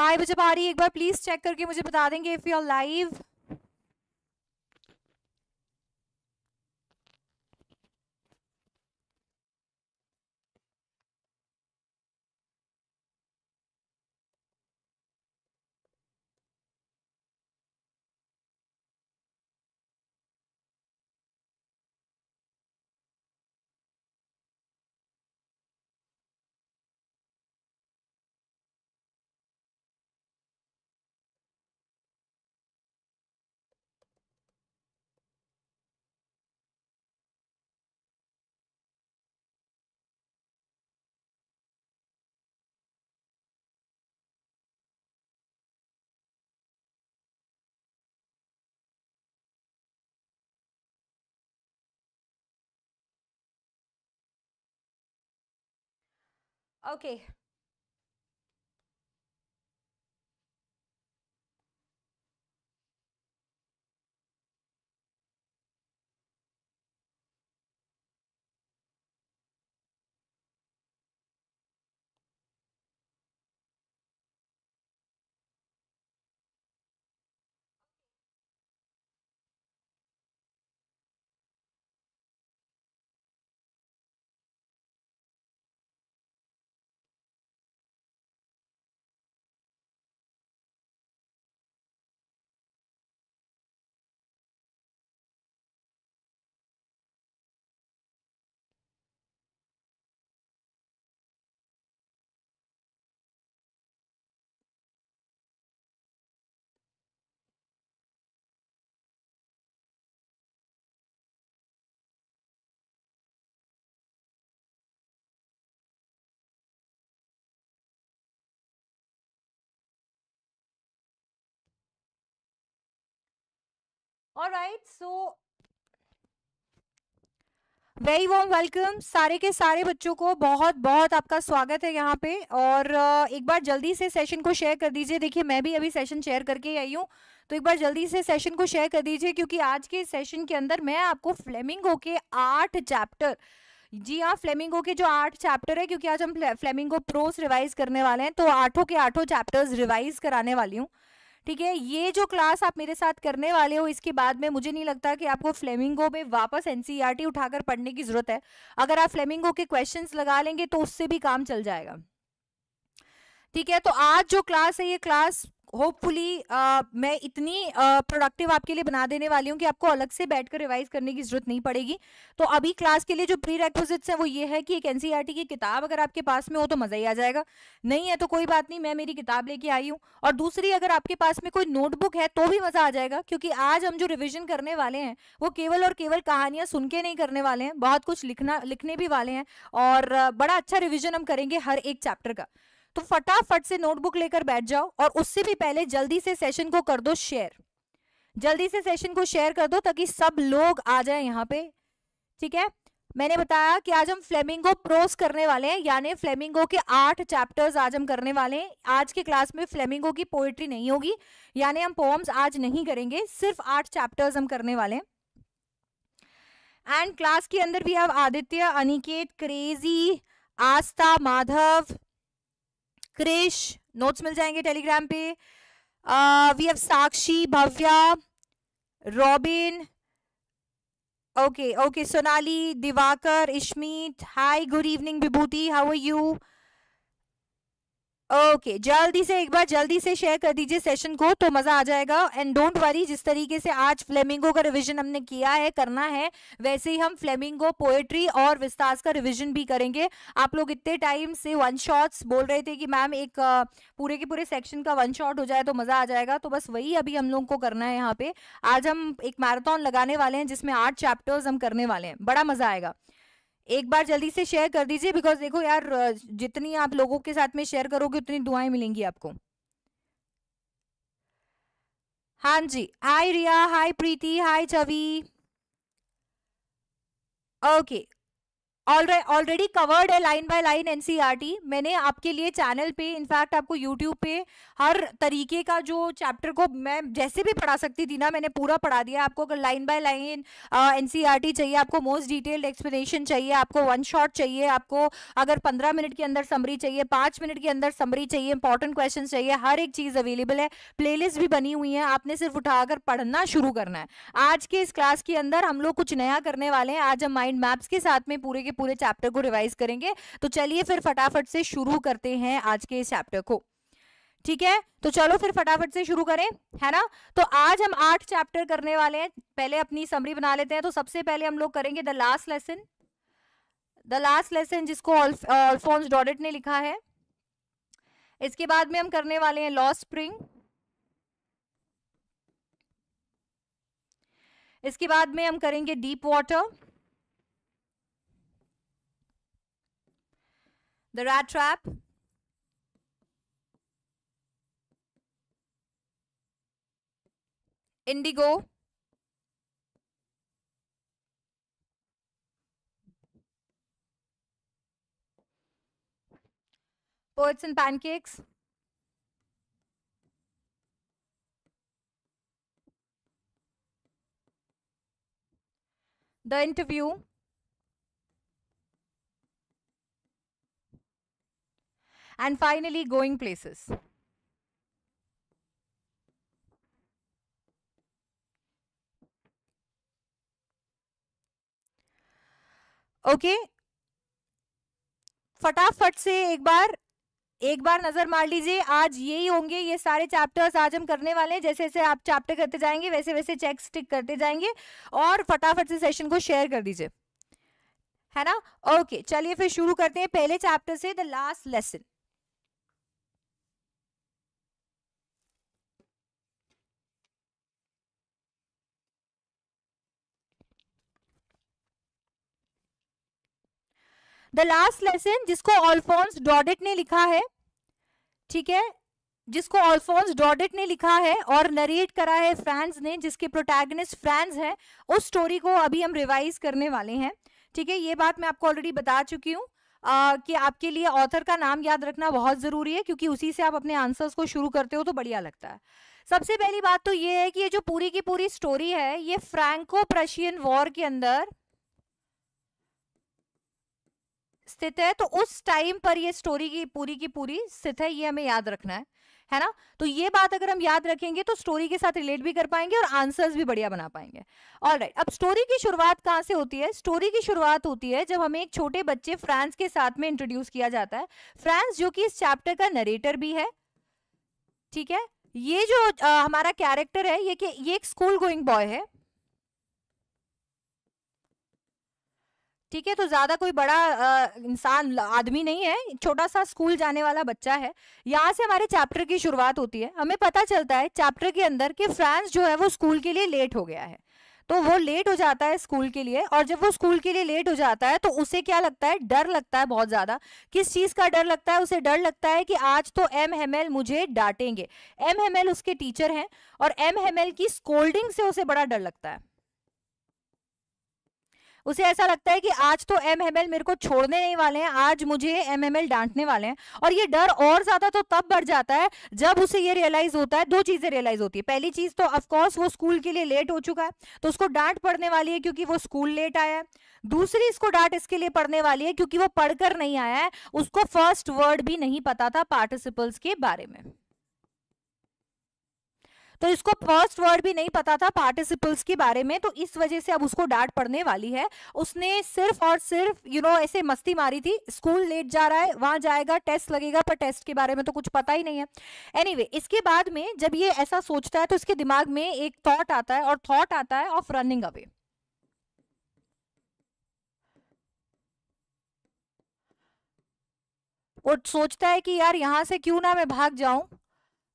High बजे आ रही है एक बार प्लीज चेक करके मुझे बता देंगे if you are live Okay All right so very warm welcome सारे के सारे बच्चों को बहुत बहुत आपका स्वागत है यहाँ पे और एक बार जल्दी से सेशन को शेयर कर दीजिए देखिए मैं भी अभी सेशन शेयर करके आई हूँ तो एक बार जल्दी से सेशन को शेयर कर दीजिए क्योंकि आज के सेशन के अंदर मैं आपको फ्लेमिंगो के आठ चैप्टर जी हाँ फ्लेमिंगो के जो आठ चैप्टर है क्योंकि आज हम फ्लेमिंगो प्रोस रिवाइज करने वाले हैं तो आठों के आठों चैप्टर्स रिवाइज कराने वाली हूँ ठीक है ये जो क्लास आप मेरे साथ करने वाले हो इसके बाद में मुझे नहीं लगता कि आपको फ्लेमिंगो में वापस एनसीईआरटी e उठाकर पढ़ने की जरूरत है अगर आप फ्लेमिंगो के क्वेश्चन लगा लेंगे तो उससे भी काम चल जाएगा ठीक है तो आज जो क्लास है ये क्लास होपफुली uh, मैं इतनी प्रोडक्टिव uh, आपके लिए बना देने वाली हूँ कि आपको अलग से बैठकर रिवाइज करने की जरूरत नहीं पड़ेगी तो अभी क्लास के लिए जो प्री रेक्विजिट्स हैं वो ये है कि एक एनसीईआरटी e की किताब अगर आपके पास में हो तो मज़ा ही आ जाएगा नहीं है तो कोई बात नहीं मैं मेरी किताब लेके आई हूँ और दूसरी अगर आपके पास में कोई नोटबुक है तो भी मज़ा आ जाएगा क्योंकि आज हम जो रिविजन करने वाले हैं वो केवल और केवल कहानियाँ सुन के नहीं करने वाले हैं बहुत कुछ लिखना लिखने भी वाले हैं और uh, बड़ा अच्छा रिविजन हम करेंगे हर एक चैप्टर का तो फटाफट से नोटबुक लेकर बैठ जाओ और उससे भी पहले जल्दी से सेशन को कर दो शेयर जल्दी से सेशन को शेयर कर दो ताकि सब लोग आ जाए यहाँ पे ठीक है मैंने बताया कि आज हम फ्लेमिंगो प्रोस करने वाले हैं यानी फ्लेमिंगो के आठ चैप्टर्स आज हम करने वाले हैं आज के क्लास में फ्लेमिंगो की पोएट्री नहीं होगी यानी हम पोम्स आज नहीं करेंगे सिर्फ आठ चैप्टर्स हम करने वाले हैं एंड क्लास के अंदर भी आप आदित्य अनिकेत क्रेजी आस्था माधव क्रिश नोट्स मिल जाएंगे टेलीग्राम पे we have Sakshi Bhavya Robin okay okay Sonali Diwakar Ishmeet hi good evening Vibhuti how are you okay जल्दी से एक बार जल्दी से शेयर कर दीजिए सेशन को तो मजा आ जाएगा एंड डोंट वरी जिस तरीके से आज फ्लेमिंगो का रिवीजन हमने किया है करना है वैसे ही हम फ्लेमिंगो पोएट्री और विस्तार का रिवीजन भी करेंगे आप लोग इतने टाइम से वन शॉट्स बोल रहे थे कि मैम एक पूरे के पूरे सेक्शन का वन शॉट हो जाए तो मजा आ जाएगा तो बस वही अभी हम लोग को करना है यहाँ पे आज हम एक मैराथन लगाने वाले हैं जिसमें आठ चैप्टर्स हम करने वाले हैं बड़ा मजा आएगा एक बार जल्दी से शेयर कर दीजिए बिकॉज देखो यार जितनी आप लोगों के साथ में शेयर करोगे उतनी दुआएं मिलेंगी आपको हाँ जी hi Riya hi Preeti hi Chhavi okay already covered है लाइन बाय लाइन एनसीईआरटी मैंने आपके लिए चैनल पे इनफैक्ट आपको यूट्यूब पे हर तरीके का जो चैप्टर को मैं जैसे भी पढ़ा सकती थी ना मैंने पूरा पढ़ा दिया आपको अगर लाइन बाय लाइन एनसीईआरटी चाहिए आपको मोस्ट डिटेल्ड एक्सप्लेनेशन चाहिए आपको वन शॉट चाहिए आपको अगर पंद्रह मिनट के अंदर समरी चाहिए पाँच मिनट के अंदर समरी चाहिए इंपॉर्टेंट क्वेश्चन चाहिए हर एक चीज़ अवेलेबल है प्ले भी बनी हुई है आपने सिर्फ उठाकर पढ़ना शुरू करना है आज के इस क्लास के अंदर हम लोग कुछ नया करने वाले हैं आज हम माइंड मैप्स के साथ में पूरे के पूरे चैप्टर को रिवाइज करेंगे तो चलिए फिर फटाफट से शुरू करते हैं आज के इस चैप्टर को ठीक है तो चलो फिर फटाफट से शुरू करें है ना तो आज हम आठ चैप्टर करने वाले हैं पहले अपनी समरी बना लेते हैं तो सबसे पहले हम लोग करेंगे the last lesson the last lesson जिसको अल्फोन्स डॉडेट ने लिखा है इसके बाद में हम करने वाले हैं लॉ स्प्रिंग इसके बाद में हम करेंगे deep water The rat trap. Indigo. Poets and pancakes. The interview. and finally going places. Okay okay? फटाफट से एक बार एक बार नजर मार लीजिए आज यही होंगे ये सारे चैप्टर्स आज हम करने वाले हैं जैसे जैसे आप चैप्टर करते जाएंगे वैसे वैसे चेक स्टिक करते जाएंगे और फटाफट से सेशन को शेयर कर दीजिए है ना ओके चलिए फिर शुरू करते हैं पहले चैप्टर से the last lesson the last lesson जिसको ऑल्फोन्स डॉडेट ने लिखा है ठीक है जिसको ऑल्फोन्स डॉडेट ने लिखा है और नरेट करा है फ्रांस ने जिसके प्रोटैगनिस्ट फ्रांस है उस स्टोरी को अभी हम रिवाइज करने वाले हैं ठीक है ये बात मैं आपको ऑलरेडी बता चुकी हूँ कि आपके लिए ऑथर का नाम याद रखना बहुत ज़रूरी है क्योंकि उसी से आप अपने आंसर्स को शुरू करते हो तो बढ़िया लगता है सबसे पहली बात तो ये है कि ये जो पूरी की पूरी स्टोरी है ये फ्रैंको प्रशियन वॉर के अंदर स्थित है तो उस टाइम पर ये स्टोरी की पूरी की पूरी स्थित है ये हमें याद रखना है है ना तो ये बात अगर हम याद रखेंगे तो स्टोरी के साथ रिलेट भी कर पाएंगे और आंसर्स भी बढ़िया बना पाएंगे राइट right, अब स्टोरी की शुरुआत कहाँ से होती है स्टोरी की शुरुआत होती है जब हमें एक छोटे बच्चे फ्रांस के साथ में इंट्रोड्यूस किया जाता है फ्रांस जो कि इस चैप्टर का नरेटर भी है ठीक है ये जो आ, हमारा कैरेक्टर है ये कि ये एक स्कूल गोइंग बॉय है ठीक है तो ज़्यादा कोई बड़ा इंसान आदमी नहीं है छोटा सा स्कूल जाने वाला बच्चा है यहाँ से हमारे चैप्टर की शुरुआत होती है हमें पता चलता है चैप्टर के अंदर कि फ्रांस जो है वो स्कूल के लिए लेट हो गया है तो वो लेट हो जाता है स्कूल के लिए और जब वो स्कूल के लिए लेट हो जाता है तो उसे क्या लगता है डर लगता है बहुत ज़्यादा किस चीज़ का डर लगता है उसे डर लगता है कि आज तो एम एम एल मुझे डांटेंगे एम एम एल उसके टीचर हैं और एम एम एल की स्कोल्डिंग से उसे बड़ा डर लगता है उसे ऐसा लगता है कि आज तो एम एम एल मेरे को छोड़ने नहीं वाले हैं आज मुझे एम एम एल डांटने वाले हैं और ये डर और ज्यादा तो तब बढ़ जाता है जब उसे ये रियलाइज होता है दो चीजें रियलाइज होती है पहली चीज तो ऑफकोर्स वो स्कूल के लिए लेट हो चुका है तो उसको डांट पड़ने वाली है क्योंकि वो स्कूल लेट आया है दूसरी इसको डांट इसके लिए पढ़ने वाली है क्योंकि वो पढ़कर नहीं आया है उसको फर्स्ट वर्ड भी नहीं पता था पार्टिसिपल्स के बारे में तो इसको फर्स्ट वर्ड भी नहीं पता था पार्टिसिपल्स के बारे में तो इस वजह से अब उसको डांट पड़ने वाली है उसने सिर्फ और सिर्फ यू you नो know, ऐसे मस्ती मारी थी स्कूल लेट जा रहा है वहां जाएगा टेस्ट लगेगा पर टेस्ट के बारे में तो कुछ पता ही नहीं है एनी anyway, इसके बाद में जब ये ऐसा सोचता है तो इसके दिमाग में एक थॉट आता है और थॉट आता है ऑफ रनिंग अवे वो सोचता है कि यार यहां से क्यों ना मैं भाग जाऊं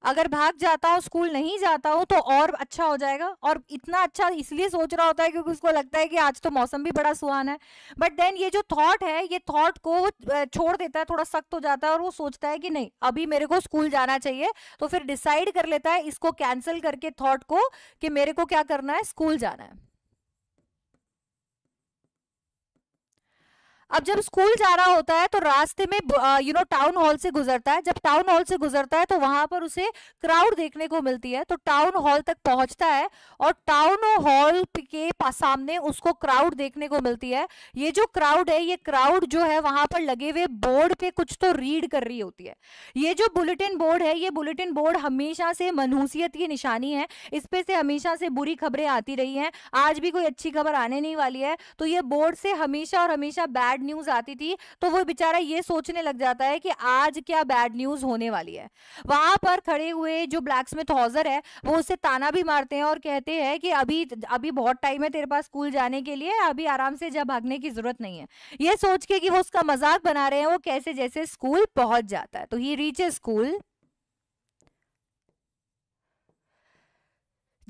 अगर भाग जाता हो स्कूल नहीं जाता हो तो और अच्छा हो जाएगा और इतना अच्छा इसलिए सोच रहा होता है क्योंकि उसको लगता है कि आज तो मौसम भी बड़ा सुहाना है बट देन ये जो थॉट है ये थॉट को छोड़ देता है थोड़ा सख्त हो जाता है और वो सोचता है कि नहीं अभी मेरे को स्कूल जाना चाहिए तो फिर डिसाइड कर लेता है इसको कैंसिल करके थॉट को कि मेरे को क्या करना है स्कूल जाना है अब जब स्कूल जा रहा होता है तो रास्ते में यू नो टाउन हॉल से गुजरता है जब टाउन हॉल से गुजरता है तो वहां पर उसे क्राउड देखने को मिलती है तो टाउन हॉल तक पहुंचता है और टाउन हॉल के सामने उसको क्राउड देखने को मिलती है ये जो क्राउड है ये क्राउड जो है वहां पर लगे हुए बोर्ड पे कुछ तो रीड कर रही होती है ये जो बुलेटिन बोर्ड है ये बुलेटिन बोर्ड हमेशा से मनहूसियत की निशानी है इस पे से हमेशा से बुरी खबरें आती रही हैं आज भी कोई अच्छी खबर आने नहीं वाली है तो ये बोर्ड से हमेशा और हमेशा बैड बैड न्यूज आती थी तो वो बेचारा ये सोचने लग जाता है कि आज क्या बैड न्यूज होने वाली है वहां पर खड़े हुए जो ब्लैक स्मिथ हॉजर है वो उससे ताना भी मारते हैं और कहते हैं कि अभी अभी बहुत टाइम है तेरे पास स्कूल जाने के लिए अभी आराम से जब भागने की जरूरत नहीं है ये सोच के कि वो उसका मजाक बना रहे हैं वो कैसे जैसे स्कूल पहुंच जाता है तो ही रीच स्कूल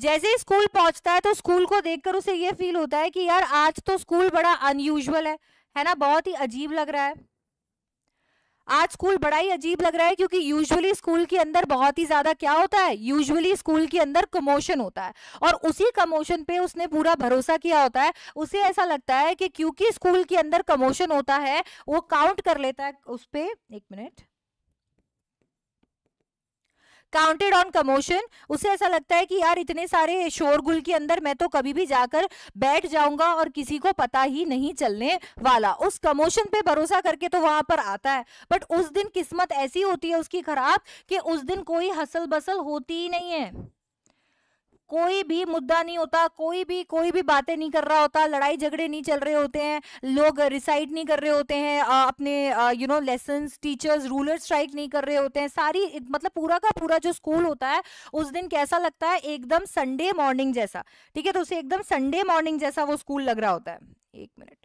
जैसे ही स्कूल पहुंचता है तो स्कूल को देखकर उसे ये फील होता है कि यार आज तो स्कूल बड़ा अनयूजल है है ना बहुत ही अजीब लग रहा है आज स्कूल बड़ा ही अजीब लग रहा है क्योंकि यूजुअली स्कूल के अंदर बहुत ही ज्यादा क्या होता है यूजुअली स्कूल के अंदर कमोशन होता है और उसी कमोशन पे उसने पूरा भरोसा किया होता है उसे ऐसा लगता है कि क्योंकि स्कूल के अंदर कमोशन होता है वो काउंट कर लेता है उस पर एक मिनट काउंटेड ऑन कमोशन उसे ऐसा लगता है कि यार इतने सारे शोरगुल के अंदर मैं तो कभी भी जाकर बैठ जाऊंगा और किसी को पता ही नहीं चलने वाला उस कमोशन पे भरोसा करके तो वहां पर आता है बट उस दिन किस्मत ऐसी होती है उसकी खराब कि उस दिन कोई हसल बसल होती ही नहीं है कोई भी मुद्दा नहीं होता कोई भी कोई भी बातें नहीं कर रहा होता लड़ाई झगड़े नहीं चल रहे होते हैं लोग रिसाइड नहीं कर रहे होते हैं अपने you know lesson teachers ruler strike नहीं कर रहे होते हैं सारी मतलब पूरा का पूरा जो स्कूल होता है उस दिन कैसा लगता है एकदम संडे मॉर्निंग जैसा ठीक है तो उसे एकदम संडे मॉर्निंग जैसा वो स्कूल लग रहा होता है एक मिनट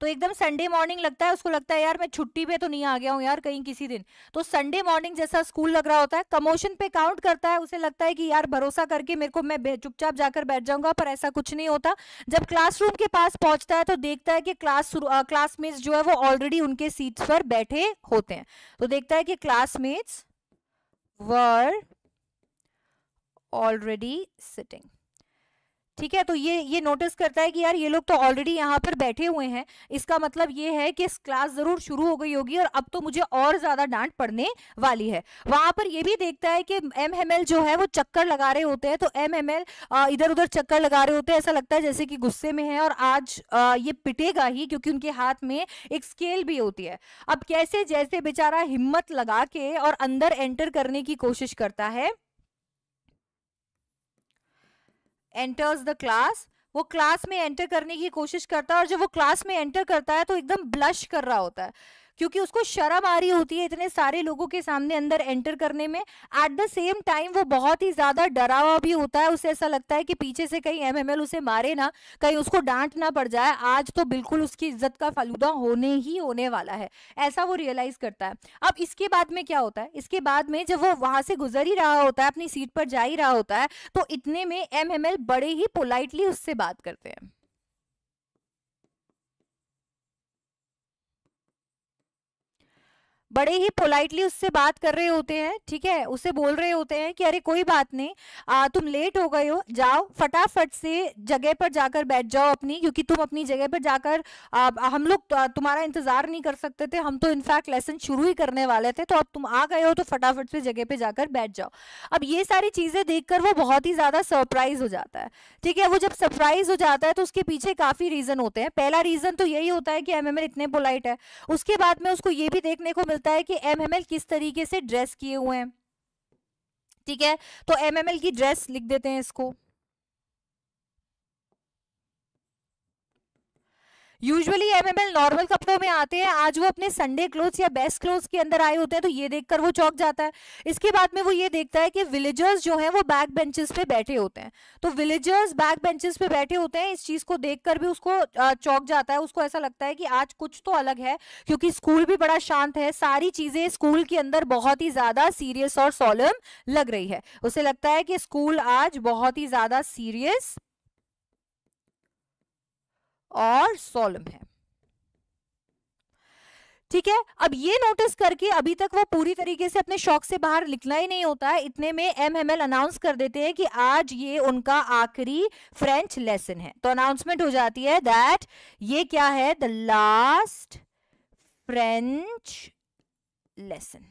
तो एकदम संडे मॉर्निंग लगता है उसको लगता है यार मैं छुट्टी पे तो नहीं आ गया हूँ यार कहीं किसी दिन तो संडे मॉर्निंग जैसा स्कूल लग रहा होता है कमोशन पे काउंट करता है उसे लगता है कि यार भरोसा करके मेरे को मैं चुपचाप जाकर बैठ जाऊंगा पर ऐसा कुछ नहीं होता जब क्लासरूम के पास पहुंचता है तो देखता है कि क्लास क्लासमेट्स जो है वो ऑलरेडी उनके सीट्स पर बैठे होते हैं तो देखता है कि क्लासमेट्स वर ऑलरेडी सिटिंग ठीक है तो ये ये नोटिस करता है कि यार ये लोग तो ऑलरेडी यहाँ पर बैठे हुए हैं इसका मतलब ये है कि क्लास ज़रूर शुरू हो गई होगी और अब तो मुझे और ज़्यादा डांट पड़ने वाली है वहाँ पर ये भी देखता है कि एम जो है वो चक्कर लगा रहे होते हैं तो एम इधर उधर चक्कर लगा रहे होते हैं ऐसा लगता है जैसे कि गुस्से में है और आज आ, ये पिटेगा ही क्योंकि उनके हाथ में एक स्केल भी होती है अब कैसे जैसे बेचारा हिम्मत लगा के और अंदर एंटर करने की कोशिश करता है एंटर्स द क्लास वो क्लास में एंटर करने की कोशिश करता है और जब वो क्लास में एंटर करता है तो एकदम ब्लश कर रहा होता है क्योंकि उसको शर्म आ रही होती है इतने सारे लोगों के सामने अंदर एंटर करने में एट द सेम टाइम वो बहुत ही ज्यादा डरा हुआ भी होता है उसे ऐसा लगता है कि पीछे से कहीं एम उसे मारे ना कहीं उसको डांट ना पड़ जाए आज तो बिल्कुल उसकी इज्जत का फलूदा होने ही होने वाला है ऐसा वो रियलाइज करता है अब इसके बाद में क्या होता है इसके बाद में जब वो वहां से गुजर ही रहा होता है अपनी सीट पर जा ही रहा होता है तो इतने में एम बड़े ही पोलाइटली उससे बात करते हैं बड़े ही पोलाइटली उससे बात कर रहे होते हैं ठीक है उसे बोल रहे होते हैं कि अरे कोई बात नहीं आ, तुम लेट हो गए हो जाओ फटाफट से जगह पर जाकर बैठ जाओ अपनी क्योंकि तुम अपनी जगह पर जाकर आ, हम लोग तो, तुम्हारा इंतजार नहीं कर सकते थे हम तो इनफैक्ट लेसन शुरू ही करने वाले थे तो अब तुम आ गए हो तो फटाफट से जगह पर जाकर बैठ जाओ अब ये सारी चीजें देखकर वो बहुत ही ज्यादा सरप्राइज हो जाता है ठीक है वो जब सरप्राइज हो जाता है तो उसके पीछे काफी रीजन होते हैं पहला रीजन तो यही होता है कि एम इतने पोलाइट है उसके बाद में उसको ये भी देखने को मिलता पता है कि एमएमएल किस तरीके से ड्रेस किए हुए हैं ठीक है तो एमएमएल की ड्रेस लिख देते हैं इसको यूजुअली एमएमएल नॉर्मल कपड़ों में आते हैं आज वो अपने संडे क्लोथ्स या बेस्ट क्लोथ्स के अंदर आए होते हैं तो ये देखकर वो चौक जाता है इसके बाद में वो ये देखता है कि विलेजर्स जो हैं वो बैक बेंचेस पे बैठे होते हैं तो विलेजर्स बैक बेंचेस पे बैठे होते हैं इस चीज को देखकर भी उसको चौक जाता है उसको ऐसा लगता है कि आज कुछ तो अलग है क्योंकि स्कूल भी बड़ा शांत है सारी चीजें स्कूल के अंदर बहुत ही ज्यादा सीरियस और सॉलम लग रही है उसे लगता है कि स्कूल आज बहुत ही ज्यादा सीरियस और सोलम है ठीक है अब ये नोटिस करके अभी तक वो पूरी तरीके से अपने शौक से बाहर निकला ही नहीं होता है इतने में एम एम एल अनाउंस कर देते हैं कि आज ये उनका आखिरी फ्रेंच लेसन है तो अनाउंसमेंट हो जाती है दैट ये क्या है द लास्ट फ्रेंच लेसन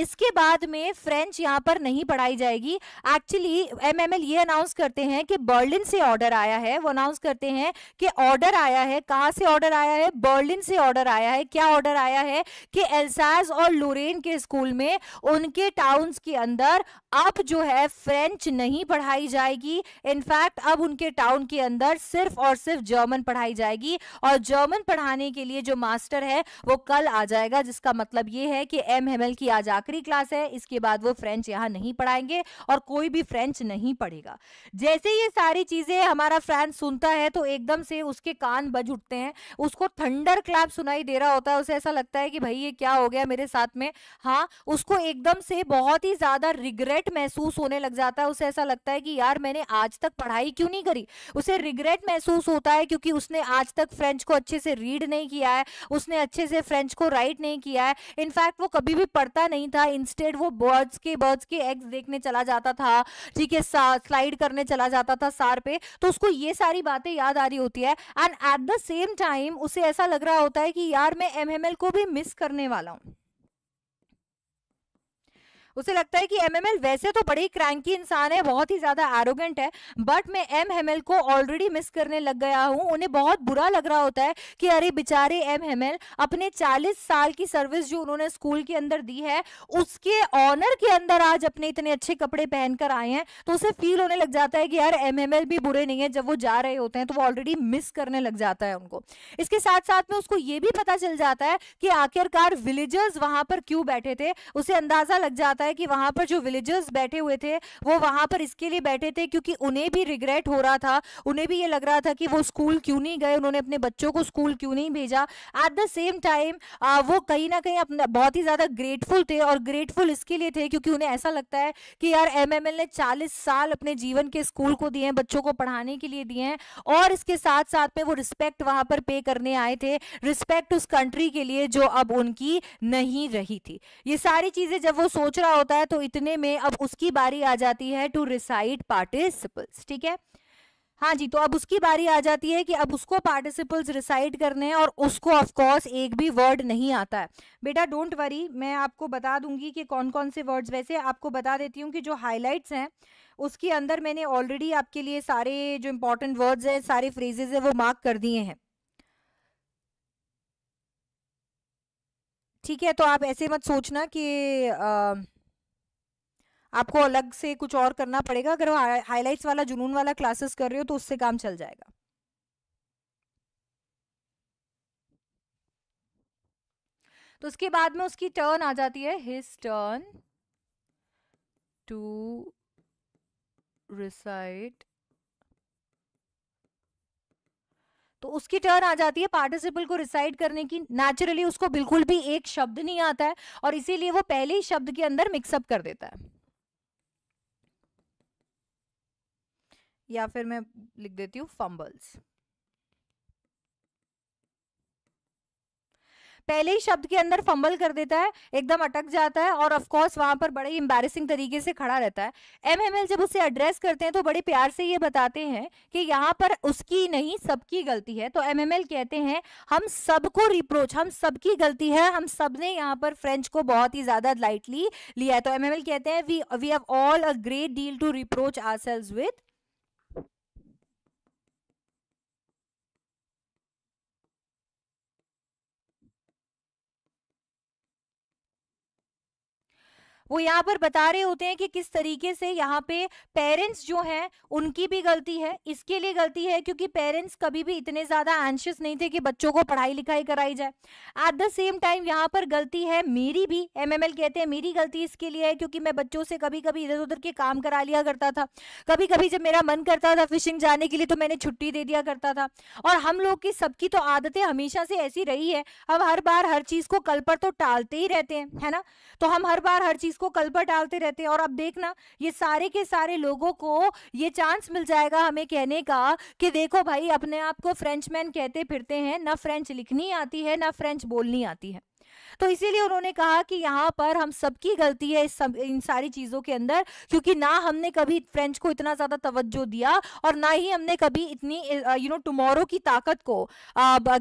इसके बाद में फ्रेंच यहाँ पर नहीं पढ़ाई जाएगी एक्चुअली एमएमएल ये अनाउंस करते हैं कि बर्लिन से ऑर्डर आया है वो अनाउंस करते हैं कि ऑर्डर आया है कहाँ से ऑर्डर आया है बर्लिन से ऑर्डर आया है क्या ऑर्डर आया है कि एल्साज और लोरेन के स्कूल में उनके टाउन्स के अंदर अब जो है फ्रेंच नहीं पढ़ाई जाएगी इनफैक्ट अब उनके टाउन के अंदर सिर्फ और सिर्फ जर्मन पढ़ाई जाएगी और जर्मन पढ़ाने के लिए जो मास्टर है वो कल आ जाएगा जिसका मतलब ये है कि एम हेमल की आज आखिरी क्लास है इसके बाद वो फ्रेंच यहाँ नहीं पढ़ाएंगे और कोई भी फ्रेंच नहीं पढ़ेगा जैसे ये सारी चीजें हमारा फ्रेंच सुनता है तो एकदम से उसके कान बज उठते हैं उसको थंडर क्लैप सुनाई दे रहा होता है उसे ऐसा लगता है कि भाई ये क्या हो गया मेरे साथ में हाँ उसको एकदम से बहुत ही ज्यादा रिग्रेट महसूस होने लग जाता है उसे ऐसा लगता है कि यार मैंने आज तक पढ़ाई क्यों नहीं करी उसे रिग्रेट महसूस होता है क्योंकि उसने आज तक फ्रेंच को अच्छे से रीड नहीं किया है उसने अच्छे से फ्रेंच को राइट नहीं किया है इनफैक्ट वो कभी भी पढ़ता नहीं था इंस्टेड वो बर्ड्स के बर्ड्स के एग्स देखने चला जाता था ठीक है स्लाइड करने चला जाता था सार पे तो उसको ये सारी बातें याद आ रही होती है and at the same time उसे ऐसा लग रहा होता है कि यार मैं एम को भी मिस करने वाला हूँ उसे लगता है कि एम वैसे तो बड़े ही क्रैंकी इंसान है बहुत ही ज़्यादा एरोगेंट है बट मैं एम हेमल को ऑलरेडी मिस करने लग गया हूँ उन्हें बहुत बुरा लग रहा होता है कि अरे बेचारे एम हेमल अपने चालीस साल की सर्विस जो उन्होंने स्कूल के अंदर दी है उसके ऑनर के अंदर आज अपने इतने अच्छे कपड़े पहनकर आए हैं तो उसे फील होने लग जाता है कि यार एम भी बुरे नहीं है जब वो जा रहे होते हैं तो वो ऑलरेडी मिस करने लग जाता है उनको इसके साथ साथ में उसको ये भी पता चल जाता है कि आखिरकार विलेजर्स वहां पर क्यों बैठे थे उसे अंदाजा लग जाता होता है कि वहां पर जो विलेजर्स बैठे हुए थे वो वहां पर इसके लिए बैठे थे क्योंकि उन्हें भी रिग्रेट हो रहा था उन्हें भी ये लग रहा था कि वो स्कूल क्यों नहीं गए उन्होंने अपने बच्चों को स्कूल क्यों नहीं भेजा एट द सेम टाइम वो कहीं ना कहीं अपना बहुत ही ज़्यादा ग्रेटफुल थे और ग्रेटफुल इसके लिए थे क्योंकि उन्हें ऐसा लगता है कि यार एम ने चालीस साल अपने जीवन के स्कूल को दिए हैं बच्चों को पढ़ाने के लिए दिए हैं और इसके साथ साथ में वो रिस्पेक्ट वहां पर पे करने आए थे रिस्पेक्ट उस कंट्री के लिए जो अब उनकी नहीं रही थी ये सारी चीज़ें जब वो सोच रहा क्या होता है तो इतने में अब उसकी बारी आ जाती है टू रिसाइड पार्टिसिपल्स ठीक है हाँ जी तो अब उसकी बारी आ जाती है कि अब उसको पार्टिसिपल्स रिसाइड करने हैं और उसको ऑफ कोर्स एक भी वर्ड नहीं आता है बेटा डोंट वरी मैं आपको बता दूंगी कि कौन कौन से वर्ड्स वैसे आपको बता देती हूँ कि जो हाइलाइट्स हैं उसके अंदर मैंने ऑलरेडी आपके लिए सारे जो इम्पोर्टेंट वर्ड्स हैं सारे फ्रेजेज है वो मार्क कर दिए हैं ठीक है तो आप ऐसे मत सोचना कि आ, आपको अलग से कुछ और करना पड़ेगा अगर हाईलाइट्स वाला जुनून वाला क्लासेस कर रहे हो तो उससे काम चल जाएगा तो उसके बाद में उसकी टर्न आ जाती है हिज टर्न टू रिसाइट तो उसकी टर्न आ जाती है पार्टिसिपल को रिसाइड करने की नेचुरली उसको बिल्कुल भी एक शब्द नहीं आता है और इसीलिए वो पहले ही शब्द के अंदर मिक्सअप कर देता है या फिर मैं लिख देती हूँ फंबल्स पहले ही शब्द के अंदर फंबल कर देता है एकदम अटक जाता है और ऑफकोर्स वहां पर बड़े एम्बेसिंग तरीके से खड़ा रहता है एमएमएल जब उसे एड्रेस करते हैं तो बड़े प्यार से ये बताते हैं कि यहाँ पर उसकी नहीं सबकी गलती है तो एमएमएल कहते हैं हम सबको रिप्रोच हम सबकी गलती है हम सब ने यहाँ पर फ्रेंच को बहुत ही ज्यादा लाइटली लिया है तो एमएमएल कहते हैं we we have all a great deal to reproach ourselves with वो यहाँ पर बता रहे होते हैं कि किस तरीके से यहाँ पे पेरेंट्स जो हैं उनकी भी गलती है इसके लिए गलती है क्योंकि पेरेंट्स कभी भी इतने ज़्यादा एंशियस नहीं थे कि बच्चों को पढ़ाई लिखाई कराई जाए एट द सेम टाइम यहाँ पर गलती है मेरी भी एम कहते हैं मेरी गलती इसके लिए है क्योंकि मैं बच्चों से कभी कभी इधर उधर के काम करा लिया करता था कभी कभी जब मेरा मन करता था फिशिंग जाने के लिए तो मैंने छुट्टी दे दिया करता था और हम लोग की सबकी तो आदतें हमेशा से ऐसी रही है अब हर बार हर चीज़ को कल पर तो टालते ही रहते हैं है ना तो हम हर बार हर चीज़ उसको कल पर डालते रहते हैं और अब देखना ये सारे के सारे लोगों को ये चांस मिल जाएगा हमें कहने का कि देखो भाई अपने आप को फ्रेंचमैन कहते फिरते हैं ना फ्रेंच लिखनी आती है ना फ्रेंच बोलनी आती है तो इसीलिए उन्होंने कहा कि यहाँ पर हम सबकी गलती है इस सब इन सारी चीज़ों के अंदर क्योंकि ना हमने कभी फ्रेंच को इतना ज़्यादा तवज्जो दिया और ना ही हमने कभी इतनी यू नो टुमारो की ताकत को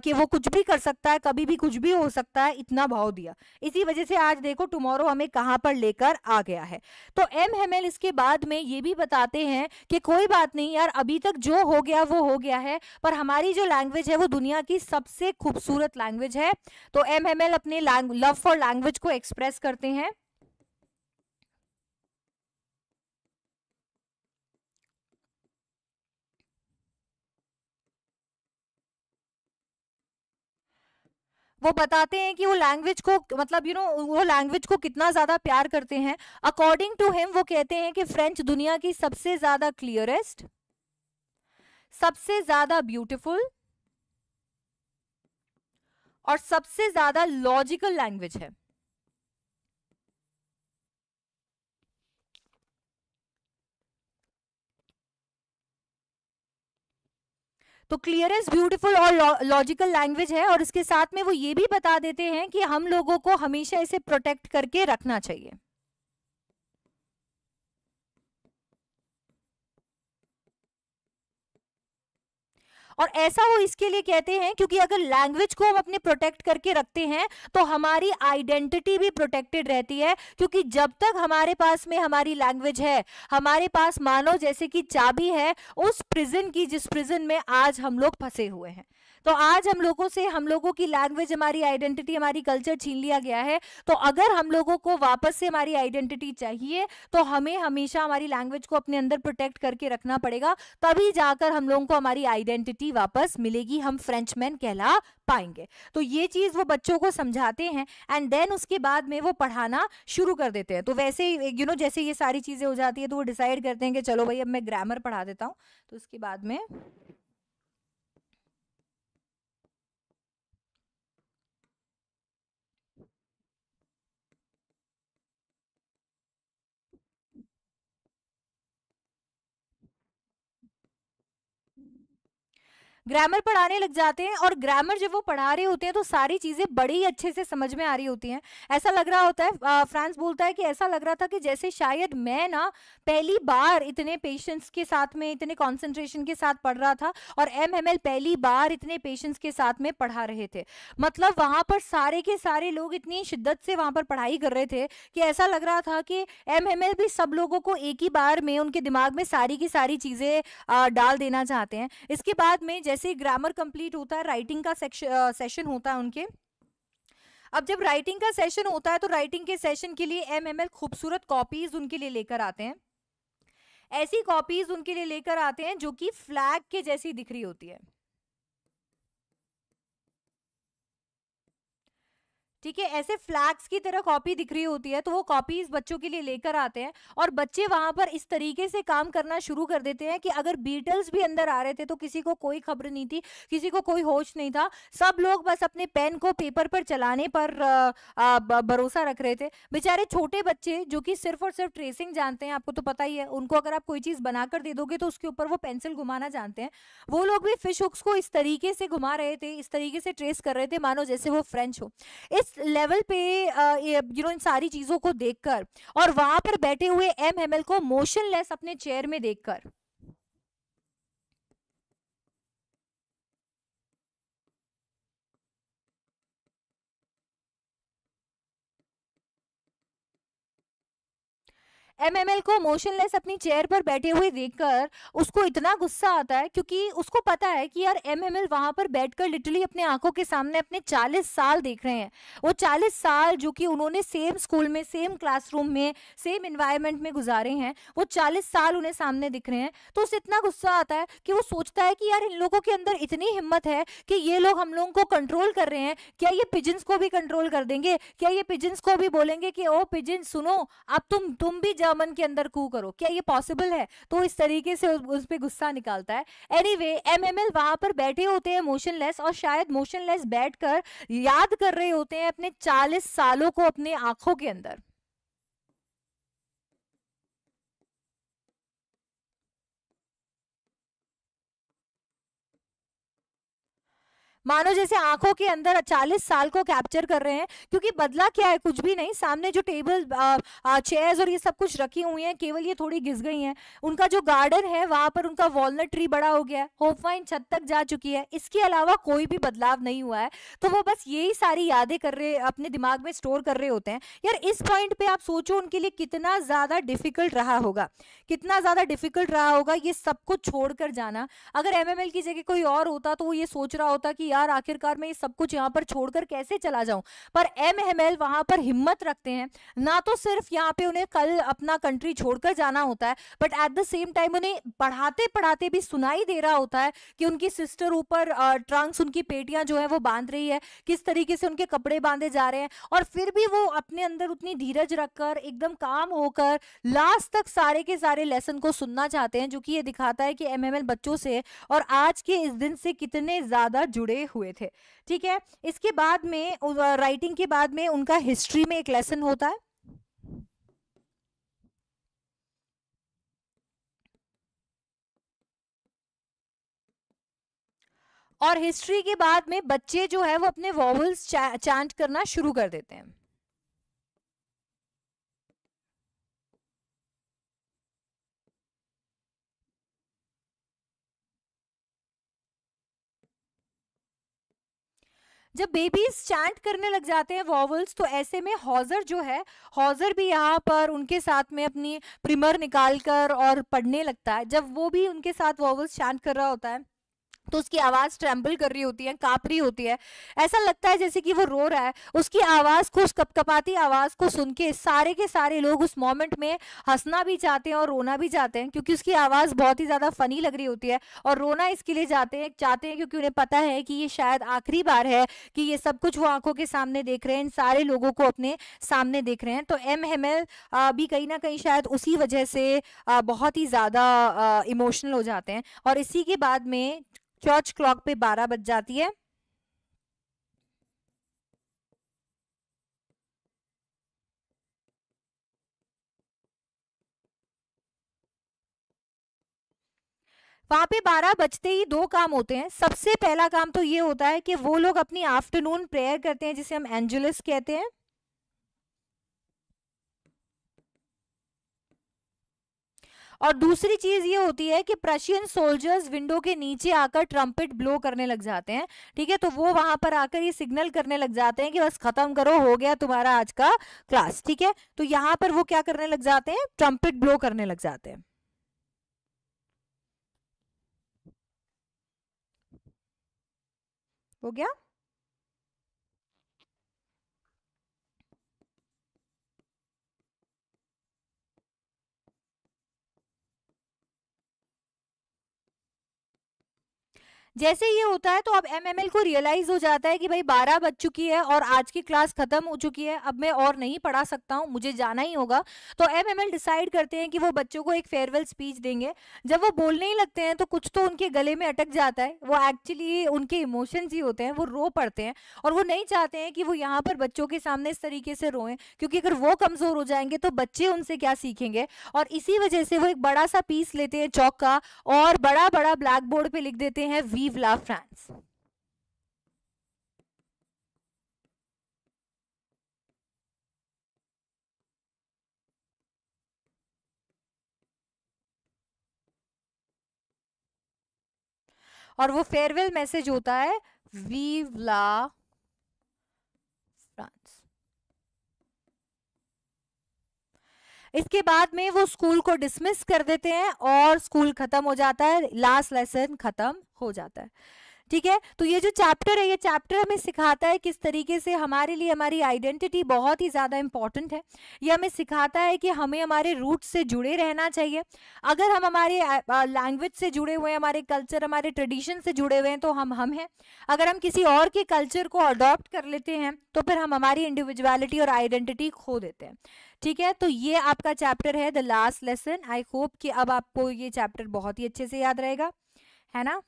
कि वो कुछ भी कर सकता है कभी भी कुछ भी हो सकता है इतना भाव दिया इसी वजह से आज देखो टुमारो हमें कहाँ पर लेकर आ गया है तो एम हेमेल इसके बाद में ये भी बताते हैं कि कोई बात नहीं यार अभी तक जो हो गया वो हो गया है पर हमारी जो लैंग्वेज है वो दुनिया की सबसे खूबसूरत लैंग्वेज है तो एम हेमेल अपने लव फॉर लैंग्वेज को एक्सप्रेस करते हैं वो बताते हैं कि वो लैंग्वेज को मतलब यू you नो know, वो लैंग्वेज को कितना ज़्यादा प्यार करते हैं अकॉर्डिंग टू हिम वो कहते हैं कि फ्रेंच दुनिया की सबसे ज़्यादा क्लियरेस्ट सबसे ज़्यादा ब्यूटिफुल और सबसे ज्यादा लॉजिकल लैंग्वेज है तो क्लियरेंस ब्यूटीफुल और लॉजिकल लैंग्वेज है और इसके साथ में वो ये भी बता देते हैं कि हम लोगों को हमेशा इसे प्रोटेक्ट करके रखना चाहिए और ऐसा वो इसके लिए कहते हैं क्योंकि अगर लैंग्वेज को हम अपने प्रोटेक्ट करके रखते हैं तो हमारी आइडेंटिटी भी प्रोटेक्टेड रहती है क्योंकि जब तक हमारे पास में हमारी लैंग्वेज है हमारे पास मानो जैसे कि चाबी है उस प्रिजन की जिस प्रिजन में आज हम लोग फंसे हुए हैं तो आज हम लोगों से हम लोगों की लैंग्वेज हमारी आइडेंटिटी हमारी कल्चर छीन लिया गया है तो अगर हम लोगों को वापस से हमारी आइडेंटिटी चाहिए तो हमें हमेशा हमारी लैंग्वेज को अपने अंदर प्रोटेक्ट करके रखना पड़ेगा तभी जाकर हम लोगों को हमारी आइडेंटिटी वापस मिलेगी हम फ्रेंचमैन कहला पाएंगे तो ये चीज़ वो बच्चों को समझाते हैं एंड देन उसके बाद में वो पढ़ाना शुरू कर देते हैं तो वैसे ही यू नो जैसे ये सारी चीज़ें हो जाती है तो वो डिसाइड करते हैं कि चलो भाई अब मैं ग्रामर पढ़ा देता हूँ तो उसके बाद में ग्रामर पढ़ाने लग जाते हैं और ग्रामर जब वो पढ़ा रहे होते हैं तो सारी चीज़ें बड़े ही अच्छे से समझ में आ रही होती हैं ऐसा लग रहा होता है आ, फ्रांस बोलता है कि ऐसा लग रहा था कि जैसे शायद मैं ना पहली बार इतने पेशेंस के साथ में इतने कॉन्सेंट्रेशन के साथ पढ़ रहा था और एम एम एल पहली बार इतने पेशेंस के साथ में पढ़ा रहे थे मतलब वहाँ पर सारे के सारे लोग इतनी शिद्दत से वहाँ पर पढ़ाई कर रहे थे कि ऐसा लग रहा था कि एम एम एल भी सब लोगों को एक ही बार में उनके दिमाग में सारी की सारी चीज़ें डाल देना चाहते हैं इसके बाद में जैसे ग्रामर कंप्लीट होता है राइटिंग का सेशन होता है उनके अब जब राइटिंग का सेशन होता है तो राइटिंग के सेशन के लिए एम एम एल खूबसूरत कॉपीज उनके लिए लेकर आते हैं ऐसी कॉपीज उनके लिए लेकर आते हैं जो कि फ्लैग के जैसी दिख रही होती है ठीक है ऐसे फ्लैग्स की तरह कॉपी दिख रही होती है तो वो इस बच्चों के लिए लेकर आते हैं और बच्चे वहां पर इस तरीके से काम करना शुरू कर देते हैं कि अगर बीटल्स भी अंदर आ रहे थे तो किसी को कोई खबर नहीं थी किसी को कोई होश नहीं था सब लोग बस अपने पेन को पेपर पर चलाने पर भरोसा रख रहे थे बेचारे छोटे बच्चे जो कि सिर्फ और सिर्फ ट्रेसिंग जानते हैं आपको तो पता ही है उनको अगर आप कोई चीज बनाकर दे दोगे तो उसके ऊपर वो पेंसिल घुमाना जानते हैं वो लोग भी फिश हुक्स को इस तरीके से घुमा रहे थे इस तरीके से ट्रेस कर रहे थे मानो जैसे वो फ्रेंच हो इस लेवल पे यू नो इन सारी चीज़ों को देखकर और वहां पर बैठे हुए एम एल को मोशनलेस अपने चेयर में देखकर एमएमएल को मोशनलेस अपनी चेयर पर बैठे हुए देखकर उसको इतना गुस्सा आता है क्योंकि उसको पता है कि यार एमएमएल वहां पर बैठकर लिटरली अपने आंखों के सामने अपने 40 साल देख रहे हैं वो 40 साल जो कि उन्होंने सेम स्कूल में सेम क्लासरूम में सेम इन्वायरमेंट में गुजारे हैं वो चालीस साल उन्हें सामने दिख रहे हैं तो उसे इतना गुस्सा आता है कि वो सोचता है कि यार इन लोगों के अंदर इतनी हिम्मत है कि ये लोग हम लोगों को कंट्रोल कर रहे हैं क्या ये पिजन्स को भी कंट्रोल कर देंगे क्या ये पिजन्स को भी बोलेंगे कि ओ पिजन सुनो अब तुम तुम भी जाओ दामन के अंदर कू करो क्या ये पॉसिबल है तो इस तरीके से उस, उस पर गुस्सा निकालता है anyway M M L वहां पर बैठे होते हैं मोशनलेस और शायद मोशनलेस बैठ कर याद कर रहे होते हैं अपने चालीस सालों को अपने आंखों के अंदर मानो जैसे आंखों के अंदर 40 साल को कैप्चर कर रहे हैं क्योंकि बदला क्या है कुछ भी नहीं सामने जो टेबल चेयर्स और ये सब कुछ रखी हुई हैं केवल ये थोड़ी घिस गई हैं उनका जो गार्डन है वहां पर उनका वॉलनट ट्री बड़ा हो गया है होप वाइन छत तक जा चुकी है इसके अलावा कोई भी बदलाव नहीं हुआ है तो वो बस यही सारी यादें कर रहे अपने दिमाग में स्टोर कर रहे होते हैं यार इस पॉइंट पे आप सोचो उनके लिए कितना ज़्यादा डिफिकल्ट रहा होगा कितना ज़्यादा डिफिकल्ट रहा होगा ये सब कुछ छोड़ जाना अगर एम की जगह कोई और होता तो वो ये सोच रहा होता कि यार आखिरकार मैं ये सब कुछ यहाँ पर छोड़कर कैसे चला जाऊं पर एम एल वहां पर हिम्मत रखते हैं ना तो सिर्फ यहाँ पे उन्हें कल अपना कंट्री छोड़कर जाना होता है but at the same time उन्हें पढ़ाते पढ़ाते भी सुनाई दे रहा होता है कि उनकी सिस्टर ऊपर ट्रंक्स उनकी पेटियां जो है वो बांध रही है किस तरीके से उनके कपड़े बांधे जा रहे हैं और फिर भी वो अपने अंदर उतनी धीरज रखकर एकदम काम होकर लास्ट तक सारे के सारे लेसन को सुनना चाहते हैं जो कि ये दिखाता है कि एम बच्चों से और आज के इस दिन से कितने ज्यादा जुड़े जुड़े हुए थे ठीक है इसके बाद में राइटिंग के बाद में उनका हिस्ट्री में एक लेसन होता है और हिस्ट्री के बाद में बच्चे जो है वो अपने वॉवल्स चा, चांट करना शुरू कर देते हैं जब बेबीज चैंट करने लग जाते हैं वॉवल्स तो ऐसे में हॉजर जो है हॉजर भी यहाँ पर उनके साथ में अपनी प्रिमर निकाल कर और पढ़ने लगता है जब वो भी उनके साथ वॉवल्स चैंट कर रहा होता है तो उसकी आवाज़ ट्रेम्बल कर रही होती है काँप रही होती है ऐसा लगता है जैसे कि वो रो रहा है उसकी आवाज़ को उस कपकपाती आवाज़ को सुन के सारे के सारे लोग उस मोमेंट में हंसना भी चाहते हैं और रोना भी चाहते हैं क्योंकि उसकी आवाज़ बहुत ही ज़्यादा फ़नी लग रही होती है और रोना इसके लिए जाते हैं चाहते हैं क्योंकि उन्हें पता है कि ये शायद आखिरी बार है कि ये सब कुछ वो आंखों के सामने देख रहे हैं इन सारे लोगों को अपने सामने देख रहे हैं तो एम एम एल भी कहीं ना कहीं शायद उसी वजह से बहुत ही ज़्यादा इमोशनल हो जाते हैं और इसी के बाद में चर्च क्लॉक पे बारह बज जाती है वहां पे बारह बजते ही दो काम होते हैं सबसे पहला काम तो ये होता है कि वो लोग अपनी आफ्टरनून प्रेयर करते हैं जिसे हम एंजुलस कहते हैं और दूसरी चीज ये होती है कि प्रशियन सोल्जर्स विंडो के नीचे आकर ट्रम्पेट ब्लो करने लग जाते हैं ठीक है तो वो वहां पर आकर ये सिग्नल करने लग जाते हैं कि बस खत्म करो हो गया तुम्हारा आज का क्लास ठीक है तो यहाँ पर वो क्या करने लग जाते हैं ट्रम्पेट ब्लो करने लग जाते हैं हो गया जैसे ये होता है तो अब एम को रियलाइज हो जाता है कि भाई बारह बज चुकी है और आज की क्लास खत्म हो चुकी है अब मैं और नहीं पढ़ा सकता हूँ मुझे जाना ही होगा तो एम डिसाइड करते हैं कि वो बच्चों को एक फेयरवेल स्पीच देंगे जब वो बोलने ही लगते हैं तो कुछ तो उनके गले में अटक जाता है वो एक्चुअली उनके इमोशंस ही होते हैं वो रो पड़ते हैं और वो नहीं चाहते हैं कि वो यहाँ पर बच्चों के सामने इस तरीके से रोएं क्योंकि अगर वो कमज़ोर हो जाएंगे तो बच्चे उनसे क्या सीखेंगे और इसी वजह से वो एक बड़ा सा पीस लेते हैं चौक का और बड़ा बड़ा ब्लैक बोर्ड पर लिख देते हैं Vive la France! और वो फेयरवेल मैसेज होता है वीव ला इसके बाद में वो स्कूल को डिसमिस कर देते हैं और स्कूल खत्म हो जाता है लास्ट लेसन खत्म हो जाता है ठीक है तो ये जो चैप्टर है ये चैप्टर हमें सिखाता है किस तरीके से हमारे लिए हमारी आइडेंटिटी बहुत ही ज़्यादा इंपॉर्टेंट है ये हमें सिखाता है कि हमें हमारे रूट से जुड़े रहना चाहिए अगर हम हमारे लैंग्वेज से जुड़े हुए हैं हमारे कल्चर हमारे ट्रेडिशन से जुड़े हुए हैं तो हम हम हैं अगर हम किसी और के कल्चर को अडॉप्ट कर लेते हैं तो फिर हम हमारी इंडिविजुअलिटी और आइडेंटिटी खो देते हैं ठीक है तो ये आपका चैप्टर है the last lesson I hope कि अब आपको ये चैप्टर बहुत ही अच्छे से याद रहेगा है ना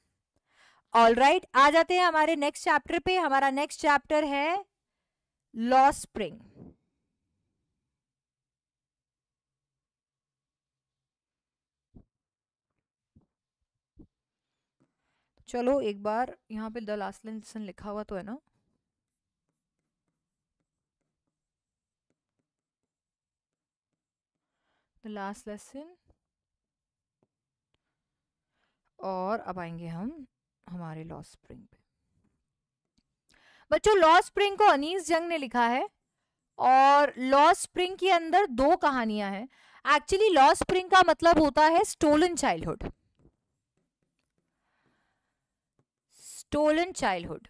ऑल राइट right, आ जाते हैं हमारे नेक्स्ट चैप्टर पे हमारा नेक्स्ट चैप्टर है लॉ स्प्रिंग चलो एक बार यहाँ पे द लास्ट लेसन लिखा हुआ तो है ना द लास्ट लेसन और अब आएंगे हम हमारे लॉ स्प्रिंग पे बच्चों लॉ स्प्रिंग को अनीस जंग ने लिखा है और लॉ स्प्रिंग के अंदर दो कहानियां हैं एक्चुअली लॉ स्प्रिंग का मतलब होता है स्टोलन चाइल्डहुड स्टोलन चाइल्डहुड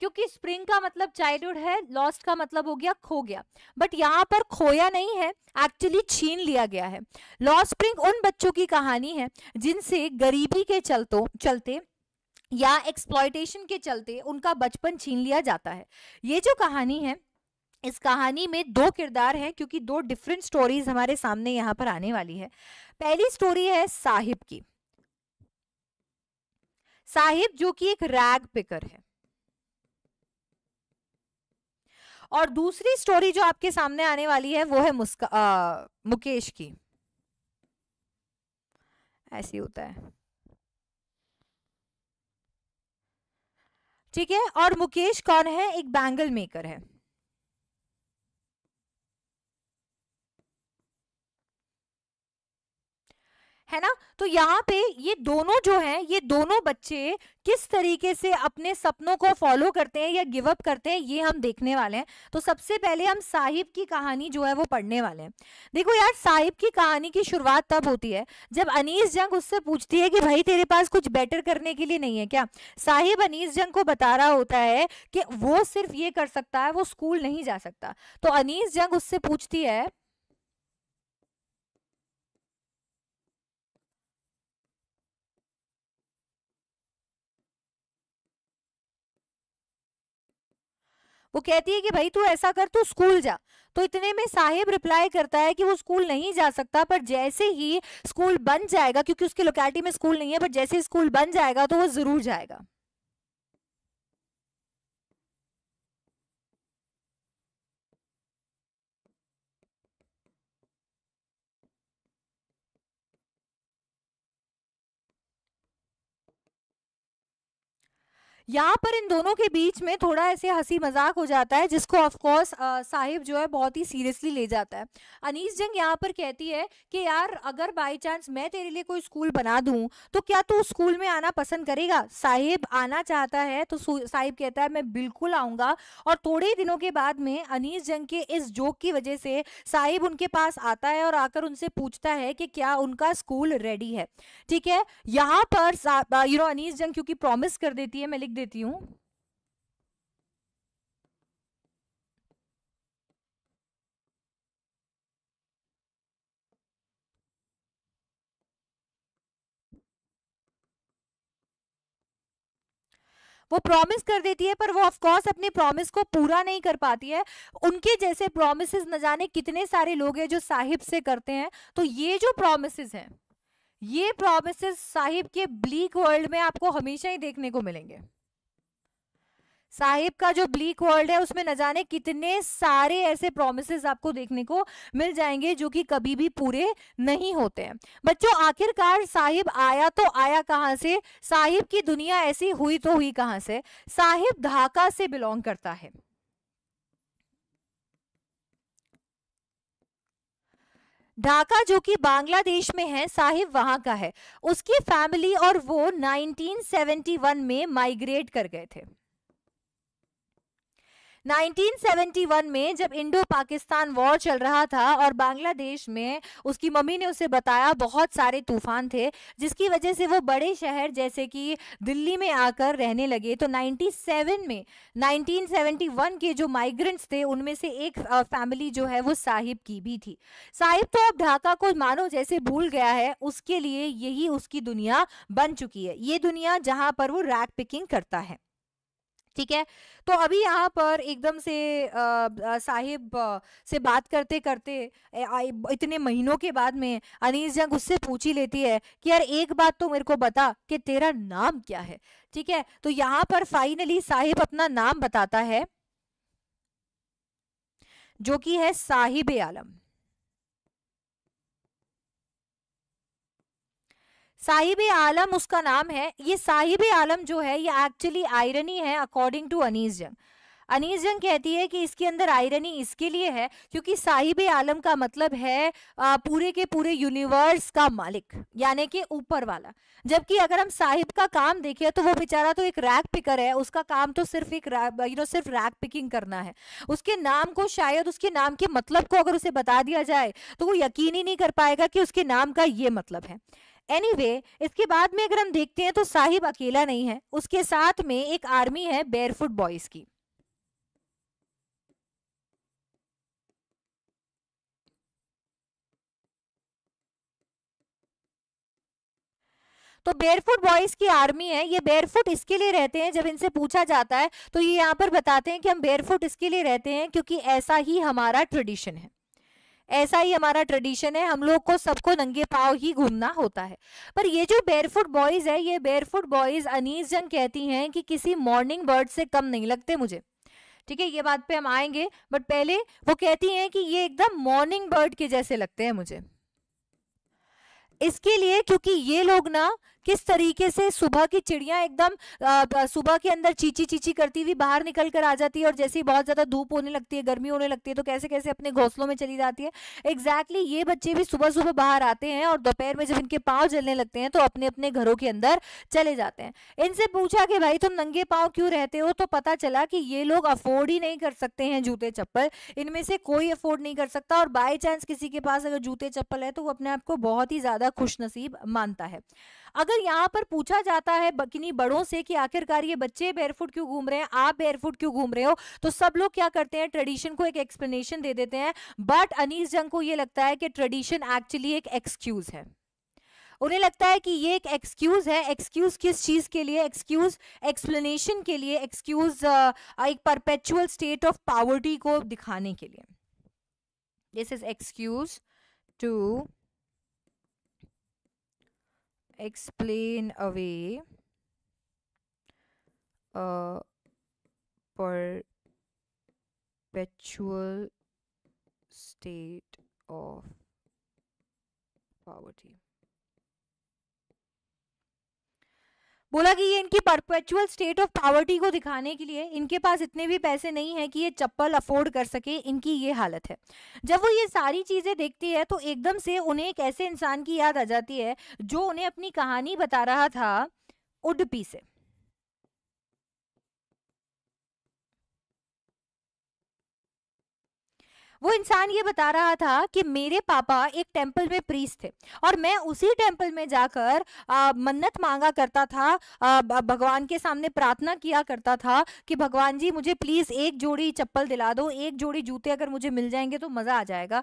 क्योंकि स्प्रिंग का मतलब चाइल्डहुड है लॉस्ट का मतलब हो गया खो गया बट यहाँ पर खोया नहीं है एक्चुअली छीन लिया गया है लॉ स्प्रिंग उन बच्चों की कहानी है जिनसे गरीबी के चलतो चलते या एक्सप्लॉयटेशन के चलते उनका बचपन छीन लिया जाता है ये जो कहानी है इस कहानी में दो किरदार हैं क्योंकि दो डिफरेंट स्टोरीज हमारे सामने यहाँ पर आने वाली है पहली स्टोरी है साहिब की साहिब जो कि एक रैग पिकर है और दूसरी स्टोरी जो आपके सामने आने वाली है वो है मुस्का आ, मुकेश की ऐसी होता है ठीक है और मुकेश कौन है एक बैंगल मेकर है है ना तो यहाँ पे ये दोनों जो हैं ये दोनों बच्चे किस तरीके से अपने सपनों को फॉलो करते हैं या गिव अप करते हैं ये हम देखने वाले हैं तो सबसे पहले हम साहिब की कहानी जो है वो पढ़ने वाले हैं देखो यार साहिब की कहानी की शुरुआत तब होती है जब अनीस जंग उससे पूछती है कि भाई तेरे पास कुछ बेटर करने के लिए नहीं है क्या साहिब अनीस जंग को बता रहा होता है कि वो सिर्फ ये कर सकता है वो स्कूल नहीं जा सकता तो अनीस जंग उससे पूछती है वो कहती है कि भाई तू ऐसा कर तू स्कूल जा तो इतने में साहिब रिप्लाई करता है कि वो स्कूल नहीं जा सकता पर जैसे ही स्कूल बन जाएगा क्योंकि उसकी लोकेलिटी में स्कूल नहीं है बट जैसे ही स्कूल बन जाएगा तो वो जरूर जाएगा यहाँ पर इन दोनों के बीच में थोड़ा ऐसे हंसी मजाक हो जाता है जिसको ऑफकोर्स साहिब जो है बहुत ही सीरियसली ले जाता है अनीस जंग यहाँ पर कहती है कि यार अगर बाई चांस मैं तेरे लिए कोई स्कूल बना दूँ तो क्या तू स्कूल में आना पसंद करेगा साहिब आना चाहता है तो साहिब कहता है मैं बिल्कुल आऊँगा और थोड़े ही दिनों के बाद में अनीस जंग के इस जोक की वजह से साहिब उनके पास आता है और आकर उनसे पूछता है कि क्या उनका स्कूल रेडी है ठीक है यहाँ पर यू नो अनीस जंग क्योंकि प्रॉमिस कर देती है मैं देती हूँ वो प्रॉमिस कर देती है पर वो ऑफ कोर्स अपने प्रॉमिस को पूरा नहीं कर पाती है उनके जैसे प्रोमिस न जाने कितने सारे लोग हैं जो साहिब से करते हैं तो ये जो प्रोमिस हैं ये प्रोमिस साहिब के ब्लीक वर्ल्ड में आपको हमेशा ही देखने को मिलेंगे साहिब का जो ब्लीक वर्ल्ड है उसमें न जाने कितने सारे ऐसे प्रोमिस आपको देखने को मिल जाएंगे जो कि कभी भी पूरे नहीं होते हैं बच्चों आखिरकार साहिब आया तो आया कहाँ से साहिब की दुनिया ऐसी हुई तो हुई कहाँ से साहिब ढाका से बिलोंग करता है ढाका जो कि बांग्लादेश में है साहिब वहां का है उसकी फैमिली और वो 1971 में माइग्रेट कर गए थे 1971 में जब इंडो पाकिस्तान वॉर चल रहा था और बांग्लादेश में उसकी मम्मी ने उसे बताया बहुत सारे तूफान थे जिसकी वजह से वो बड़े शहर जैसे कि दिल्ली में आकर रहने लगे तो 97 में 1971 के जो माइग्रेंट्स थे उनमें से एक फैमिली जो है वो साहिब की भी थी साहिब तो अब ढाका को मानो जैसे भूल गया है उसके लिए यही उसकी दुनिया बन चुकी है ये दुनिया जहाँ पर वो रैक पिकिंग करता है ठीक है तो अभी यहाँ पर एकदम से साहिब से बात करते करते इतने महीनों के बाद में अनिस जंग उससे पूछ ही लेती है कि यार एक बात तो मेरे को बता कि तेरा नाम क्या है ठीक है तो यहाँ पर फाइनली साहिब अपना नाम बताता है जो कि है साहिब आलम साहिब आलम उसका नाम है ये साहिब आलम जो है ये एक्चुअली आयरनी है अकॉर्डिंग टू अनीस जंग अनीस जंग कहती है कि इसके अंदर आयरनी इसके लिए है क्योंकि साहिब आलम का मतलब है पूरे के पूरे यूनिवर्स का मालिक यानी कि ऊपर वाला जबकि अगर हम साहिब का काम देखें तो वो बेचारा तो एक रैक पिकर है उसका काम तो सिर्फ एक यू नो सिर्फ रैक पिकिंग करना है उसके नाम को शायद उसके नाम के मतलब को अगर उसे बता दिया जाए तो वो यकीन ही नहीं कर पाएगा कि उसके नाम का ये मतलब है एनीवे anyway, इसके बाद में अगर हम देखते हैं तो साहिब अकेला नहीं है उसके साथ में एक आर्मी है बेयरफुट बॉयज की तो बेयरफुट बॉयज की आर्मी है ये बेयरफुट इसके लिए रहते हैं जब इनसे पूछा जाता है तो ये यहाँ पर बताते हैं कि हम बेयरफुट इसके लिए रहते हैं क्योंकि ऐसा ही हमारा ट्रेडिशन है ऐसा ही हमारा ट्रेडिशन है हम लोग को सबको नंगे पाव ही घूमना होता है पर ये जो बेयरफुट बॉयज़ है ये बेयरफुट बॉयज़ अनीस जन कहती हैं कि किसी मॉर्निंग बर्ड से कम नहीं लगते मुझे ठीक है ये बात पे हम आएंगे बट पहले वो कहती हैं कि ये एकदम मॉर्निंग बर्ड के जैसे लगते हैं मुझे इसके लिए क्योंकि ये लोग ना किस तरीके से सुबह की चिड़िया एकदम सुबह के अंदर चीची चीची करती हुई बाहर निकल कर आ जाती है और जैसे ही बहुत ज़्यादा धूप होने लगती है गर्मी होने लगती है तो कैसे कैसे अपने घोंसलों में चली जाती है एग्जैक्टली exactly ये बच्चे भी सुबह सुबह बाहर आते हैं और दोपहर में जब इनके पाँव जलने लगते हैं तो अपने अपने घरों के अंदर चले जाते हैं इनसे पूछा कि भाई तुम नंगे पाँव क्यों रहते हो तो पता चला कि ये लोग अफोर्ड ही नहीं कर सकते हैं जूते चप्पल इनमें से कोई अफोर्ड नहीं कर सकता और बाई चांस किसी के पास अगर जूते चप्पल है तो वो अपने आप को बहुत ही ज़्यादा खुशनसीब मानता है अगर यहाँ पर पूछा जाता है किन्हीं बड़ों से कि आखिरकार ये बच्चे बेयरफुट क्यों घूम रहे हैं आप बेयरफुट क्यों घूम रहे हो तो सब लोग क्या करते हैं ट्रेडिशन को एक एक्सप्लेनेशन दे देते हैं बट अनिस जंग को ये लगता है कि ट्रेडिशन एक्चुअली एक एक्सक्यूज है उन्हें लगता है कि ये एक एक्सक्यूज है एक्सक्यूज किस चीज के लिए एक्सक्यूज एक्सप्लेनेशन के लिए एक्सक्यूज एक परपेचुअल स्टेट ऑफ पावर्टी को दिखाने के लिए this is excuse to explain away a uh, perpetual state of poverty. बोला कि ये इनकी परपेचुअल स्टेट ऑफ पावर्टी को दिखाने के लिए इनके पास इतने भी पैसे नहीं है कि ये चप्पल अफोर्ड कर सके इनकी ये हालत है जब वो ये सारी चीज़ें देखती है तो एकदम से उन्हें एक ऐसे इंसान की याद आ जाती है जो उन्हें अपनी कहानी बता रहा था उडपी से वो इंसान ये बता रहा था कि मेरे पापा एक टेम्पल में प्रीस थे और मैं उसी टेम्पल में जाकर आ, मन्नत मांगा करता था आ, भगवान के सामने प्रार्थना किया करता था कि भगवान जी मुझे प्लीज़ एक जोड़ी चप्पल दिला दो एक जोड़ी जूते अगर मुझे मिल जाएंगे तो मज़ा आ जाएगा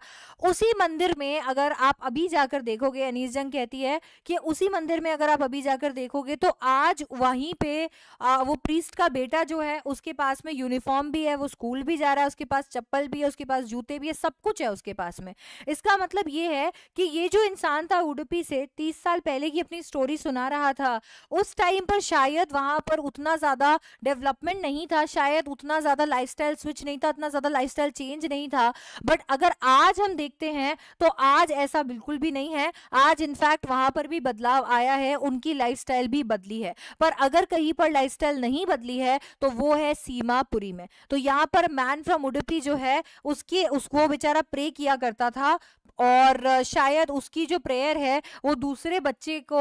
उसी मंदिर में अगर आप अभी जाकर देखोगे अनिस जंग कहती है कि उसी मंदिर में अगर आप अभी जाकर देखोगे तो आज वहीं पे आ, वो प्रीस्ट का बेटा जो है उसके पास में यूनिफॉर्म भी है वो स्कूल भी जा रहा है उसके पास चप्पल भी है उसके पास जूते कुत्ते भी है सब कुछ है उसके पास में इसका मतलब ये है कि ये जो इंसान था उडुपी से तीस साल पहले की अपनी स्टोरी सुना रहा था उस टाइम पर शायद वहां पर उतना ज़्यादा डेवलपमेंट नहीं था शायद उतना ज़्यादा लाइफस्टाइल स्विच नहीं था उतना ज़्यादा लाइफस्टाइल चेंज नहीं था बट अगर आज हम देखते हैं तो आज ऐसा बिल्कुल भी नहीं है आज इनफैक्ट वहां पर भी बदलाव आया है उनकी लाइफस्टाइल भी बदली है पर अगर कहीं पर लाइफस्टाइल नहीं बदली है तो वो है सीमापुरी में तो यहाँ पर मैन फ्रॉम उडुपी जो है उसके उसको बेचारा प्रे किया करता था और शायद उसकी जो प्रेयर है वो दूसरे बच्चे को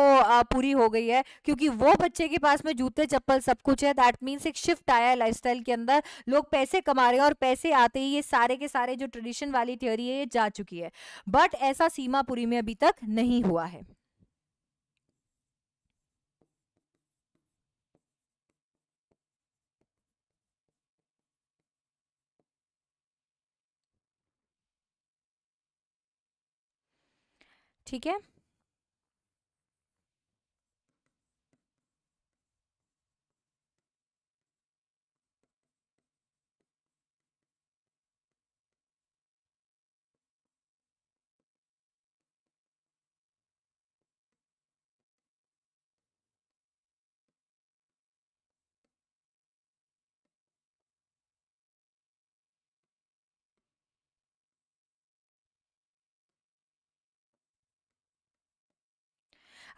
पूरी हो गई है क्योंकि वो बच्चे के पास में जूते चप्पल सब कुछ है दैट मीन्स एक शिफ्ट आया है लाइफ के अंदर लोग पैसे कमा रहे हैं और पैसे आते ही ये सारे के सारे जो ट्रेडिशन वाली थ्योरी है ये जा चुकी है बट ऐसा सीमापुरी में अभी तक नहीं हुआ है ठीक है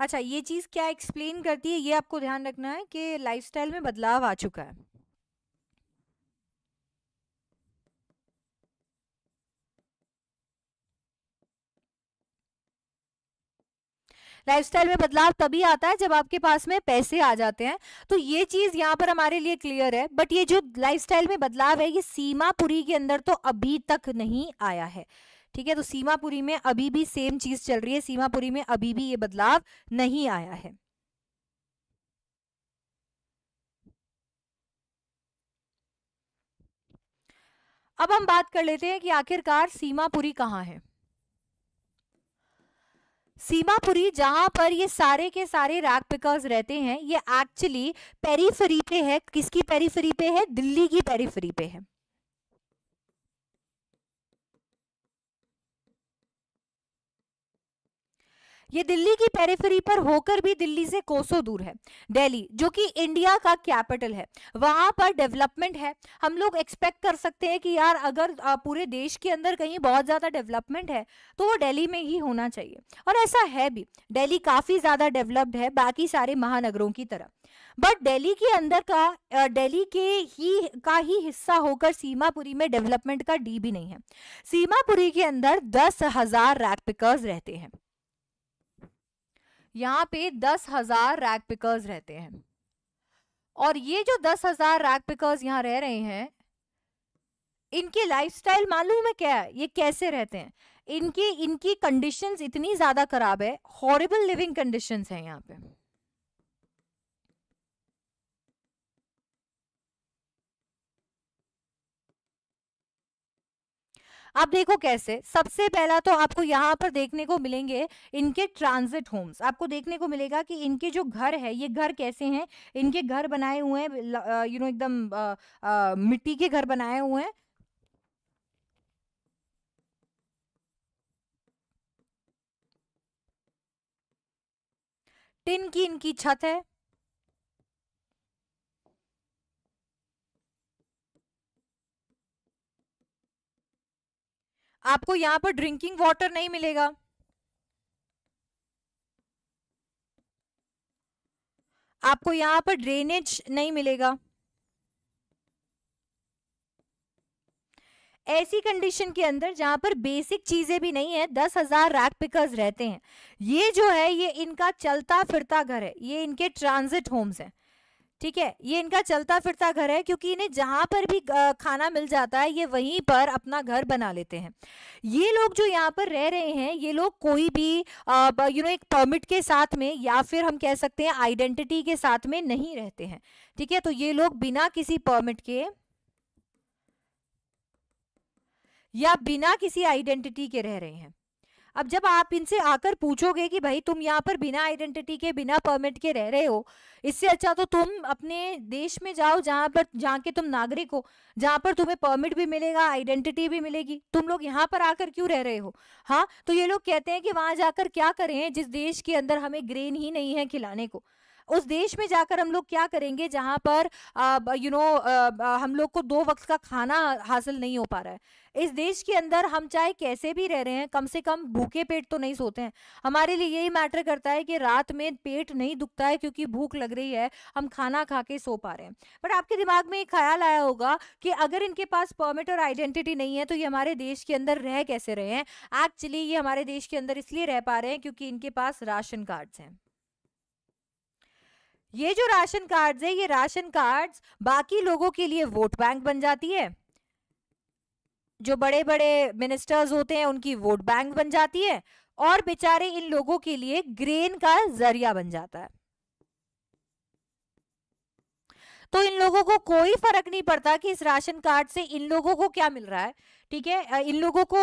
अच्छा ये चीज़ क्या एक्सप्लेन करती है ये आपको ध्यान रखना है कि लाइफस्टाइल में बदलाव आ चुका है लाइफस्टाइल में बदलाव तभी आता है जब आपके पास में पैसे आ जाते हैं तो ये चीज यहाँ पर हमारे लिए क्लियर है बट ये जो लाइफस्टाइल में बदलाव है ये सीमा के अंदर तो अभी तक नहीं आया है ठीक है तो सीमापुरी में अभी भी सेम चीज चल रही है सीमापुरी में अभी भी ये बदलाव नहीं आया है अब हम बात कर लेते हैं कि आखिरकार सीमापुरी कहाँ है सीमापुरी जहां पर ये सारे के सारे रैक पिकर्स रहते हैं ये एक्चुअली पेरीफरी पे है किसकी पेरीफरी पे है दिल्ली की पेरीफरी पे है ये दिल्ली की पेरिफेरी पर होकर भी दिल्ली से कोसो दूर है दिल्ली जो कि इंडिया का कैपिटल है वहां पर डेवलपमेंट है हम लोग एक्सपेक्ट कर सकते हैं कि यार अगर पूरे देश के अंदर कहीं बहुत ज़्यादा डेवलपमेंट है तो वो दिल्ली में ही होना चाहिए और ऐसा है भी दिल्ली काफ़ी ज़्यादा डेवलप्ड है बाकी सारे महानगरों की तरह बट दिल्ली के अंदर का दिल्ली के ही का ही हिस्सा होकर सीमापुरी में डेवलपमेंट का डी भी नहीं है सीमापुरी के अंदर दस हजार रैक पिकर्स रहते हैं यहाँ पे दस हजार रैग पिकर्स रहते हैं और ये जो दस हजार रैग पिकर्स यहाँ रह रहे हैं इनकी लाइफस्टाइल मालूम है क्या है ये कैसे रहते हैं इनकी इनकी कंडीशंस इतनी ज्यादा खराब है हॉरिबल लिविंग कंडीशंस हैं यहाँ पे आप देखो कैसे सबसे पहला तो आपको यहाँ पर देखने को मिलेंगे इनके ट्रांजिट होम्स आपको देखने को मिलेगा कि इनके जो घर है ये घर कैसे हैं इनके घर बनाए हुए हैं यू नो एकदम मिट्टी के घर बनाए हुए हैं टिन की इनकी छत है आपको यहाँ पर ड्रिंकिंग वाटर नहीं मिलेगा आपको यहाँ पर ड्रेनेज नहीं मिलेगा ऐसी कंडीशन के अंदर जहां पर बेसिक चीजें भी नहीं है दस हजार रैक पिकर्स रहते हैं ये जो है ये इनका चलता फिरता घर है ये इनके ट्रांजिट होम्स हैं ठीक है ये इनका चलता फिरता घर है क्योंकि इन्हें जहां पर भी खाना मिल जाता है ये वहीं पर अपना घर बना लेते हैं ये लोग जो यहाँ पर रह रहे हैं ये लोग कोई भी यू नो एक परमिट के साथ में या फिर हम कह सकते हैं आइडेंटिटी के साथ में नहीं रहते हैं ठीक है तो ये लोग बिना किसी परमिट के या बिना किसी आइडेंटिटी के रह रहे हैं अब जब आप इनसे आकर पूछोगे कि भाई तुम यहाँ पर बिना आइडेंटिटी के बिना परमिट के रह रहे हो इससे अच्छा तो तुम अपने देश में जाओ जहाँ पर जहाँ के तुम नागरिक हो जहाँ पर तुम्हें परमिट भी मिलेगा आइडेंटिटी भी मिलेगी तुम लोग यहाँ पर आकर क्यों रह रहे हो हाँ तो ये लोग कहते हैं कि वहाँ जाकर क्या करें जिस देश के अंदर हमें ग्रेन ही नहीं है खिलाने को उस देश में जाकर हम लोग क्या करेंगे जहाँ पर यू नो हम लोग को दो वक्त का खाना हासिल नहीं हो पा रहा है इस देश के अंदर हम चाहे कैसे भी रह रहे हैं कम से कम भूखे पेट तो नहीं सोते हैं हमारे लिए यही मैटर करता है कि रात में पेट नहीं दुखता है क्योंकि भूख लग रही है हम खाना खा के सो पा रहे हैं बट आपके दिमाग में एक ख्याल आया होगा कि अगर इनके पास परमिट और आइडेंटिटी नहीं है तो ये हमारे देश के अंदर रह कैसे रहे हैं एक्चुअली ये हमारे देश के अंदर इसलिए रह पा रहे हैं क्योंकि इनके पास राशन कार्ड्स हैं ये जो राशन कार्ड्स है ये राशन कार्ड्स बाकी लोगों के लिए वोट बैंक बन जाती है जो बड़े बड़े मिनिस्टर्स होते हैं उनकी वोट बैंक बन जाती है और बेचारे इन लोगों के लिए ग्रेन का जरिया बन जाता है तो इन लोगों को कोई फर्क नहीं पड़ता कि इस राशन कार्ड से इन लोगों को क्या मिल रहा है ठीक है इन लोगों को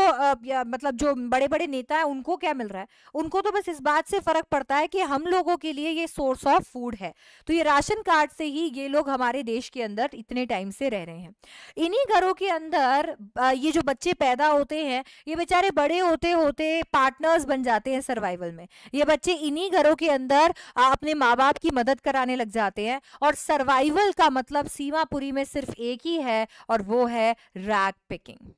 मतलब जो बड़े बड़े नेता है उनको क्या मिल रहा है उनको तो बस इस बात से फर्क पड़ता है कि हम लोगों के लिए ये सोर्स ऑफ फूड है तो ये राशन कार्ड से ही ये लोग हमारे देश के अंदर इतने टाइम से रह रहे हैं इन्हीं घरों के अंदर ये जो बच्चे पैदा होते हैं ये बेचारे बड़े होते होते पार्टनर्स बन जाते हैं सर्वाइवल में ये बच्चे इन्हीं घरों के अंदर अपने माँ बाप की मदद कराने लग जाते हैं और सर्वाइवल का मतलब सीमापुरी में सिर्फ एक ही है और वो है रैग पिकिंग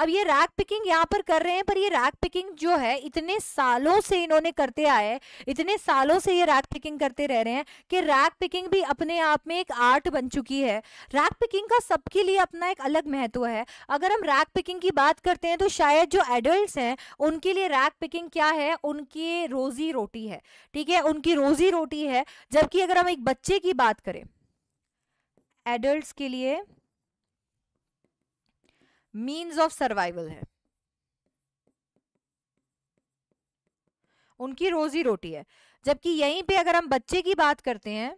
अब ये रैक पिकिंग यहाँ पर कर रहे हैं पर ये रैक पिकिंग जो है इतने सालों से इन्होंने करते आए इतने सालों से ये रैक पिकिंग करते रह रहे हैं कि रैक पिकिंग भी अपने आप में एक आर्ट बन चुकी है रैक पिकिंग का सबके लिए अपना एक अलग महत्व है अगर हम रैक पिकिंग की बात करते हैं तो शायद जो एडल्ट हैं उनके लिए रैक पिकिंग क्या है उनकी रोजी रोटी है ठीक है उनकी रोजी रोटी है जबकि अगर हम एक बच्चे की बात करें एडल्ट के लिए मीन्स ऑफ सर्वाइवल है उनकी रोजी रोटी है जबकि यहीं पे अगर हम बच्चे की बात करते हैं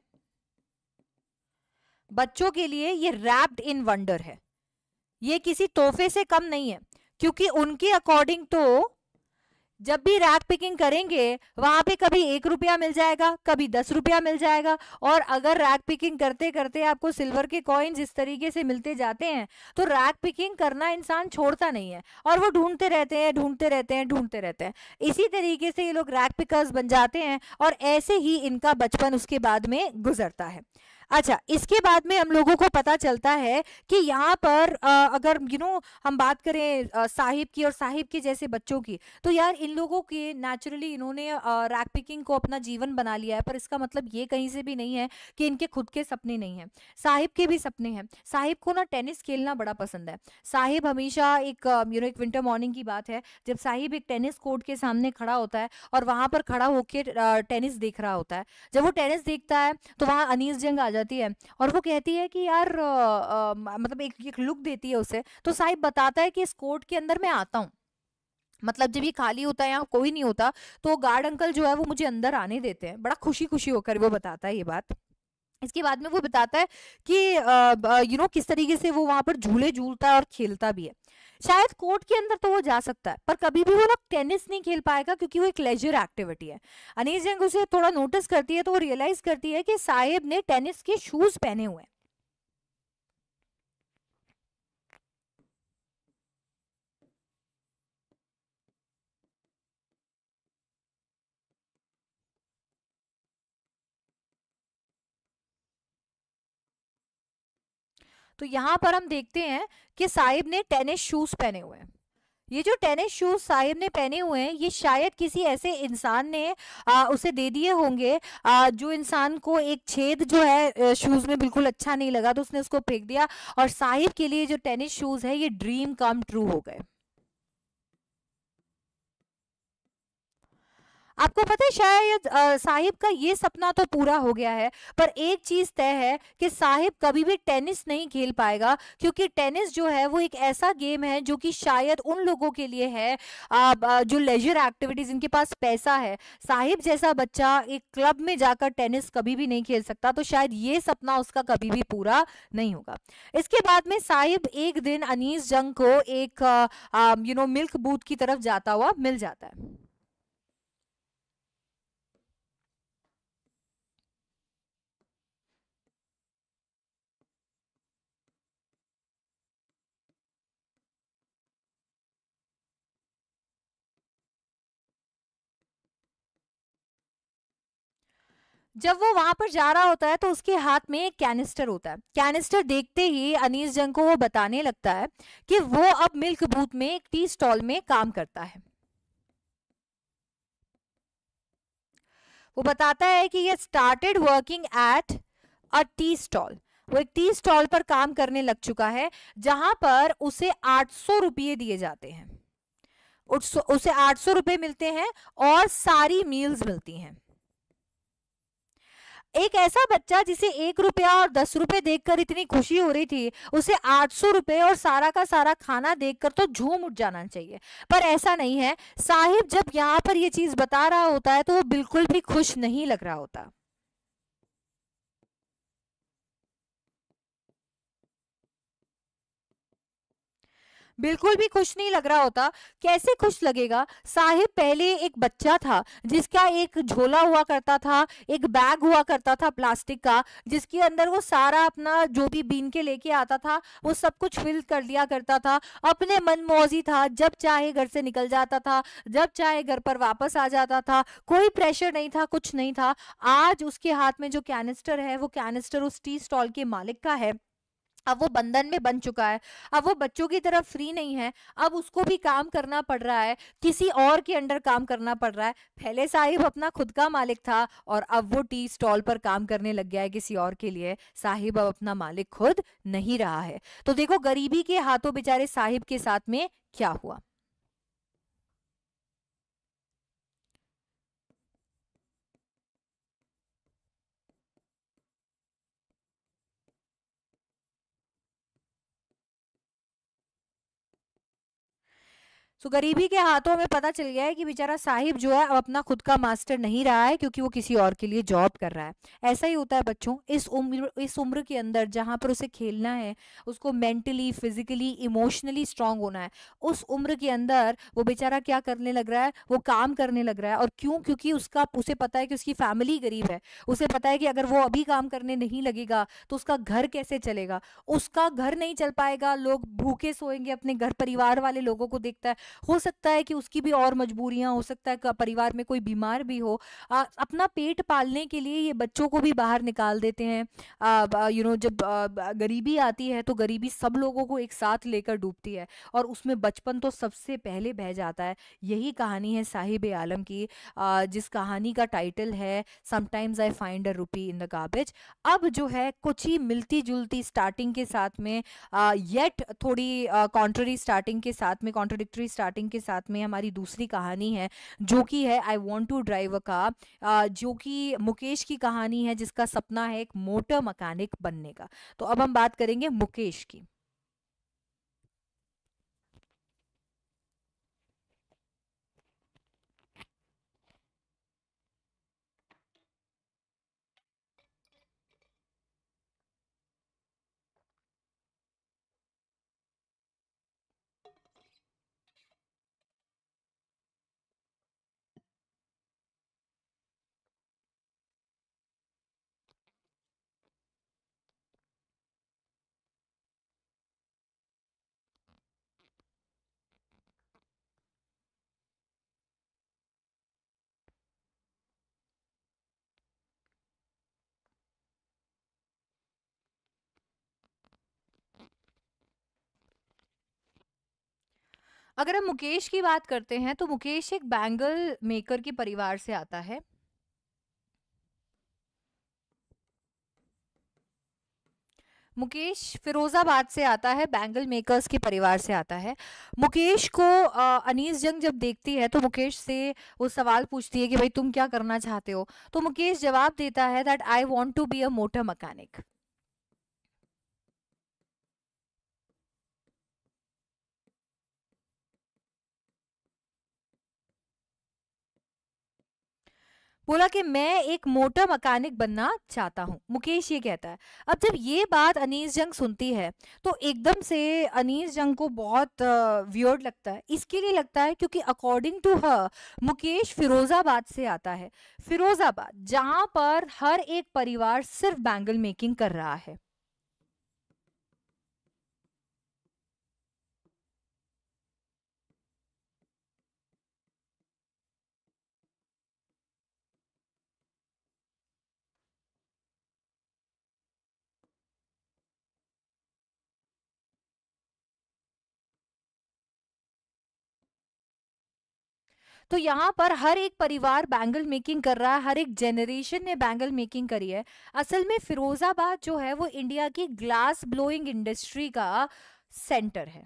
बच्चों के लिए ये रैप्ड इन वंडर है ये किसी तोहफे से कम नहीं है क्योंकि उनके अकॉर्डिंग तो जब भी रैक पिकिंग करेंगे वहां पे कभी एक रुपया मिल जाएगा कभी दस रुपया मिल जाएगा और अगर रैक पिकिंग करते करते आपको सिल्वर के कॉइन्स इस तरीके से मिलते जाते हैं तो रैक पिकिंग करना इंसान छोड़ता नहीं है और वो ढूंढते रहते हैं ढूंढते रहते हैं ढूंढते रहते हैं इसी तरीके से ये लोग रैक पिकर्स बन जाते हैं और ऐसे ही इनका बचपन उसके बाद में गुजरता है अच्छा इसके बाद में हम लोगों को पता चलता है कि यहाँ पर आ, अगर यू नो हम बात करें आ, साहिब की और साहिब के जैसे बच्चों की तो यार इन लोगों के नेचुरली इन्होंने रैक पिकिंग को अपना जीवन बना लिया है पर इसका मतलब ये कहीं से भी नहीं है कि इनके खुद के सपने नहीं हैं साहिब के भी सपने हैं साहिब को ना टेनिस खेलना बड़ा पसंद है साहिब हमेशा एक यू नो एक विंटर मॉर्निंग की बात है जब साहिब एक टेनिस कोर्ट के सामने खड़ा होता है और वहाँ पर खड़ा होकर टेनिस देख रहा होता है जब वो टेनिस देखता है तो वहाँ अनीस जंग आ जाता जाती है और वो कहती है कि यार आ, आ, मतलब एक, एक लुक देती है उसे तो साहिब बताता है कि इस कोर्ट के अंदर मैं आता हूँ मतलब जब ये खाली होता है यहाँ कोई नहीं होता तो गार्ड अंकल जो है वो मुझे अंदर आने देते हैं बड़ा खुशी खुशी होकर वो बताता है ये बात इसके बाद में वो बताता है कि यू नो किस तरीके से वो वहां पर झूले झूलता है और खेलता भी है शायद कोर्ट के अंदर तो वो जा सकता है पर कभी भी वो लोग टेनिस नहीं खेल पाएगा क्योंकि वो एक लेजर एक्टिविटी है अनिल जंग उसे थोड़ा नोटिस करती है तो वो रियलाइज करती है कि साहेब ने टेनिस के शूज पहने हुए हैं तो यहाँ पर हम देखते हैं कि साहिब ने टेनिस शूज़ पहने हुए हैं ये जो टेनिस शूज साहिब ने पहने हुए हैं ये शायद किसी ऐसे इंसान ने आ, उसे दे दिए होंगे आ, जो इंसान को एक छेद जो है शूज में बिल्कुल अच्छा नहीं लगा तो उसने उसको फेंक दिया और साहिब के लिए जो टेनिस शूज है ये ड्रीम कम ट्रू हो गए आपको पता है शायद साहिब का ये सपना तो पूरा हो गया है पर एक चीज तय है कि साहिब कभी भी टेनिस नहीं खेल पाएगा क्योंकि टेनिस जो है वो एक ऐसा गेम है जो कि शायद उन लोगों के लिए है जो लेजर एक्टिविटीज इनके पास पैसा है साहिब जैसा बच्चा एक क्लब में जाकर टेनिस कभी भी नहीं खेल सकता तो शायद ये सपना उसका कभी भी पूरा नहीं होगा इसके बाद में साहिब एक दिन अनिस जंग को एक यू नो मिल्क बूथ की तरफ जाता हुआ मिल जाता है जब वो वहां पर जा रहा होता है तो उसके हाथ में एक कैनिस्टर होता है कैनिस्टर देखते ही अनीस जंग को वो बताने लगता है कि वो अब मिल्क बूथ में एक टी स्टॉल में काम करता है वो बताता है कि ये started working at a tea stall वो एक टी स्टॉल पर काम करने लग चुका है जहां पर उसे आठ सौ रुपये दिए जाते हैं उसे आठ सौ मिलते हैं और सारी मील्स मिलती हैं एक ऐसा बच्चा जिसे एक रुपया और दस रुपये देखकर इतनी खुशी हो रही थी उसे आठ सौ रुपये और सारा का सारा खाना देखकर तो झूम उठ जाना चाहिए पर ऐसा नहीं है साहिब जब यहाँ पर यह चीज़ बता रहा होता है तो वो बिल्कुल भी खुश नहीं लग रहा होता बिल्कुल भी खुश नहीं लग रहा होता कैसे खुश लगेगा साहिब पहले एक बच्चा था जिसका एक झोला हुआ करता था एक बैग हुआ करता था प्लास्टिक का जिसके अंदर वो सारा अपना जो भी बीन के लेके आता था वो सब कुछ फिल कर लिया करता था अपने मन मौजी था जब चाहे घर से निकल जाता था जब चाहे घर पर वापस आ जाता था कोई प्रेशर नहीं था कुछ नहीं था आज उसके हाथ में जो कैनिस्टर है वो कैनिस्टर उस टी स्टॉल के मालिक का है अब वो बंधन में बन चुका है अब वो बच्चों की तरफ फ्री नहीं है अब उसको भी काम करना पड़ रहा है किसी और के अंडर काम करना पड़ रहा है पहले साहिब अपना खुद का मालिक था और अब वो टी स्टॉल पर काम करने लग गया है किसी और के लिए साहिब अब अपना मालिक खुद नहीं रहा है तो देखो गरीबी के हाथों बेचारे साहिब के साथ में क्या हुआ सो so, गरीबी के हाथों में पता चल गया है कि बेचारा साहिब जो है अब अपना खुद का मास्टर नहीं रहा है क्योंकि वो किसी और के लिए जॉब कर रहा है ऐसा ही होता है बच्चों इस उम्र इस उम्र के अंदर जहाँ पर उसे खेलना है उसको मेंटली फिजिकली इमोशनली स्ट्रांग होना है उस उम्र के अंदर वो बेचारा क्या करने लग रहा है वो काम करने लग रहा है और क्यों क्योंकि उसका उसे पता है कि उसकी फैमिली गरीब है उसे पता है कि अगर वो अभी काम करने नहीं लगेगा तो उसका घर कैसे चलेगा उसका घर नहीं चल पाएगा लोग भूखे सोएंगे अपने घर परिवार वाले लोगों को देखता है हो सकता है कि उसकी भी और मजबूरियां हो सकता है परिवार में कोई बीमार भी हो आ, अपना पेट पालने के लिए ये बच्चों को भी बाहर निकाल देते हैं यू नो जब आ, गरीबी आती है तो गरीबी सब लोगों को एक साथ लेकर डूबती है और उसमें बचपन तो सबसे पहले बह जाता है यही कहानी है साहिब आलम की आ, जिस कहानी का टाइटल है समटाइम्स आई फाइंड अ रूपी इन द गार्बेज अब जो है कुछ ही मिलती जुलती स्टार्टिंग के साथ में येट थोड़ी कॉन्ट्ररी स्टार्टिंग के साथ में कॉन्ट्रोडिक्टरी स्टार्टिंग के साथ में हमारी दूसरी कहानी है जो कि है I want to drive a car जो कि मुकेश की कहानी है जिसका सपना है एक मोटर मकैनिक बनने का तो अब हम बात करेंगे मुकेश की अगर हम मुकेश की बात करते हैं तो मुकेश एक बैंगल मेकर के परिवार से आता है मुकेश फिरोजाबाद से आता है बैंगल मेकर्स के परिवार से आता है मुकेश को अनीस जंग जब देखती है तो मुकेश से वो सवाल पूछती है कि भाई तुम क्या करना चाहते हो तो मुकेश जवाब देता है that I want to be a motor mechanic बोला कि मैं एक मोटर मकैनिक बनना चाहता हूँ मुकेश ये कहता है अब जब ये बात अनीस जंग सुनती है तो एकदम से अनीस जंग को बहुत व्योर्ड लगता है इसके लिए लगता है क्योंकि according to her Mukesh Firozabad से आता है फिरोज़ाबाद जहाँ पर हर एक परिवार सिर्फ बैंगल मेकिंग कर रहा है तो यहाँ पर हर एक परिवार बैंगल मेकिंग कर रहा है हर एक जनरेशन ने बैंगल मेकिंग करी है असल में फिरोजाबाद जो है वो इंडिया की ग्लास ब्लोइंग इंडस्ट्री का सेंटर है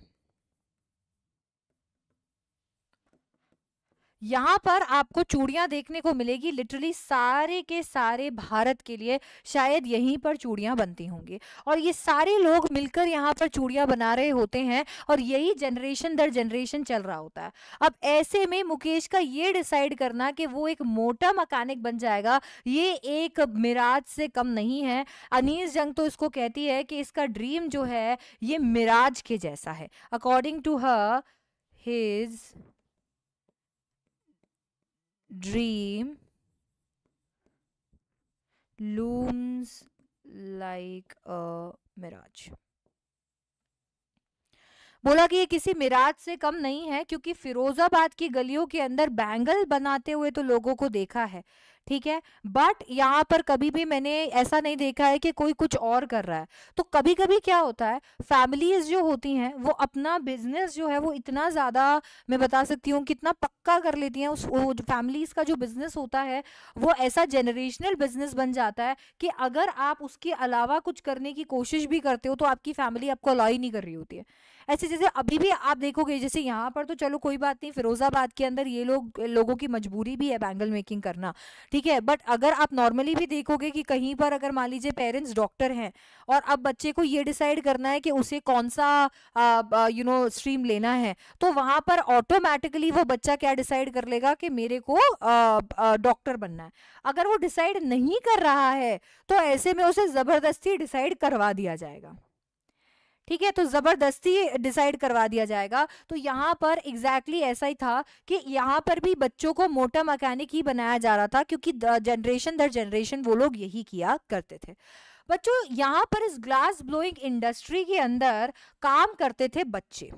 यहाँ पर आपको चूड़ियाँ देखने को मिलेगी लिटरली सारे के सारे भारत के लिए शायद यहीं पर चूड़ियाँ बनती होंगी और ये सारे लोग मिलकर यहाँ पर चूड़ियाँ बना रहे होते हैं और यही जनरेशन दर जनरेशन चल रहा होता है अब ऐसे में मुकेश का ये डिसाइड करना कि वो एक मोटा मकैनिक बन जाएगा ये एक मिराज से कम नहीं है अनिस जंग तो इसको कहती है कि इसका ड्रीम जो है ये मिराज के जैसा है according to her his dream looms like a mirage. बोला कि ये किसी मिराज से कम नहीं है क्योंकि फिरोजाबाद की गलियों के अंदर बैंगल बनाते हुए तो लोगों को देखा है ठीक है बट यहाँ पर कभी भी मैंने ऐसा नहीं देखा है कि कोई कुछ और कर रहा है तो कभी कभी क्या होता है फैमिलीज जो होती हैं वो अपना बिजनेस जो है वो इतना ज़्यादा मैं बता सकती हूँ कितना पक्का कर लेती हैं उस फैमिलीज का जो बिजनेस होता है वो ऐसा जनरेशनल बिजनेस बन जाता है कि अगर आप उसके अलावा कुछ करने की कोशिश भी करते हो तो आपकी फैमिली आपको अलाउ ही नहीं कर रही होती है ऐसे जैसे अभी भी आप देखोगे जैसे यहाँ पर तो चलो कोई बात नहीं फिरोजाबाद के अंदर ये लोग लोगों की मजबूरी भी है बैंगल मेकिंग करना ठीक है बट अगर आप नॉर्मली भी देखोगे कि कहीं पर अगर मान लीजिए पेरेंट्स डॉक्टर हैं और अब बच्चे को ये डिसाइड करना है कि उसे कौन सा यू नो स्ट्रीम लेना है तो वहाँ पर ऑटोमेटिकली वो बच्चा क्या डिसाइड कर लेगा कि मेरे को डॉक्टर बनना है अगर वो डिसाइड नहीं कर रहा है तो ऐसे में उसे ज़बरदस्ती डिसाइड करवा दिया जाएगा ठीक है तो ज़बरदस्ती डिसाइड करवा दिया जाएगा तो यहाँ पर एग्जैक्टली exactly ऐसा ही था कि यहाँ पर भी बच्चों को मोटा मकैनिक ही बनाया जा रहा था क्योंकि जनरेशन दर जनरेशन वो लोग यही किया करते थे बच्चों यहाँ पर इस ग्लास ब्लोइंग इंडस्ट्री के अंदर काम करते थे बच्चे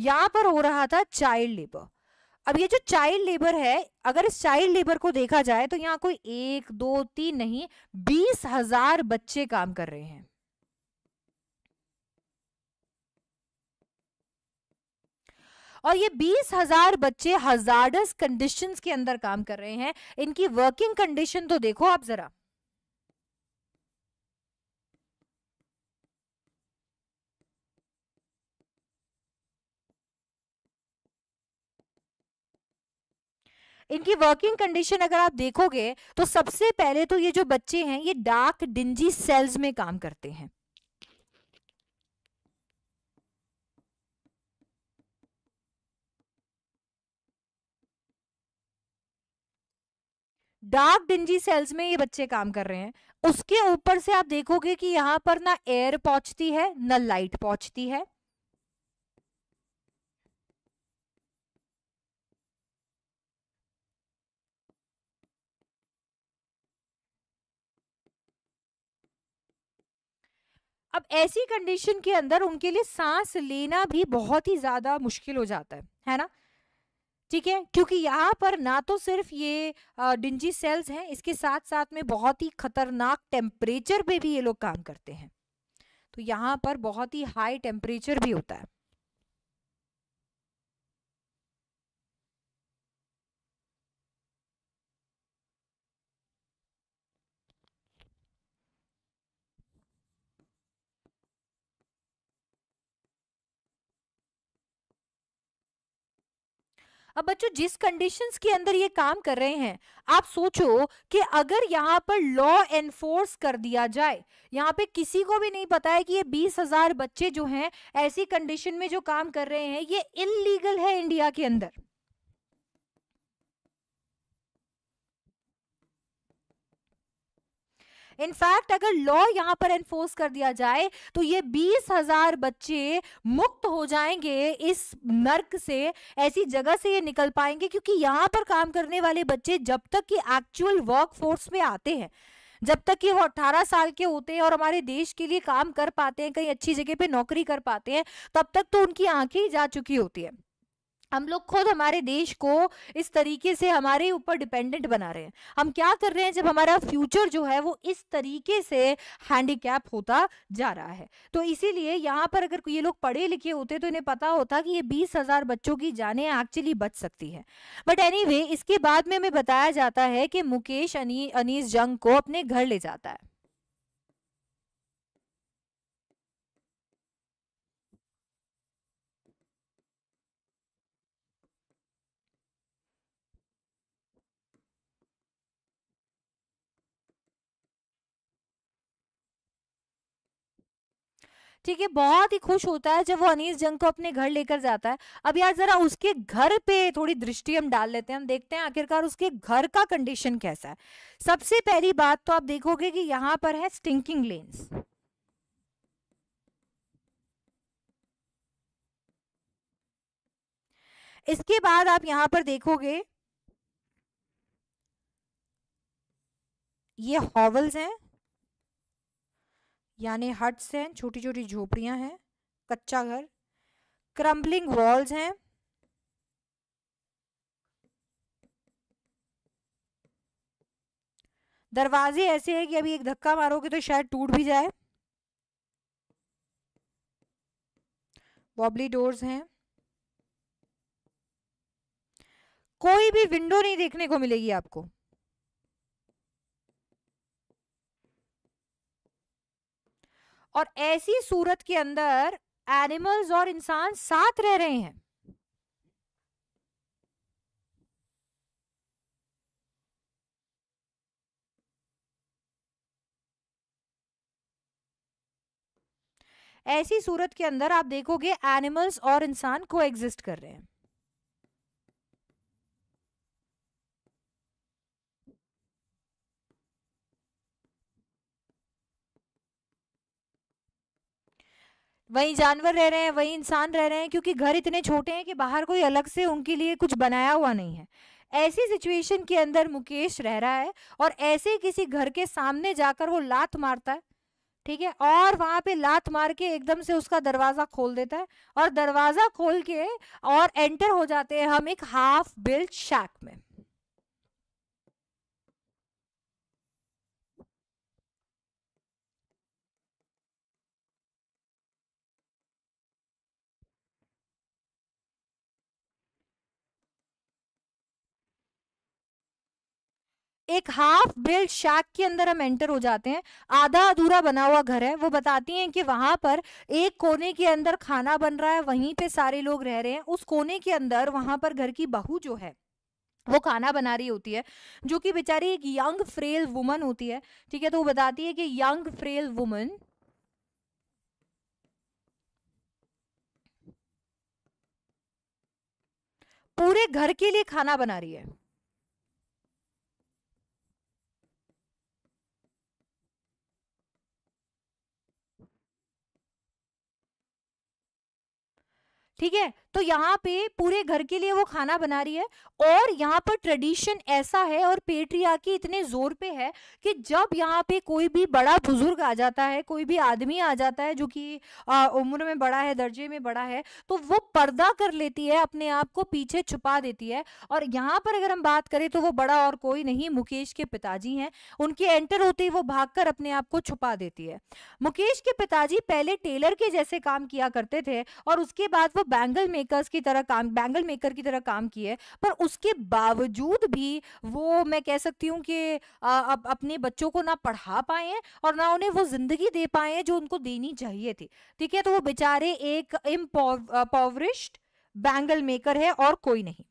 यहाँ पर हो रहा था चाइल्ड लेबर अब ये जो चाइल्ड लेबर है अगर इस चाइल्ड लेबर को देखा जाए तो यहाँ कोई एक दो तीन नहीं बीस हजार बच्चे काम कर रहे हैं और ये बीस हजार बच्चे हजार्डस कंडीशंस के अंदर काम कर रहे हैं इनकी वर्किंग कंडीशन तो देखो आप जरा इनकी वर्किंग कंडीशन अगर आप देखोगे तो सबसे पहले तो ये जो बच्चे हैं ये डार्क डिंजी सेल्स में काम करते हैं डार्क डिंजी सेल्स में ये बच्चे काम कर रहे हैं उसके ऊपर से आप देखोगे कि यहां पर ना एयर पहुंचती है ना लाइट पहुंचती है अब ऐसी कंडीशन के अंदर उनके लिए सांस लेना भी बहुत ही ज्यादा मुश्किल हो जाता है है ना ठीक है क्योंकि यहाँ पर ना तो सिर्फ ये डिंजी सेल्स हैं इसके साथ साथ में बहुत ही खतरनाक टेम्परेचर पे भी ये लोग काम करते हैं तो यहाँ पर बहुत ही हाई टेम्परेचर भी होता है अब बच्चों जिस कंडीशंस के अंदर ये काम कर रहे हैं आप सोचो कि अगर यहाँ पर लॉ एनफोर्स कर दिया जाए यहाँ पे किसी को भी नहीं पता है कि ये बीस हजार बच्चे जो हैं ऐसी कंडीशन में जो काम कर रहे हैं ये इलीगल है इंडिया के अंदर इनफैक्ट अगर लॉ यहाँ पर एनफोर्स कर दिया जाए तो ये बीस हजार बच्चे मुक्त हो जाएंगे इस नर्क से ऐसी जगह से ये निकल पाएंगे क्योंकि यहाँ पर काम करने वाले बच्चे जब तक कि एक्चुअल वर्क फोर्स में आते हैं जब तक कि वो अट्ठारह साल के होते हैं और हमारे देश के लिए काम कर पाते हैं कहीं अच्छी जगह पे नौकरी कर पाते हैं तब तक तो उनकी आंखें ही जा चुकी होती है हम लोग खुद हमारे देश को इस तरीके से हमारे ऊपर डिपेंडेंट बना रहे हैं हम क्या कर रहे हैं जब हमारा फ्यूचर जो है वो इस तरीके से हैंडीकैप होता जा रहा है तो इसीलिए यहाँ पर अगर ये लोग पढ़े लिखे होते तो इन्हें पता होता कि ये बीस हजार बच्चों की जाने एक्चुअली बच सकती है बट एनी anyway, इसके बाद में हमें बताया जाता है कि मुकेश अनी अनीस जंग को अपने घर ले जाता है ठीक है बहुत ही खुश होता है जब वो अनिस जंग को अपने घर लेकर जाता है अब यार जरा उसके घर पे थोड़ी दृष्टि हम डाल लेते हैं हम देखते हैं आखिरकार उसके घर का कंडीशन कैसा है सबसे पहली बात तो आप देखोगे कि यहां पर है स्टिंकिंग लेन्स इसके बाद आप यहां पर देखोगे ये हॉवल्स हैं यानी हट्स हैं छोटी छोटी झोपड़ियां हैं कच्चा घर क्रम्बलिंग वॉल्स हैं दरवाजे ऐसे हैं कि अभी एक धक्का मारोगे तो शायद टूट भी जाए वॉबली डोर्स हैं कोई भी विंडो नहीं देखने को मिलेगी आपको और ऐसी सूरत के अंदर एनिमल्स और इंसान साथ रह रहे हैं ऐसी सूरत के अंदर आप देखोगे एनिमल्स और इंसान को एग्जिस्ट कर रहे हैं वहीं जानवर रह रहे हैं वहीं इंसान रह रहे हैं क्योंकि घर इतने छोटे हैं कि बाहर कोई अलग से उनके लिए कुछ बनाया हुआ नहीं है ऐसी सिचुएशन के अंदर मुकेश रह रहा है और ऐसे किसी घर के सामने जाकर वो लात मारता है ठीक है और वहां पे लात मार के एकदम से उसका दरवाजा खोल देता है और दरवाजा खोल के और एंटर हो जाते हैं हम एक हाफ बिल्ड शैक में एक हाफ बिल्ड शैक के अंदर हम एंटर हो जाते हैं आधा अधूरा बना हुआ घर है वो बताती हैं कि वहां पर एक कोने के अंदर खाना बन रहा है वहीं पे सारे लोग रह रहे हैं उस कोने के अंदर वहां पर घर की बहू जो है वो खाना बना रही होती है जो कि बेचारी एक यंग फ्रेल वुमन होती है ठीक है तो वो बताती है कि यंग फ्रेल वुमन पूरे घर के लिए खाना बना रही है ठीक है तो यहाँ पे पूरे घर के लिए वो खाना बना रही है और यहाँ पर ट्रेडिशन ऐसा है और की इतने जोर पे है कि जब यहाँ पे कोई भी बड़ा बुजुर्ग आ जाता है कोई भी आदमी आ जाता है जो कि उम्र में बड़ा है दर्जे में बड़ा है तो वो पर्दा कर लेती है अपने आप को पीछे छुपा देती है और यहाँ पर अगर हम बात करें तो वो बड़ा और कोई नहीं मुकेश के पिताजी हैं उनके एंटर होते ही वो भाग अपने आप को छुपा देती है मुकेश के पिताजी पहले टेलर के जैसे काम किया करते थे और उसके बाद वो बैंगल में मेकर्स की तरह काम बैंगल मेकर की तरह काम की है पर उसके बावजूद भी वो मैं कह सकती हूँ कि अब अपने बच्चों को ना पढ़ा पाए हैं और ना उन्हें वो ज़िंदगी दे पाए हैं जो उनको देनी चाहिए थी ठीक है तो वो बेचारे एक इम्पॉवरिश्ड बैंगल मेकर है और कोई नहीं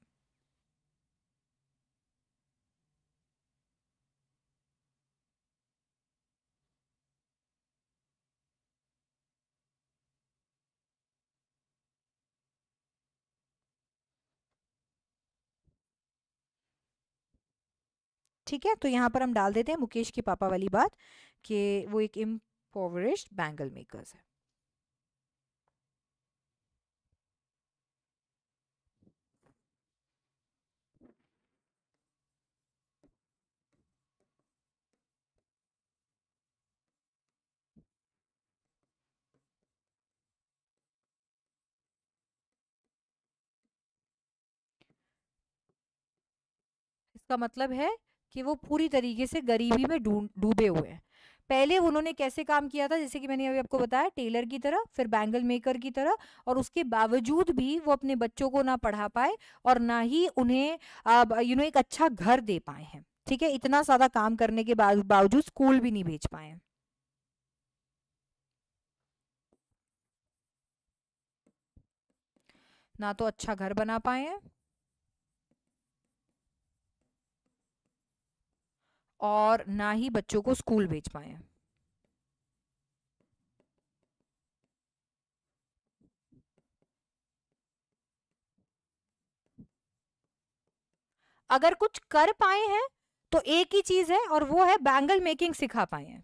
ठीक है तो यहाँ पर हम डाल देते हैं मुकेश के पापा वाली बात कि वो एक इम्पोवरिश बैंगल मेकर्स है इसका मतलब है कि वो पूरी तरीके से गरीबी में डूबे हुए हैं पहले उन्होंने कैसे काम किया था जैसे कि मैंने अभी आपको बताया टेलर की तरह फिर बैंगल मेकर की तरह और उसके बावजूद भी वो अपने बच्चों को ना पढ़ा पाए और ना ही उन्हें यू नो एक अच्छा घर दे पाए हैं ठीक है इतना सारा काम करने के बावजूद स्कूल भी नहीं भेज पाए ना तो अच्छा घर बना पाए हैं और ना ही बच्चों को स्कूल भेज पाए अगर कुछ कर पाए हैं तो एक ही चीज है और वो है बैंगल मेकिंग सिखा पाए हैं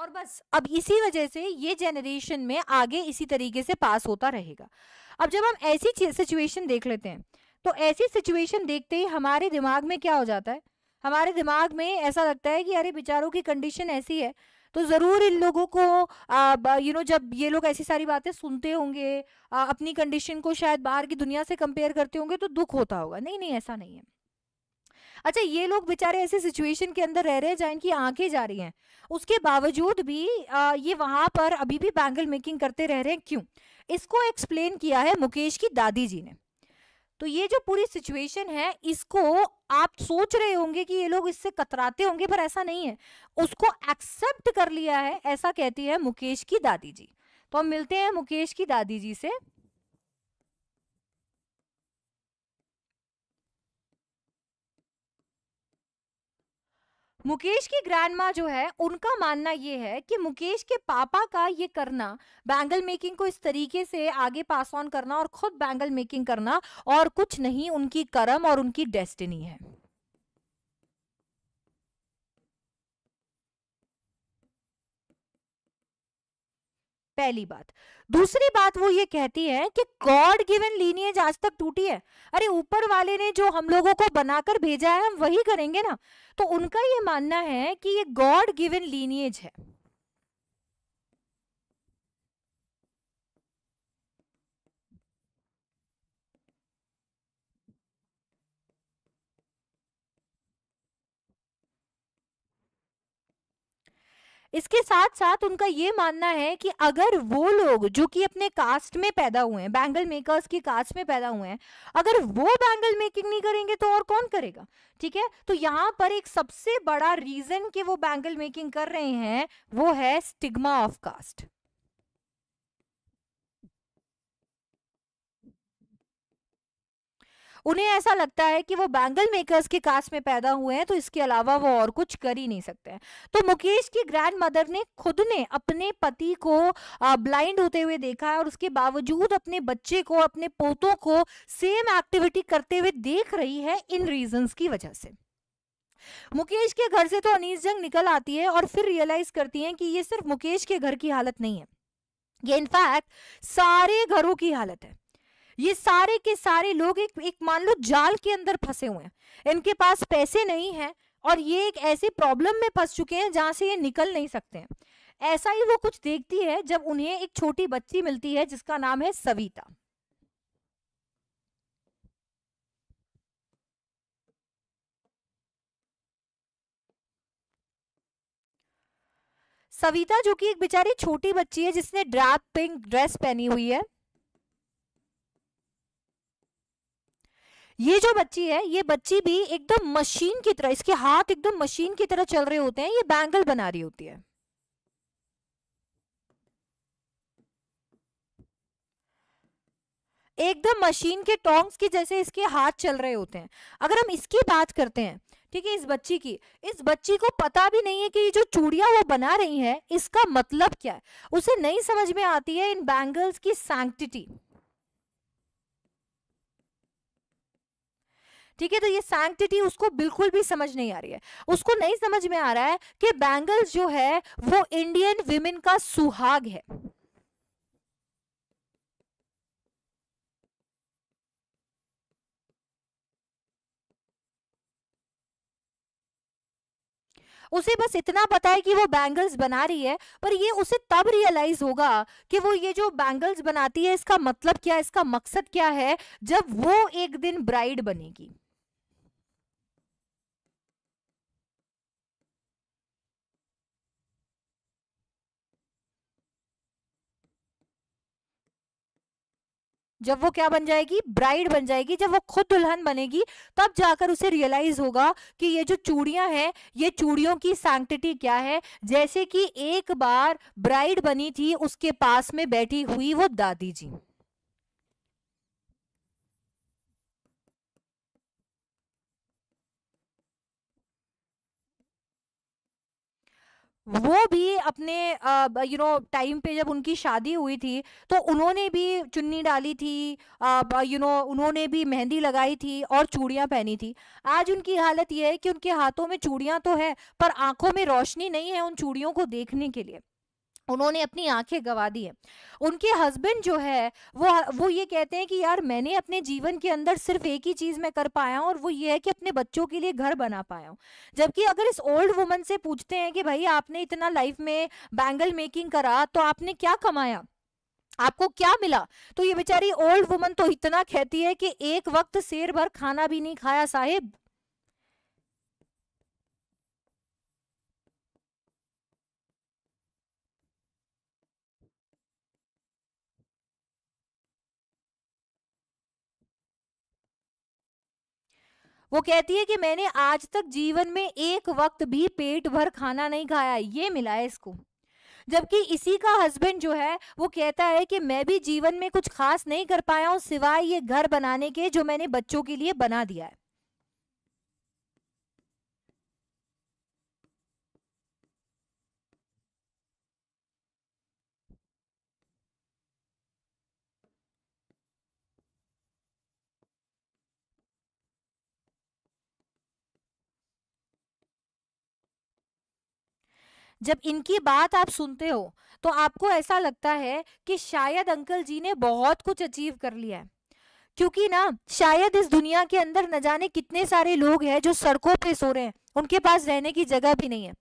और बस अब इसी वजह से ये जनरेशन में आगे इसी तरीके से पास होता रहेगा अब जब हम ऐसी सिचुएशन देख लेते हैं तो ऐसी सिचुएशन देखते ही हमारे दिमाग में क्या हो जाता है हमारे दिमाग में ऐसा लगता है कि अरे बेचारों की कंडीशन ऐसी है तो ज़रूर इन लोगों को यू नो जब ये लोग ऐसी सारी बातें सुनते होंगे अपनी कंडीशन को शायद बाहर की दुनिया से कंपेयर करते होंगे तो दुख होता होगा नहीं नहीं ऐसा नहीं है अच्छा ये लोग बेचारे ऐसे सिचुएशन के अंदर रह रहे हैं जहाँ इनकी आंखें जा रही हैं उसके बावजूद भी आ, ये वहाँ पर अभी भी बैंगल मेकिंग करते रह रहे हैं क्यों इसको एक्सप्लेन किया है मुकेश की दादी जी ने तो ये जो पूरी सिचुएशन है इसको आप सोच रहे होंगे कि ये लोग इससे कतराते होंगे पर ऐसा नहीं है उसको एक्सेप्ट कर लिया है ऐसा कहती है मुकेश की दादी जी तो हम मिलते हैं मुकेश की दादी जी से मुकेश की ग्रैंड माँ जो है उनका मानना ये है कि मुकेश के पापा का ये करना बैंगल मेकिंग को इस तरीके से आगे पास ऑन करना और खुद बैंगल मेकिंग करना और कुछ नहीं उनकी कर्म और उनकी डेस्टिनी है पहली बात दूसरी बात वो ये कहती है कि गॉड गिवन लीनियज आज तक टूटी है अरे ऊपर वाले ने जो हम लोगों को बनाकर भेजा है हम वही करेंगे ना तो उनका ये मानना है कि ये गॉड गिवन लीनियज है इसके साथ साथ उनका ये मानना है कि अगर वो लोग जो कि अपने कास्ट में पैदा हुए हैं बैंगल मेकर्स की कास्ट में पैदा हुए हैं अगर वो बैंगल मेकिंग नहीं करेंगे तो और कौन करेगा ठीक है तो यहाँ पर एक सबसे बड़ा रीजन कि वो बैंगल मेकिंग कर रहे हैं वो है स्टिग्मा ऑफ कास्ट उन्हें ऐसा लगता है कि वो बैंगल मेकर्स के कास्ट में पैदा हुए हैं तो इसके अलावा वो और कुछ कर ही नहीं सकते हैं तो मुकेश की ग्रैंड मदर ने खुद ने अपने पति को ब्लाइंड होते हुए देखा है और उसके बावजूद अपने बच्चे को अपने पोतों को सेम एक्टिविटी करते हुए देख रही है इन रीजन की वजह से मुकेश के घर से तो अनीस जंग निकल आती है और फिर रियलाइज करती है कि ये सिर्फ मुकेश के घर की हालत नहीं है ये इनफैक्ट सारे घरों की हालत है ये सारे के सारे लोग एक, एक मान लो जाल के अंदर फंसे हुए हैं इनके पास पैसे नहीं है और ये एक ऐसी प्रॉब्लम में फंस चुके हैं जहां से ये निकल नहीं सकते हैं ऐसा ही वो कुछ देखती है जब उन्हें एक छोटी बच्ची मिलती है जिसका नाम है सविता सविता जो कि एक बेचारी छोटी बच्ची है जिसने ड्रैप पिंक ड्रेस पहनी हुई है ये जो बच्ची है ये बच्ची भी एकदम मशीन की तरह इसके हाथ एकदम मशीन की तरह चल रहे होते हैं ये बैंगल बना रही होती है एकदम मशीन के टोंग्स की जैसे इसके हाथ चल रहे होते हैं अगर हम इसकी बात करते हैं ठीक है इस बच्ची की इस बच्ची को पता भी नहीं है कि ये जो चूड़िया वो बना रही है इसका मतलब क्या है उसे नहीं समझ में आती है इन बैंगल्स की सैंक्टिटी ठीक है तो ये सैंक्टिटी उसको बिल्कुल भी समझ नहीं आ रही है उसको नहीं समझ में आ रहा है कि बैंगल्स जो है वो इंडियन विमेन का सुहाग है उसे बस इतना पता है कि वो बैंगल्स बना रही है पर ये उसे तब रियलाइज होगा कि वो ये जो बैंगल्स बनाती है इसका मतलब क्या इसका मकसद क्या है जब वो एक दिन ब्राइड बनेगी जब वो क्या बन जाएगी ब्राइड बन जाएगी जब वो खुद दुल्हन बनेगी तब जाकर उसे रियलाइज होगा कि ये जो चूड़ियां हैं ये चूड़ियों की सैंक्टिटी क्या है जैसे कि एक बार ब्राइड बनी थी उसके पास में बैठी हुई वो दादी जी वो भी अपने यू नो टाइम पे जब उनकी शादी हुई थी तो उन्होंने भी चुन्नी डाली थी यू नो उन्होंने भी मेहंदी लगाई थी और चूड़ियाँ पहनी थी आज उनकी हालत यह है कि उनके हाथों में चूड़ियाँ तो है पर आंखों में रोशनी नहीं है उन चूड़ियों को देखने के लिए उन्होंने अपनी आंखें गवा दी हैं उनके हस्बैंड जो है वो वो ये कहते हैं कि यार मैंने अपने जीवन के अंदर सिर्फ एक ही चीज़ मैं कर पाया हूँ और वो ये है कि अपने बच्चों के लिए घर बना पाया हूँ जबकि अगर इस ओल्ड वुमन से पूछते हैं कि भाई आपने इतना लाइफ में बैंगल मेकिंग करा तो आपने क्या कमाया आपको क्या मिला तो ये बेचारी ओल्ड वुमन तो इतना कहती है कि एक वक्त शेर भर खाना भी नहीं खाया साहेब वो कहती है कि मैंने आज तक जीवन में एक वक्त भी पेट भर खाना नहीं खाया ये मिला है इसको जबकि इसी का हस्बैंड जो है वो कहता है कि मैं भी जीवन में कुछ खास नहीं कर पाया हूँ सिवाय ये घर बनाने के जो मैंने बच्चों के लिए बना दिया है जब इनकी बात आप सुनते हो तो आपको ऐसा लगता है कि शायद अंकल जी ने बहुत कुछ अचीव कर लिया है क्योंकि ना शायद इस दुनिया के अंदर न जाने कितने सारे लोग हैं जो सड़कों पे सो रहे हैं उनके पास रहने की जगह भी नहीं है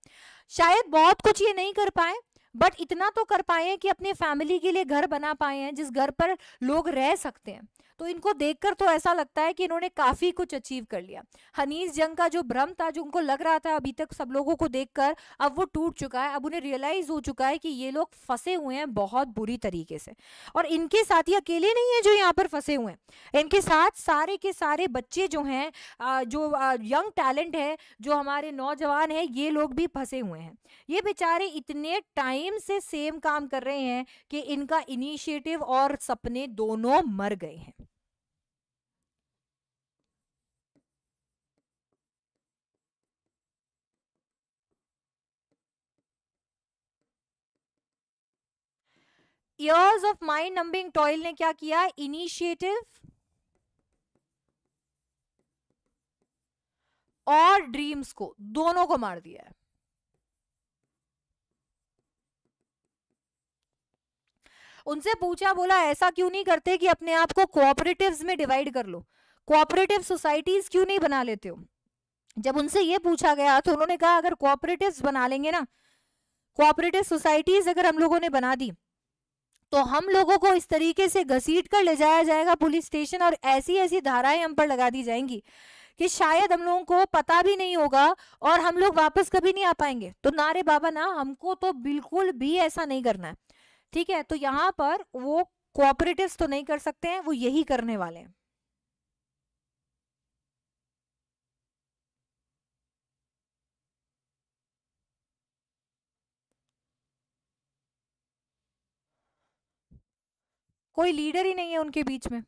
शायद बहुत कुछ ये नहीं कर पाए बट इतना तो कर पाए हैं कि अपने फैमिली के लिए घर बना पाए हैं जिस घर पर लोग रह सकते हैं तो इनको देखकर तो ऐसा लगता है कि इन्होंने काफ़ी कुछ अचीव कर लिया हनीस जंग का जो भ्रम था जो उनको लग रहा था अभी तक सब लोगों को देखकर अब वो टूट चुका है अब उन्हें रियलाइज़ हो चुका है कि ये लोग फंसे हुए हैं बहुत बुरी तरीके से और इनके साथ ही अकेले नहीं है जो यहाँ पर फंसे हुए हैं इनके साथ सारे के सारे बच्चे जो हैं जो यंग टैलेंट है जो हमारे नौजवान हैं ये लोग भी फंसे हुए हैं ये बेचारे इतने टाइम सेम से सेम काम कर रहे हैं कि इनका इनिशिएटिव और सपने दोनों मर गए हैं years of mind numbing toil ने क्या किया इनिशिएटिव और ड्रीम्स को दोनों को मार दिया है उनसे पूछा बोला ऐसा क्यों नहीं करते कि अपने आप को कोऑपरेटिव में डिवाइड कर लो कोऑपरेटिव सोसाइटीज क्यों नहीं बना लेते हो जब उनसे ये पूछा गया तो उन्होंने कहा अगर कोऑपरेटिव बना लेंगे ना कोऑपरेटिव सोसाइटीज अगर हम लोगों ने बना दी तो हम लोगों को इस तरीके से घसीट कर ले जाया जाएगा पुलिस स्टेशन और ऐसी ऐसी धाराएं हम पर लगा दी जाएंगी कि शायद हम लोगों को पता भी नहीं होगा और हम लोग वापस कभी नहीं आ पाएंगे तो नारे बाबा ना हमको तो बिल्कुल भी ऐसा नहीं करना है ठीक है तो यहां पर वो कोऑपरेटिव तो नहीं कर सकते हैं वो यही करने वाले हैं कोई लीडर ही नहीं है उनके बीच में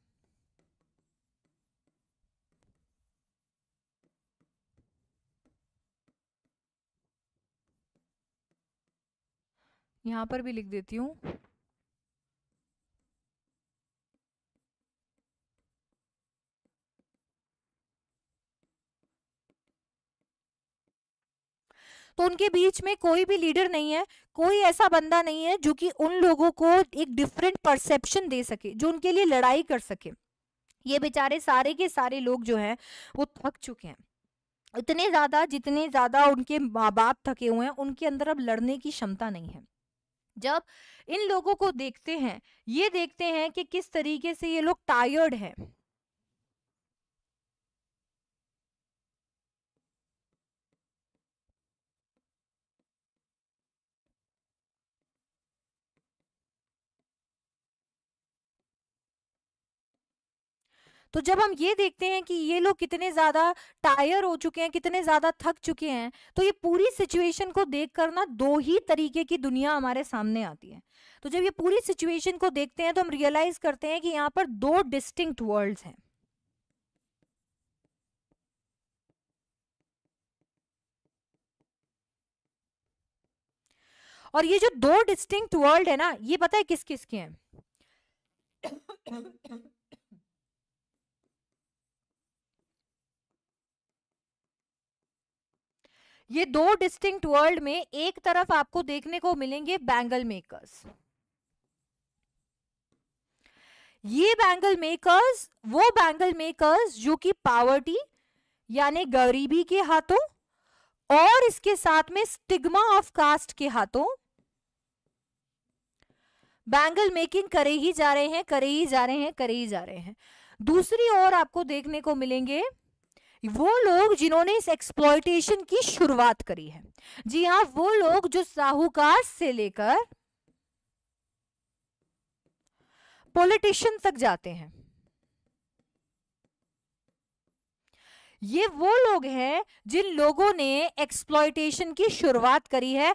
यहां पर भी लिख देती हूँ तो उनके बीच में कोई भी लीडर नहीं है कोई ऐसा बंदा नहीं है जो कि उन लोगों को एक डिफरेंट परसेप्शन दे सके जो उनके लिए लड़ाई कर सके ये बेचारे सारे के सारे लोग जो हैं वो थक चुके हैं इतने ज़्यादा जितने ज़्यादा उनके माँ बाप थके हुए हैं उनके अंदर अब लड़ने की क्षमता नहीं है जब इन लोगों को देखते हैं ये देखते हैं कि किस तरीके से ये लोग टायर्ड हैं तो जब हम ये देखते हैं कि ये लोग कितने ज़्यादा टायर हो चुके हैं कितने ज़्यादा थक चुके हैं तो ये पूरी सिचुएशन को देख कर ना दो ही तरीके की दुनिया हमारे सामने आती है तो जब ये पूरी सिचुएशन को देखते हैं तो हम रियलाइज करते हैं कि यहाँ पर दो डिस्टिंक्ट वर्ल्ड्स हैं और ये जो दो डिस्टिंक्ट वर्ल्ड है ना ये पता है किस किस के हैं ये दो डिस्टिंक्ट वर्ल्ड में एक तरफ आपको देखने को मिलेंगे बैंगल मेकर्स ये बैंगल मेकर्स वो बैंगल मेकर्स जो कि पावर्टी यानी गरीबी के हाथों और इसके साथ में स्टिग्मा ऑफ कास्ट के हाथों बैंगल मेकिंग करे ही जा रहे हैं करे ही जा रहे हैं करे ही जा रहे हैं दूसरी ओर आपको देखने को मिलेंगे वो लोग जिन्होंने इस एक्सप्लॉयटेशन की शुरुआत करी है जी हाँ वो लोग जो साहूकार से लेकर पॉलिटिशियन तक जाते हैं ये वो लोग हैं जिन लोगों ने एक्सप्लॉयटेशन की शुरुआत करी है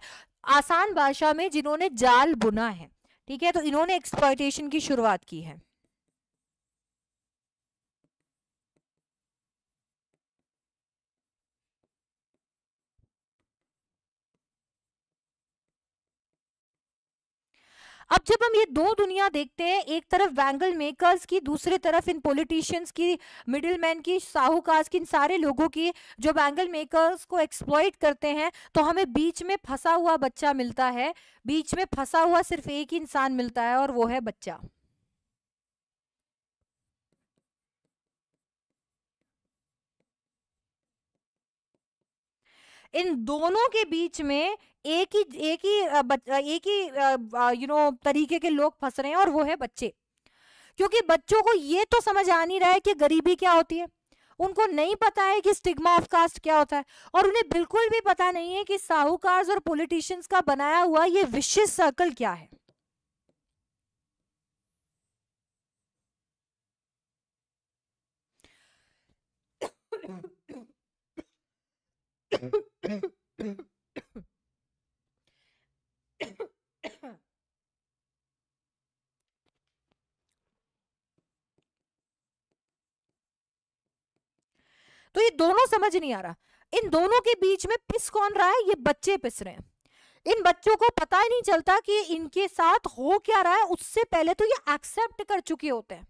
आसान भाषा में जिन्होंने जाल बुना है ठीक है तो इन्होंने एक्सप्लॉयटेशन की शुरुआत की है अब जब हम ये दो दुनिया देखते हैं एक तरफ वैंगल मेकर्स की दूसरे तरफ इन पॉलिटिशियंस की मिडिल मैन की साहूकार की इन सारे लोगों की जो वैंगल मेकर्स को एक्सप्लॉइट करते हैं तो हमें बीच में फंसा हुआ बच्चा मिलता है बीच में फंसा हुआ सिर्फ एक ही इंसान मिलता है और वो है बच्चा इन दोनों के बीच में एक ही एक ही एक ही यू नो तरीके के लोग फंस रहे हैं और वो है बच्चे क्योंकि बच्चों को ये तो समझ आ नहीं रहा है कि गरीबी क्या होती है उनको नहीं पता है कि स्टिग्मा ऑफ कास्ट क्या होता है और उन्हें बिल्कुल भी पता नहीं है कि साहूकार और पॉलिटिशियंस का बनाया हुआ ये विशेष सर्कल क्या है तो ये दोनों समझ नहीं आ रहा इन दोनों के बीच में पिस कौन रहा है ये बच्चे पिस रहे हैं इन बच्चों को पता ही नहीं चलता कि इनके साथ हो क्या रहा है उससे पहले तो ये एक्सेप्ट कर चुके होते हैं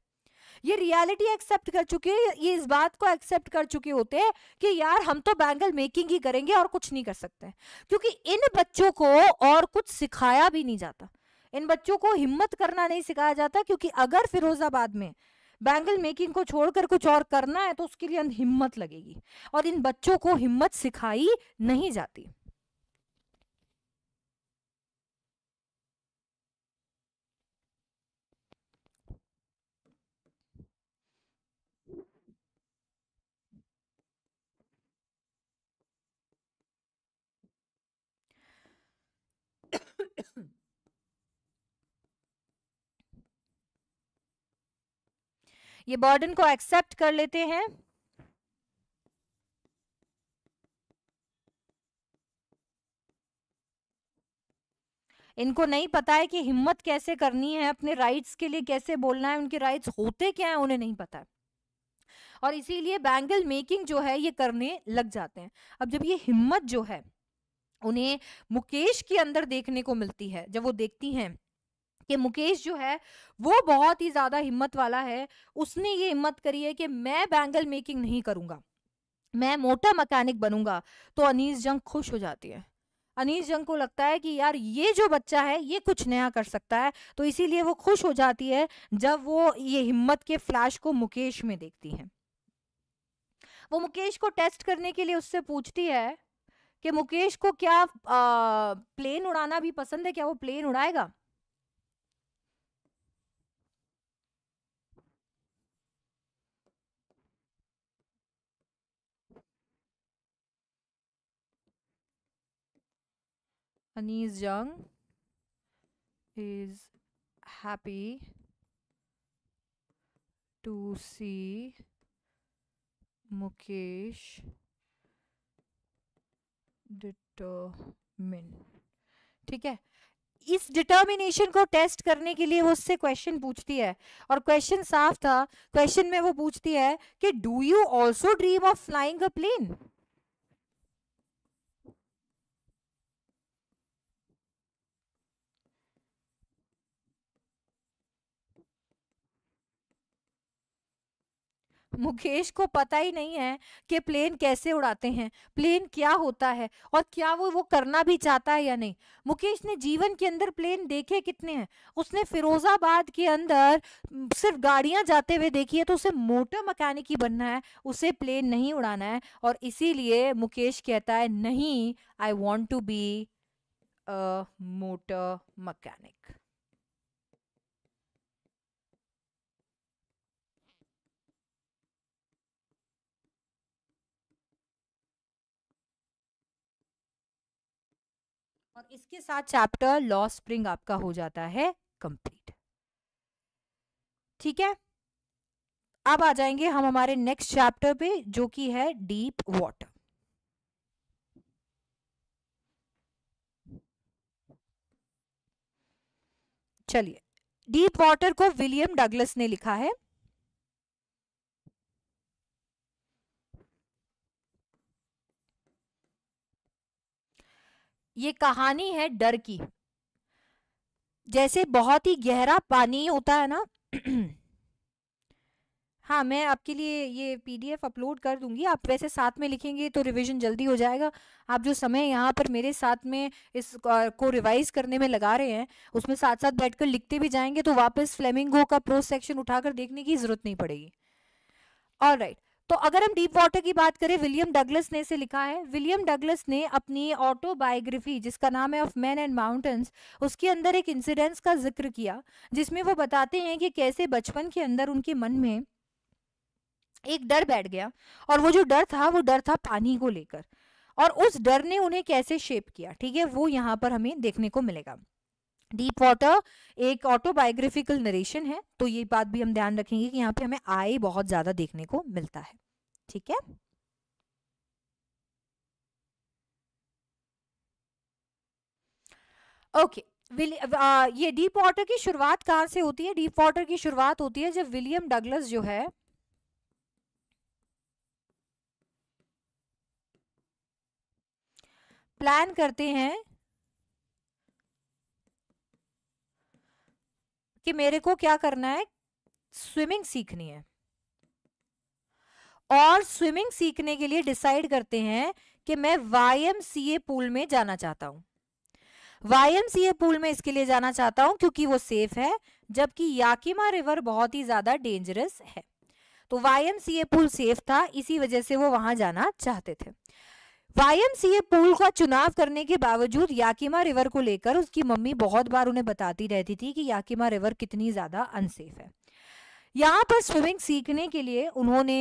ये रियलिटी एक्सेप्ट कर चुके हैं ये इस बात को एक्सेप्ट कर चुके होते हैं कि यार हम तो बैंगल मेकिंग ही करेंगे और कुछ नहीं कर सकते क्योंकि इन बच्चों को और कुछ सिखाया भी नहीं जाता इन बच्चों को हिम्मत करना नहीं सिखाया जाता क्योंकि अगर फिरोजाबाद में बैंगल मेकिंग को छोड़कर कुछ और करना है तो उसके लिए हिम्मत लगेगी और इन बच्चों को हिम्मत सिखाई नहीं जाती ये बर्डन को एक्सेप्ट कर लेते हैं इनको नहीं पता है कि हिम्मत कैसे करनी है अपने राइट्स के लिए कैसे बोलना है उनके राइट्स होते क्या है उन्हें नहीं पता है और इसीलिए बैंगल मेकिंग जो है ये करने लग जाते हैं अब जब ये हिम्मत जो है उन्हें मुकेश के अंदर देखने को मिलती है जब वो देखती हैं कि मुकेश जो है वो बहुत ही ज़्यादा हिम्मत वाला है उसने ये हिम्मत करी है कि मैं बैंगल मेकिंग नहीं करूँगा मैं मोटर मकैनिक बनूंगा तो अनीस जंग खुश हो जाती है अनीस जंग को लगता है कि यार ये जो बच्चा है ये कुछ नया कर सकता है तो इसीलिए वो खुश हो जाती है जब वो ये हिम्मत के फ्लैश को मुकेश में देखती है वो मुकेश को टेस्ट करने के लिए उससे पूछती है कि मुकेश को क्या आ, प्लेन उड़ाना भी पसंद है क्या वो प्लेन उड़ाएगा Annie's young is happy to see Mukesh determine ठीक है इस डिटर्मिनेशन को टेस्ट करने के लिए वो उससे क्वेश्चन पूछती है और क्वेश्चन साफ था क्वेश्चन में वो पूछती है कि do you also dream of flying a plane Mukesh को पता ही नहीं है कि प्लेन कैसे उड़ाते हैं प्लेन क्या होता है और क्या वो वो करना भी चाहता है या नहीं मुकेश ने जीवन के अंदर प्लेन देखे कितने हैं उसने फिरोजाबाद के अंदर सिर्फ गाड़ियां जाते हुए देखी है तो उसे मोटर मकैनिक ही बनना है उसे प्लेन नहीं उड़ाना है और इसीलिए मुकेश कहता है नहीं I want to be motor mechanic के साथ चैप्टर लॉ स्प्रिंग आपका हो जाता है कंप्लीट ठीक है अब आ जाएंगे हम हमारे नेक्स्ट चैप्टर पे जो कि है डीप वाटर चलिए डीप वाटर को विलियम डगलस ने लिखा है ये कहानी है डर की जैसे बहुत ही गहरा पानी होता है ना हाँ मैं आपके लिए ये पीडीएफ अपलोड कर दूंगी आप वैसे साथ में लिखेंगे तो रिवीजन जल्दी हो जाएगा आप जो समय यहाँ पर मेरे साथ में इस को रिवाइज करने में लगा रहे हैं उसमें साथ साथ बैठकर लिखते भी जाएंगे तो वापस फ्लेमिंगो का प्रो सेक्शन उठाकर देखने की ज़रूरत नहीं पड़ेगी ऑल राइट तो अगर हम डीप वाटर की बात करें विलियम डगलस ने इसे लिखा है विलियम डगलस ने अपनी ऑटोबायोग्राफी जिसका नाम है ऑफ मैन एंड माउंटेन्स उसके अंदर एक इंसिडेंस का जिक्र किया जिसमें वो बताते हैं कि कैसे बचपन के अंदर उनके मन में एक डर बैठ गया और वो जो डर था वो डर था पानी को लेकर और उस डर ने उन्हें कैसे शेप किया ठीक है वो यहाँ पर हमें देखने को मिलेगा डीप वाटर एक ऑटोबायोग्राफिकल नरेशन है तो ये बात भी हम ध्यान रखेंगे कि यहाँ पे हमें आय बहुत ज्यादा देखने को मिलता है ठीक है ओके okay. ये डीप वाटर की शुरुआत कहाँ से होती है डीप वाटर की शुरुआत होती है जब विलियम डगलस जो है प्लान करते हैं कि मेरे को क्या करना है स्विमिंग सीखनी है और स्विमिंग सीखने के लिए डिसाइड करते हैं कि मैं वाई पूल में जाना चाहता हूँ वाई पूल में इसके लिए जाना चाहता हूँ क्योंकि वो सेफ है जबकि याकिमा रिवर बहुत ही ज्यादा डेंजरस है तो वाई पूल सेफ था इसी वजह से वो वहां जाना चाहते थे वाईएमसीए पूल का चुनाव करने के बावजूद याकिमा रिवर को लेकर उसकी मम्मी बहुत बार उन्हें बताती रहती थी कि याकिमा रिवर कितनी ज़्यादा अनसेफ है यहाँ पर स्विमिंग सीखने के लिए उन्होंने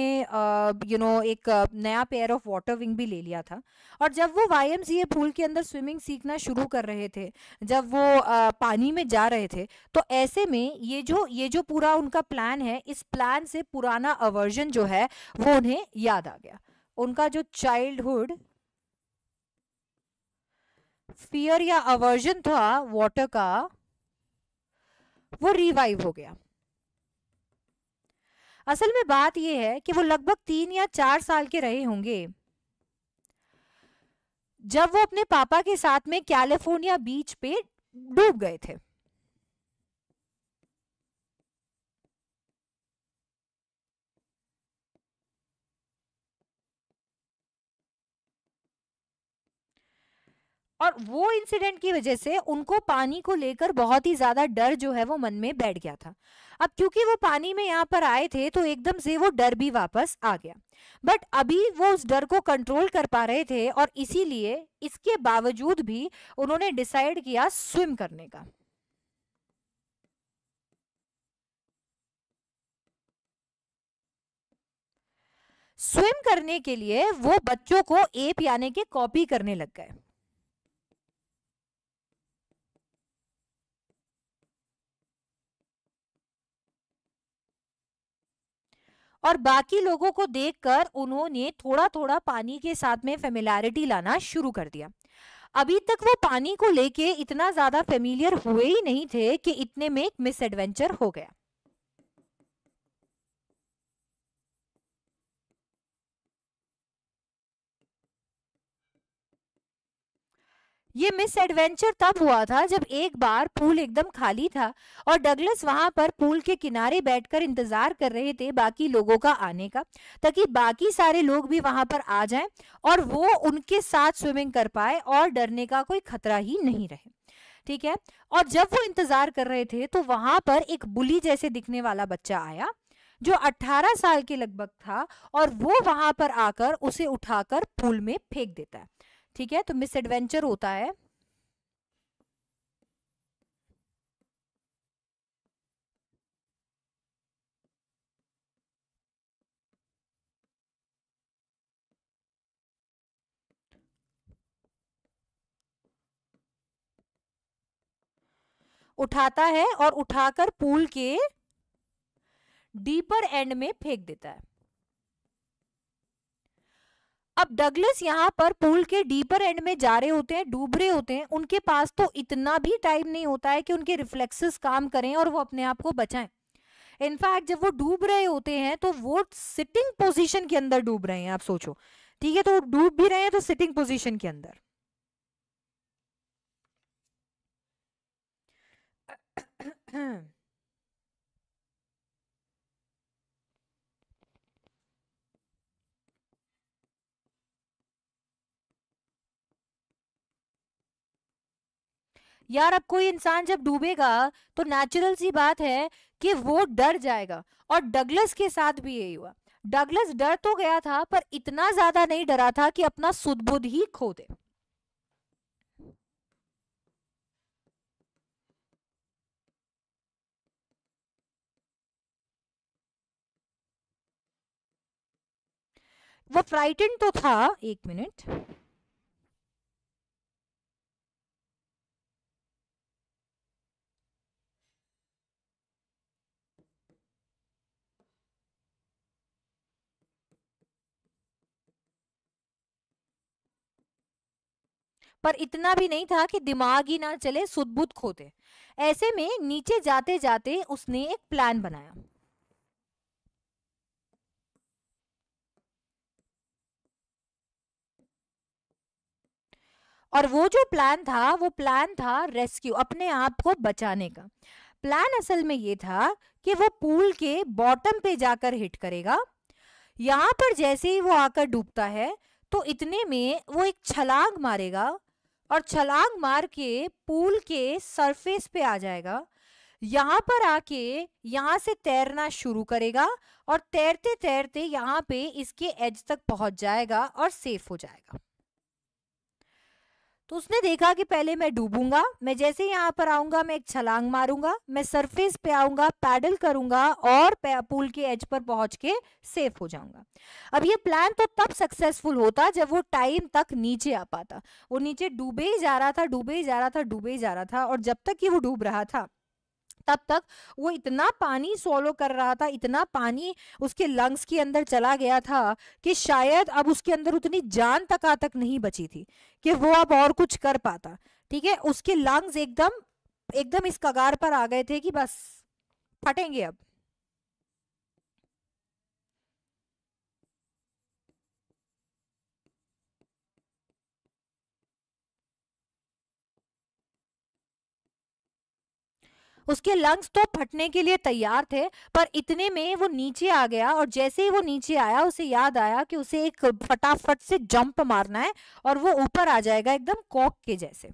यू नो एक नया पेयर ऑफ वाटर विंग भी ले लिया था और जब वो वाई पूल के अंदर स्विमिंग सीखना शुरू कर रहे थे जब वो आ, पानी में जा रहे थे तो ऐसे में ये जो ये जो पूरा उनका प्लान है इस प्लान से पुराना अवर्जन जो है वो उन्हें याद आ गया उनका जो चाइल्डहुड फियर या अवर्जन था वाटर का वो रिवाइव हो गया असल में बात यह है कि वो लगभग तीन या चार साल के रहे होंगे जब वो अपने पापा के साथ में कैलिफोर्निया बीच पे डूब गए थे और वो इंसिडेंट की वजह से उनको पानी को लेकर बहुत ही ज्यादा डर जो है वो मन में बैठ गया था अब क्योंकि वो पानी में यहाँ पर आए थे तो एकदम से वो डर भी वापस आ गया बट अभी वो उस डर को कंट्रोल कर पा रहे थे और इसीलिए इसके बावजूद भी उन्होंने डिसाइड किया स्विम करने का स्विम करने के लिए वो बच्चों को एप यानी के कॉपी करने लग गए और बाकी लोगों को देखकर उन्होंने थोड़ा थोड़ा पानी के साथ में फेमिलैरिटी लाना शुरू कर दिया अभी तक वो पानी को लेके इतना ज्यादा फेमिलियर हुए ही नहीं थे कि इतने में एक एडवेंचर हो गया ये मिस एडवेंचर तब हुआ था जब एक बार पूल एकदम खाली था और डगलस वहां पर पूल के किनारे बैठकर इंतजार कर रहे थे बाकी लोगों का आने का ताकि बाकी सारे लोग भी वहां पर आ जाएं और वो उनके साथ स्विमिंग कर पाए और डरने का कोई खतरा ही नहीं रहे ठीक है और जब वो इंतजार कर रहे थे तो वहां पर एक बुली जैसे दिखने वाला बच्चा आया जो 18 साल के लगभग था और वो वहां पर आकर उसे उठाकर पूल में फेंक देता है ठीक है तो मिस एडवेंचर होता है उठाता है और उठाकर पूल के डीपर एंड में फेंक देता है अब डगलस यहाँ पर पूल के डीपर एंड में जा रहे होते हैं डूब रहे होते हैं उनके पास तो इतना भी टाइम नहीं होता है कि उनके रिफ्लेक्सेस काम करें और वो अपने आप को बचाएं इनफैक्ट जब वो डूब रहे होते हैं तो वो सिटिंग पोजीशन के अंदर डूब रहे हैं आप सोचो ठीक है तो डूब भी रहे हैं तो सिटिंग पोजिशन के अंदर यार अब कोई इंसान जब डूबेगा तो नेचुरल सी बात है कि वो डर जाएगा और डगलस के साथ भी यही हुआ डगलस डर तो गया था पर इतना ज्यादा नहीं डरा था कि अपना सुदबुद ही खो दे वो फ्राइटन तो था एक मिनट पर इतना भी नहीं था कि दिमाग ही ना चले सुदबुद खोते ऐसे में नीचे जाते जाते उसने एक प्लान बनाया और वो जो प्लान था वो प्लान था रेस्क्यू अपने आप को बचाने का प्लान असल में ये था कि वो पूल के बॉटम पे जाकर हिट करेगा यहाँ पर जैसे ही वो आकर डूबता है तो इतने में वो एक छलांग मारेगा और छलांग मार के पूल के सरफेस पे आ जाएगा यहाँ पर आके यहाँ से तैरना शुरू करेगा और तैरते तैरते यहाँ पे इसके एज तक पहुँच जाएगा और सेफ हो जाएगा तो उसने देखा कि पहले मैं डूबूंगा मैं जैसे यहाँ पर आऊंगा मैं एक छलांग मारूंगा मैं सरफेस पे आऊंगा पैडल करूंगा और पूल के एज पर पहुंच के सेफ हो जाऊंगा अब ये प्लान तो तब सक्सेसफुल होता जब वो टाइम तक नीचे आ पाता वो नीचे डूबे ही जा रहा था डूबे ही जा रहा था डूबे ही जा रहा था और जब तक कि वो डूब रहा था तब तक वो इतना पानी सोलो कर रहा था इतना पानी उसके लंग्स के अंदर चला गया था कि शायद अब उसके अंदर उतनी जान तक आ तक नहीं बची थी कि वो अब और कुछ कर पाता ठीक है उसके लंग्स एकदम एकदम इस कगार पर आ गए थे कि बस फटेंगे अब उसके लंग्स तो फटने के लिए तैयार थे पर इतने में वो नीचे आ गया और जैसे ही वो नीचे आया उसे याद आया कि उसे एक फटाफट से जंप मारना है और वो ऊपर आ जाएगा एकदम कॉक के जैसे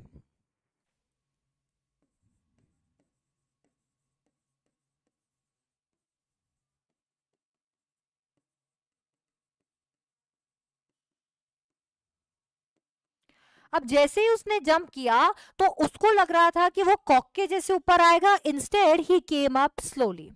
अब जैसे ही उसने जंप किया तो उसको लग रहा था कि वो कॉक के जैसे ऊपर आएगा instead he came up slowly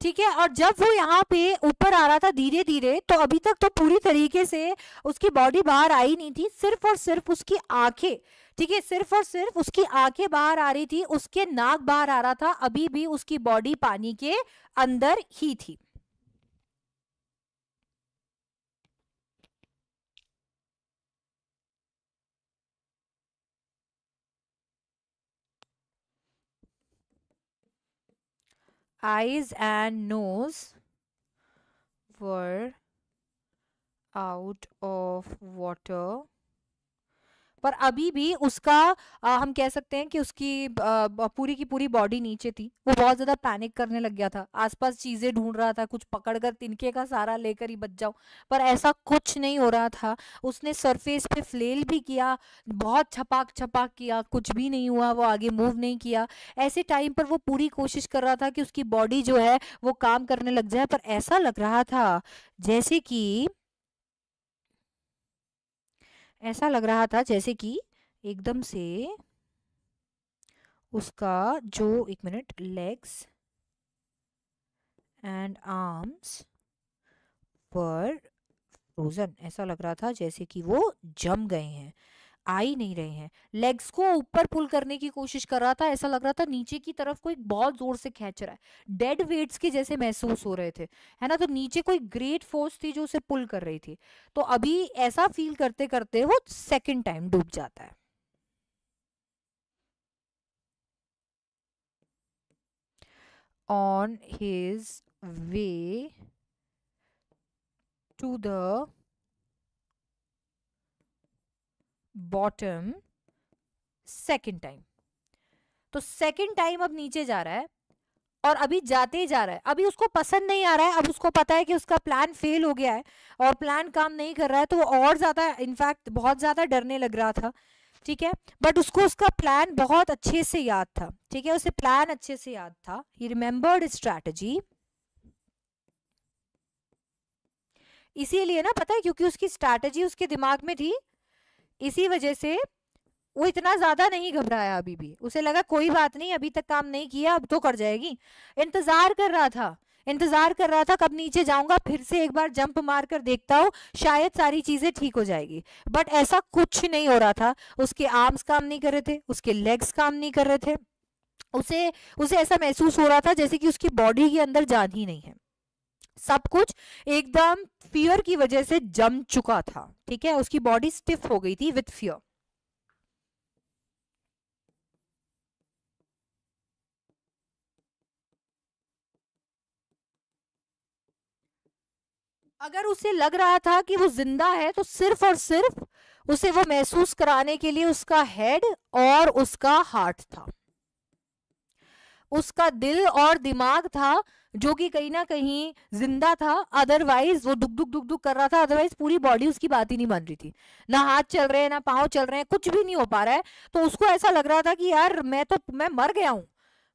ठीक है और जब वो यहाँ पे ऊपर आ रहा था धीरे धीरे तो अभी तक तो पूरी तरीके से उसकी बॉडी बाहर आई नहीं थी सिर्फ और सिर्फ उसकी आंखें ठीक है सिर्फ और सिर्फ उसकी आंखें बाहर आ रही थी उसके नाक बाहर आ रहा था अभी भी उसकी बॉडी पानी के अंदर ही थी eyes and nose were out of water पर अभी भी उसका आ, हम कह सकते हैं कि उसकी आ, पूरी की पूरी बॉडी नीचे थी वो बहुत ज़्यादा पैनिक करने लग गया था आसपास चीज़ें ढूंढ रहा था कुछ पकड़ कर तिनके का सारा लेकर ही बच जाओ पर ऐसा कुछ नहीं हो रहा था उसने सरफेस पे फ्लेल भी किया बहुत छपाक छपाक किया कुछ भी नहीं हुआ वो आगे मूव नहीं किया ऐसे टाइम पर वो पूरी कोशिश कर रहा था कि उसकी बॉडी जो है वो काम करने लग जाए पर ऐसा लग रहा था जैसे कि ऐसा लग रहा था जैसे कि एकदम से उसका जो एक मिनट लेग्स एंड आर्म्स पर फ्रोजन ऐसा लग रहा था जैसे कि वो जम गए हैं आ ही नहीं रहे हैं लेग्स को ऊपर पुल करने की कोशिश कर रहा था ऐसा लग रहा था नीचे की तरफ कोई बहुत जोर से खींच रहा है डेड वेट्स के जैसे महसूस हो रहे थे है ना तो नीचे कोई ग्रेट फोर्स थी जो उसे पुल कर रही थी तो अभी ऐसा फील करते करते वो सेकेंड टाइम डूब जाता है on his way to the bottom second time तो सेकेंड टाइम अब नीचे जा रहा है और अभी जाते ही जा रहा है अभी उसको पसंद नहीं आ रहा है अब उसको पता है कि उसका प्लान फेल हो गया है और प्लान काम नहीं कर रहा है तो वो और ज़्यादा इनफैक्ट बहुत ज़्यादा डरने लग रहा था ठीक है बट उसको उसका प्लान बहुत अच्छे से याद था ठीक है उसे प्लान अच्छे से याद था ही रिमेम्बर्ड स्ट्रैटेजी इसीलिए ना पता है क्योंकि उसकी स्ट्रैटेजी उसके दिमाग में थी इसी वजह से वो इतना ज्यादा नहीं घबराया अभी भी उसे लगा कोई बात नहीं अभी तक काम नहीं किया अब तो कर जाएगी इंतजार कर रहा था इंतजार कर रहा था कब नीचे जाऊंगा फिर से एक बार जंप मार कर देखता हूँ शायद सारी चीजें ठीक हो जाएगी बट ऐसा कुछ नहीं हो रहा था उसके आर्म्स काम नहीं कर रहे थे उसके लेग्स काम नहीं कर रहे थे उसे उसे ऐसा महसूस हो रहा था जैसे कि उसकी बॉडी के अंदर जान ही नहीं है सब कुछ एकदम फियर की वजह से जम चुका था ठीक है उसकी बॉडी स्टिफ हो गई थी विथ फियर अगर उसे लग रहा था कि वो जिंदा है तो सिर्फ और सिर्फ उसे वो महसूस कराने के लिए उसका हेड और उसका हार्ट था उसका दिल और दिमाग था जो कि कहीं ना कहीं जिंदा था अदरवाइज वो दुख दुख दुख दुख कर रहा था अदरवाइज पूरी बॉडी उसकी बात ही नहीं मान रही थी ना हाथ चल रहे हैं ना पाँव चल रहे हैं कुछ भी नहीं हो पा रहा है तो उसको ऐसा लग रहा था कि यार मैं तो मैं मर गया हूँ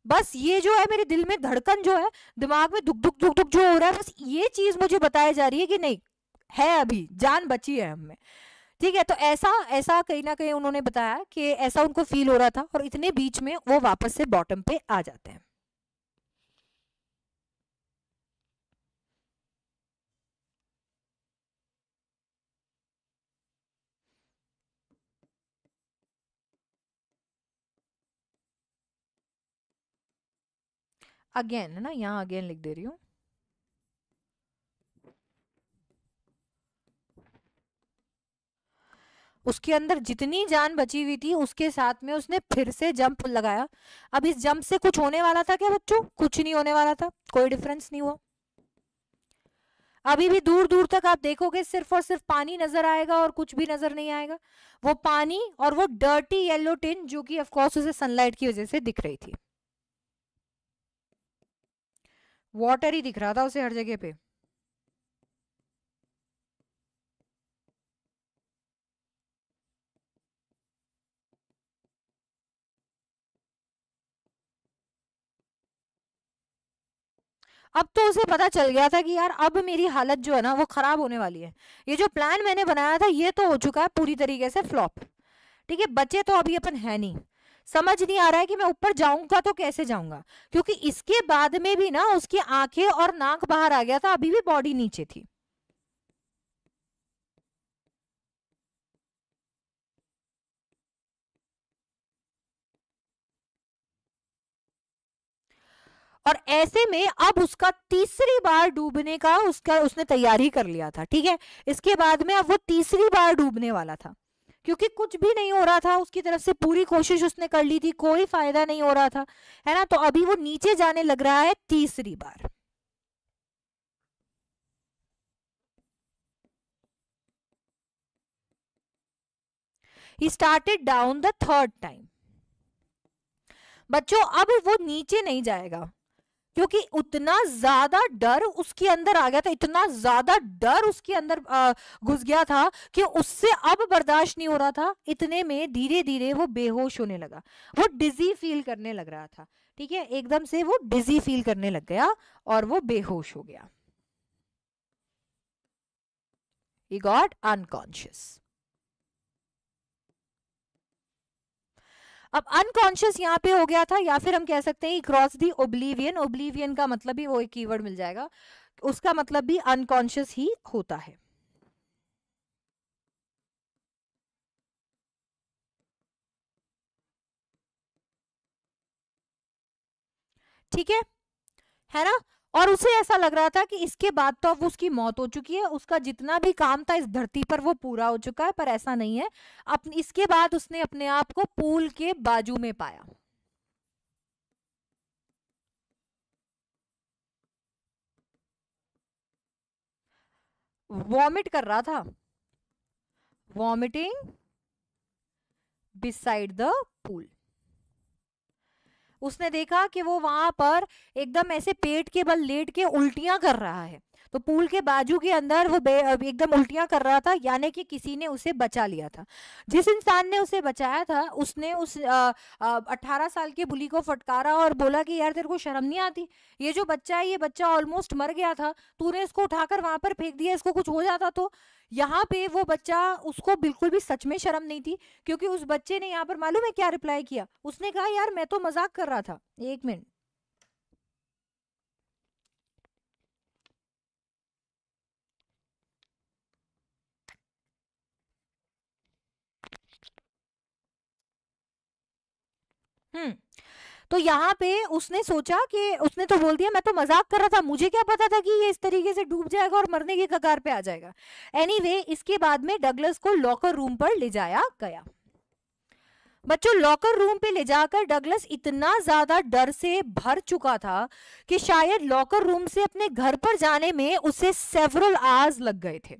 बस ये जो है मेरे दिल में धड़कन जो है दिमाग में दुख दुख दुख दुख जो हो रहा है बस ये चीज मुझे बताया जा रही है कि नहीं है अभी जान बची है हमें ठीक है तो ऐसा ऐसा कहीं ना कहीं उन्होंने बताया कि ऐसा उनको फील हो रहा था और इतने बीच में वो वापस से बॉटम पे आ जाते हैं अगेन है ना यहाँ अगेन लिख दे रही हूँ उसके अंदर जितनी जान बची हुई थी उसके साथ में उसने फिर से जंप लगाया अब इस जंप से कुछ होने वाला था क्या बच्चों कुछ नहीं होने वाला था कोई डिफरेंस नहीं हुआ अभी भी दूर दूर तक आप देखोगे सिर्फ और सिर्फ पानी नजर आएगा और कुछ भी नजर नहीं आएगा वो पानी और वो डर्टी येलो टिन जो कि ऑफकोर्स उसे सनलाइट की वजह से दिख रही थी वाटर ही दिख रहा था उसे हर जगह पे अब तो उसे पता चल गया था कि यार अब मेरी हालत जो है ना वो ख़राब होने वाली है ये जो प्लान मैंने बनाया था ये तो हो चुका है पूरी तरीके से फ्लॉप ठीक है बचे तो अभी अपन है नहीं समझ नहीं आ रहा है कि मैं ऊपर जाऊंगा तो कैसे जाऊंगा क्योंकि इसके बाद में भी ना उसकी आंखें और नाक बाहर आ गया था अभी भी बॉडी नीचे थी और ऐसे में अब उसका तीसरी बार डूबने का उसका उसने तैयारी कर लिया था ठीक है इसके बाद में अब वो तीसरी बार डूबने वाला था क्योंकि कुछ भी नहीं हो रहा था उसकी तरफ से पूरी कोशिश उसने कर ली थी कोई फायदा नहीं हो रहा था है ना तो अभी वो नीचे जाने लग रहा है तीसरी बार he started down the third time बच्चों अब वो नीचे नहीं जाएगा क्योंकि उतना ज्यादा डर उसके अंदर आ गया था इतना ज्यादा डर उसके अंदर घुस गया था कि उससे अब बर्दाश्त नहीं हो रहा था इतने में धीरे धीरे वो बेहोश होने लगा वो डिजी फील करने लग रहा था ठीक है एकदम से वो डिजी फील करने लग गया और वो बेहोश हो गया ही गॉट अनकॉन्शियस अब अनकॉन्शियस यहाँ पे हो गया था या फिर हम कह सकते हैं क्रॉस दी ओब्लीवियन ओब्लीवियन का मतलब भी वो एक कीवर्ड मिल जाएगा उसका मतलब भी अनकॉन्शियस ही होता है ठीक है है ना और उसे ऐसा लग रहा था कि इसके बाद तो अब उसकी मौत हो चुकी है उसका जितना भी काम था इस धरती पर वो पूरा हो चुका है पर ऐसा नहीं है अपने इसके बाद उसने अपने आप को पूल के बाजू में पाया वॉमिट कर रहा था वॉमिटिंग बिसाइड द पूल उसने देखा कि वो वहां पर एकदम ऐसे पेट के बल लेट के उल्टियां कर रहा है तो पूल के बाजू के अंदर वो एकदम उल्टियां कर रहा था यानी कि किसी ने उसे बचा लिया था जिस इंसान ने उसे बचाया था उसने उस अट्ठारह साल के बुली को फटकारा और बोला कि यार तेरे को शर्म नहीं आती ये जो बच्चा है ये बच्चा ऑलमोस्ट मर गया था तूने इसको उठाकर वहां पर फेंक दिया इसको कुछ हो जाता तो यहाँ पे वो बच्चा उसको बिल्कुल भी सच में शर्म नहीं थी क्योंकि उस बच्चे ने यहाँ पर मालूम है क्या रिप्लाई किया उसने कहा यार मैं तो मजाक कर रहा था एक मिनट हम्म तो यहाँ पे उसने सोचा कि उसने तो बोल दिया मैं तो मजाक कर रहा था मुझे क्या पता था कि ये इस तरीके से डूब जाएगा और मरने के कगार पे आ जाएगा एनी anyway, इसके बाद में डगलस को लॉकर रूम पर ले जाया गया बच्चों लॉकर रूम पे ले जाकर डगलस इतना ज्यादा डर से भर चुका था कि शायद लॉकर रूम से अपने घर पर जाने में उसे सेवरल आवर्स लग गए थे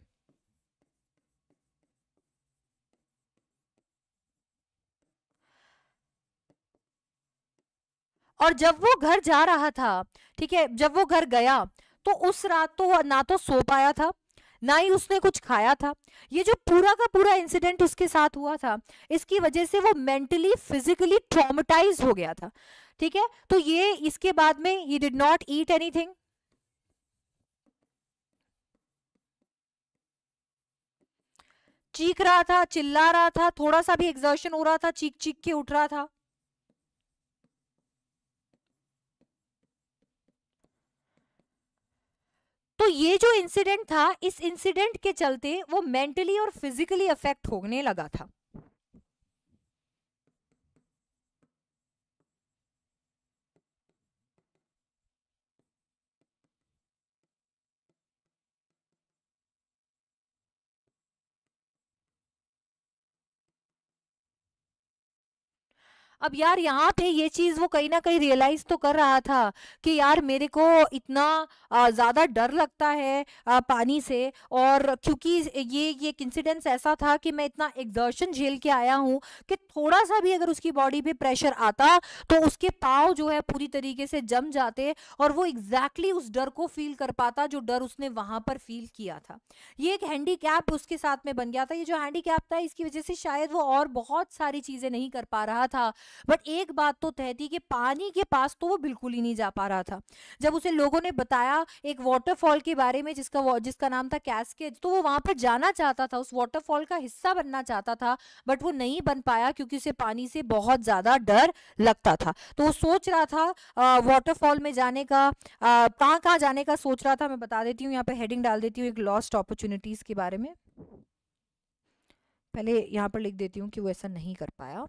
और जब वो घर जा रहा था ठीक है जब वो घर गया तो उस रात तो ना तो सो पाया था ना ही उसने कुछ खाया था ये जो पूरा का पूरा इंसिडेंट उसके साथ हुआ था इसकी वजह से वो मेंटली फिजिकली ट्रॉमेटाइज हो गया था ठीक है तो ये इसके बाद में he did not eat anything चीख रहा था चिल्ला रहा था थोड़ा सा भी एग्जर्शन हो रहा था चीख चीख के उठ रहा था तो ये जो इंसिडेंट था इस इंसिडेंट के चलते वो मेंटली और फिजिकली अफेक्ट होने लगा था अब यार यहाँ पे ये चीज़ वो कहीं ना कहीं रियलाइज तो कर रहा था कि यार मेरे को इतना ज़्यादा डर लगता है पानी से और क्योंकि ये ये एक इंसिडेंस ऐसा था कि मैं इतना एग्जर्शन झेल के आया हूँ कि थोड़ा सा भी अगर उसकी बॉडी पे प्रेशर आता तो उसके पाव जो है पूरी तरीके से जम जाते और वो एग्जैक्टली exactly उस डर को फील कर पाता जो डर उसने वहाँ पर फील किया था ये एक हैंडीकैप उसके साथ में बन गया था ये जो हैंडीकैप था इसकी वजह से शायद वो और बहुत सारी चीज़ें नहीं कर पा रहा था बट एक बात तो तय थी कि पानी के पास तो वो बिल्कुल ही नहीं जा पा रहा था जब उसे लोगों ने बताया एक वाटरफॉल के बारे में जिसका जिसका नाम था कैसकेज तो वो वहां पर जाना चाहता था उस वाटरफॉल का हिस्सा बनना चाहता था बट वो नहीं बन पाया क्योंकि उसे पानी से बहुत ज्यादा डर लगता था तो वो सोच रहा था वाटरफॉल में जाने का कहाँ कहाँ जाने का सोच रहा था मैं बता देती हूँ यहाँ पर हेडिंग डाल देती हूँ एक लॉस्ट अपॉर्चुनिटीज के बारे में पहले यहाँ पर लिख देती हूँ कि वो ऐसा नहीं कर पाया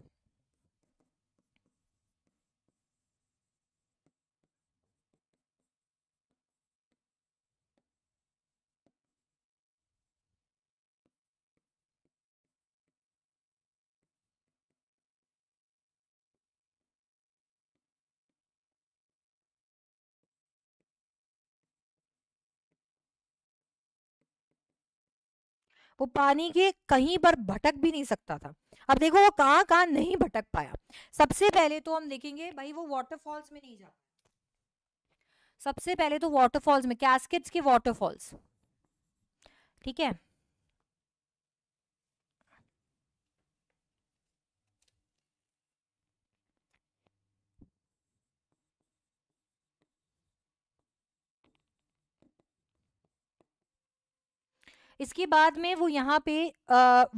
वो पानी के कहीं पर भटक भी नहीं सकता था अब देखो वो कहाँ कहाँ नहीं भटक पाया सबसे पहले तो हम देखेंगे भाई वो वाटरफॉल्स में नहीं जा सबसे पहले तो वाटरफॉल्स में कैस्केट्स के वाटरफॉल्स ठीक है इसके बाद में वो यहाँ पे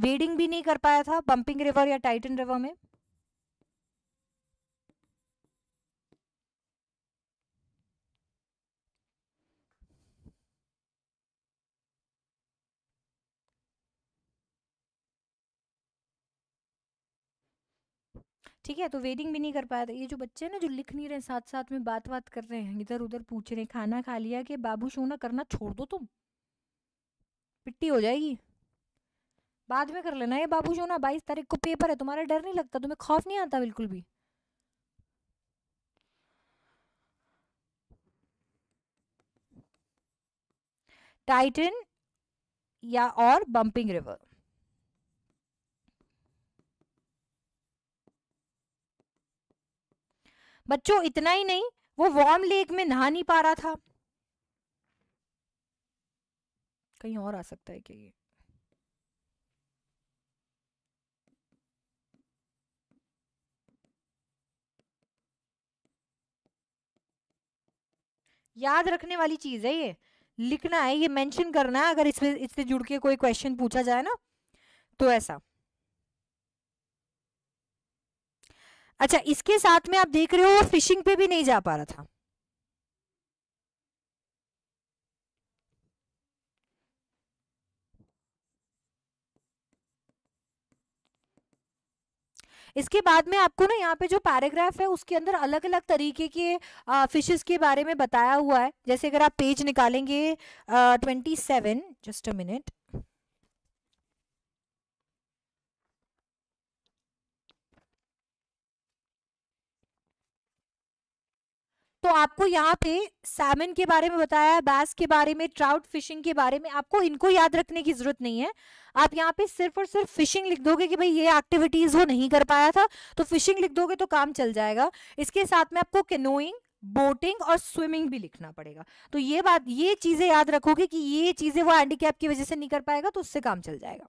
वेडिंग भी नहीं कर पाया था पंपिंग रिवर या टाइटन रिवर में ठीक है तो वेडिंग भी नहीं कर पाया था ये जो बच्चे हैं ना जो लिख नहीं रहे साथ साथ में बात बात कर रहे हैं इधर उधर पूछ रहे हैं खाना खा लिया कि बाबू शो ना करना छोड़ दो तुम पिट्टी हो जाएगी बाद में कर लेना ये बाबू जो ना बाईस तारीख को पेपर है तुम्हारा डर नहीं लगता तुम्हें खौफ नहीं आता बिल्कुल भी टाइटन या और बंपिंग रिवर बच्चों इतना ही नहीं वो वार्म लेक में नहा नहीं पा रहा था कहीं और आ सकता है क्या ये याद रखने वाली चीज है ये लिखना है ये मेंशन करना है अगर इसमें इससे जुड़ के कोई क्वेश्चन पूछा जाए ना तो ऐसा अच्छा इसके साथ में आप देख रहे हो फिशिंग पे भी नहीं जा पा रहा था इसके बाद में आपको ना यहाँ पे जो पैराग्राफ है उसके अंदर अलग अलग तरीके के फिशेस के बारे में बताया हुआ है जैसे अगर आप पेज निकालेंगे twenty seven just a minute तो आपको यहाँ पे सैमन के बारे में बताया बैस के बारे में ट्राउट फिशिंग के बारे में आपको इनको याद रखने की जरूरत नहीं है आप यहाँ पे सिर्फ और सिर्फ फिशिंग लिख दोगे कि भाई ये एक्टिविटीज वो नहीं कर पाया था तो फिशिंग लिख दोगे तो काम चल जाएगा इसके साथ में आपको केनोइंग बोटिंग और स्विमिंग भी लिखना पड़ेगा तो ये बात ये चीजें याद रखोगे कि ये चीजें वो हैंडीकैप की वजह से नहीं कर पाएगा तो उससे काम चल जाएगा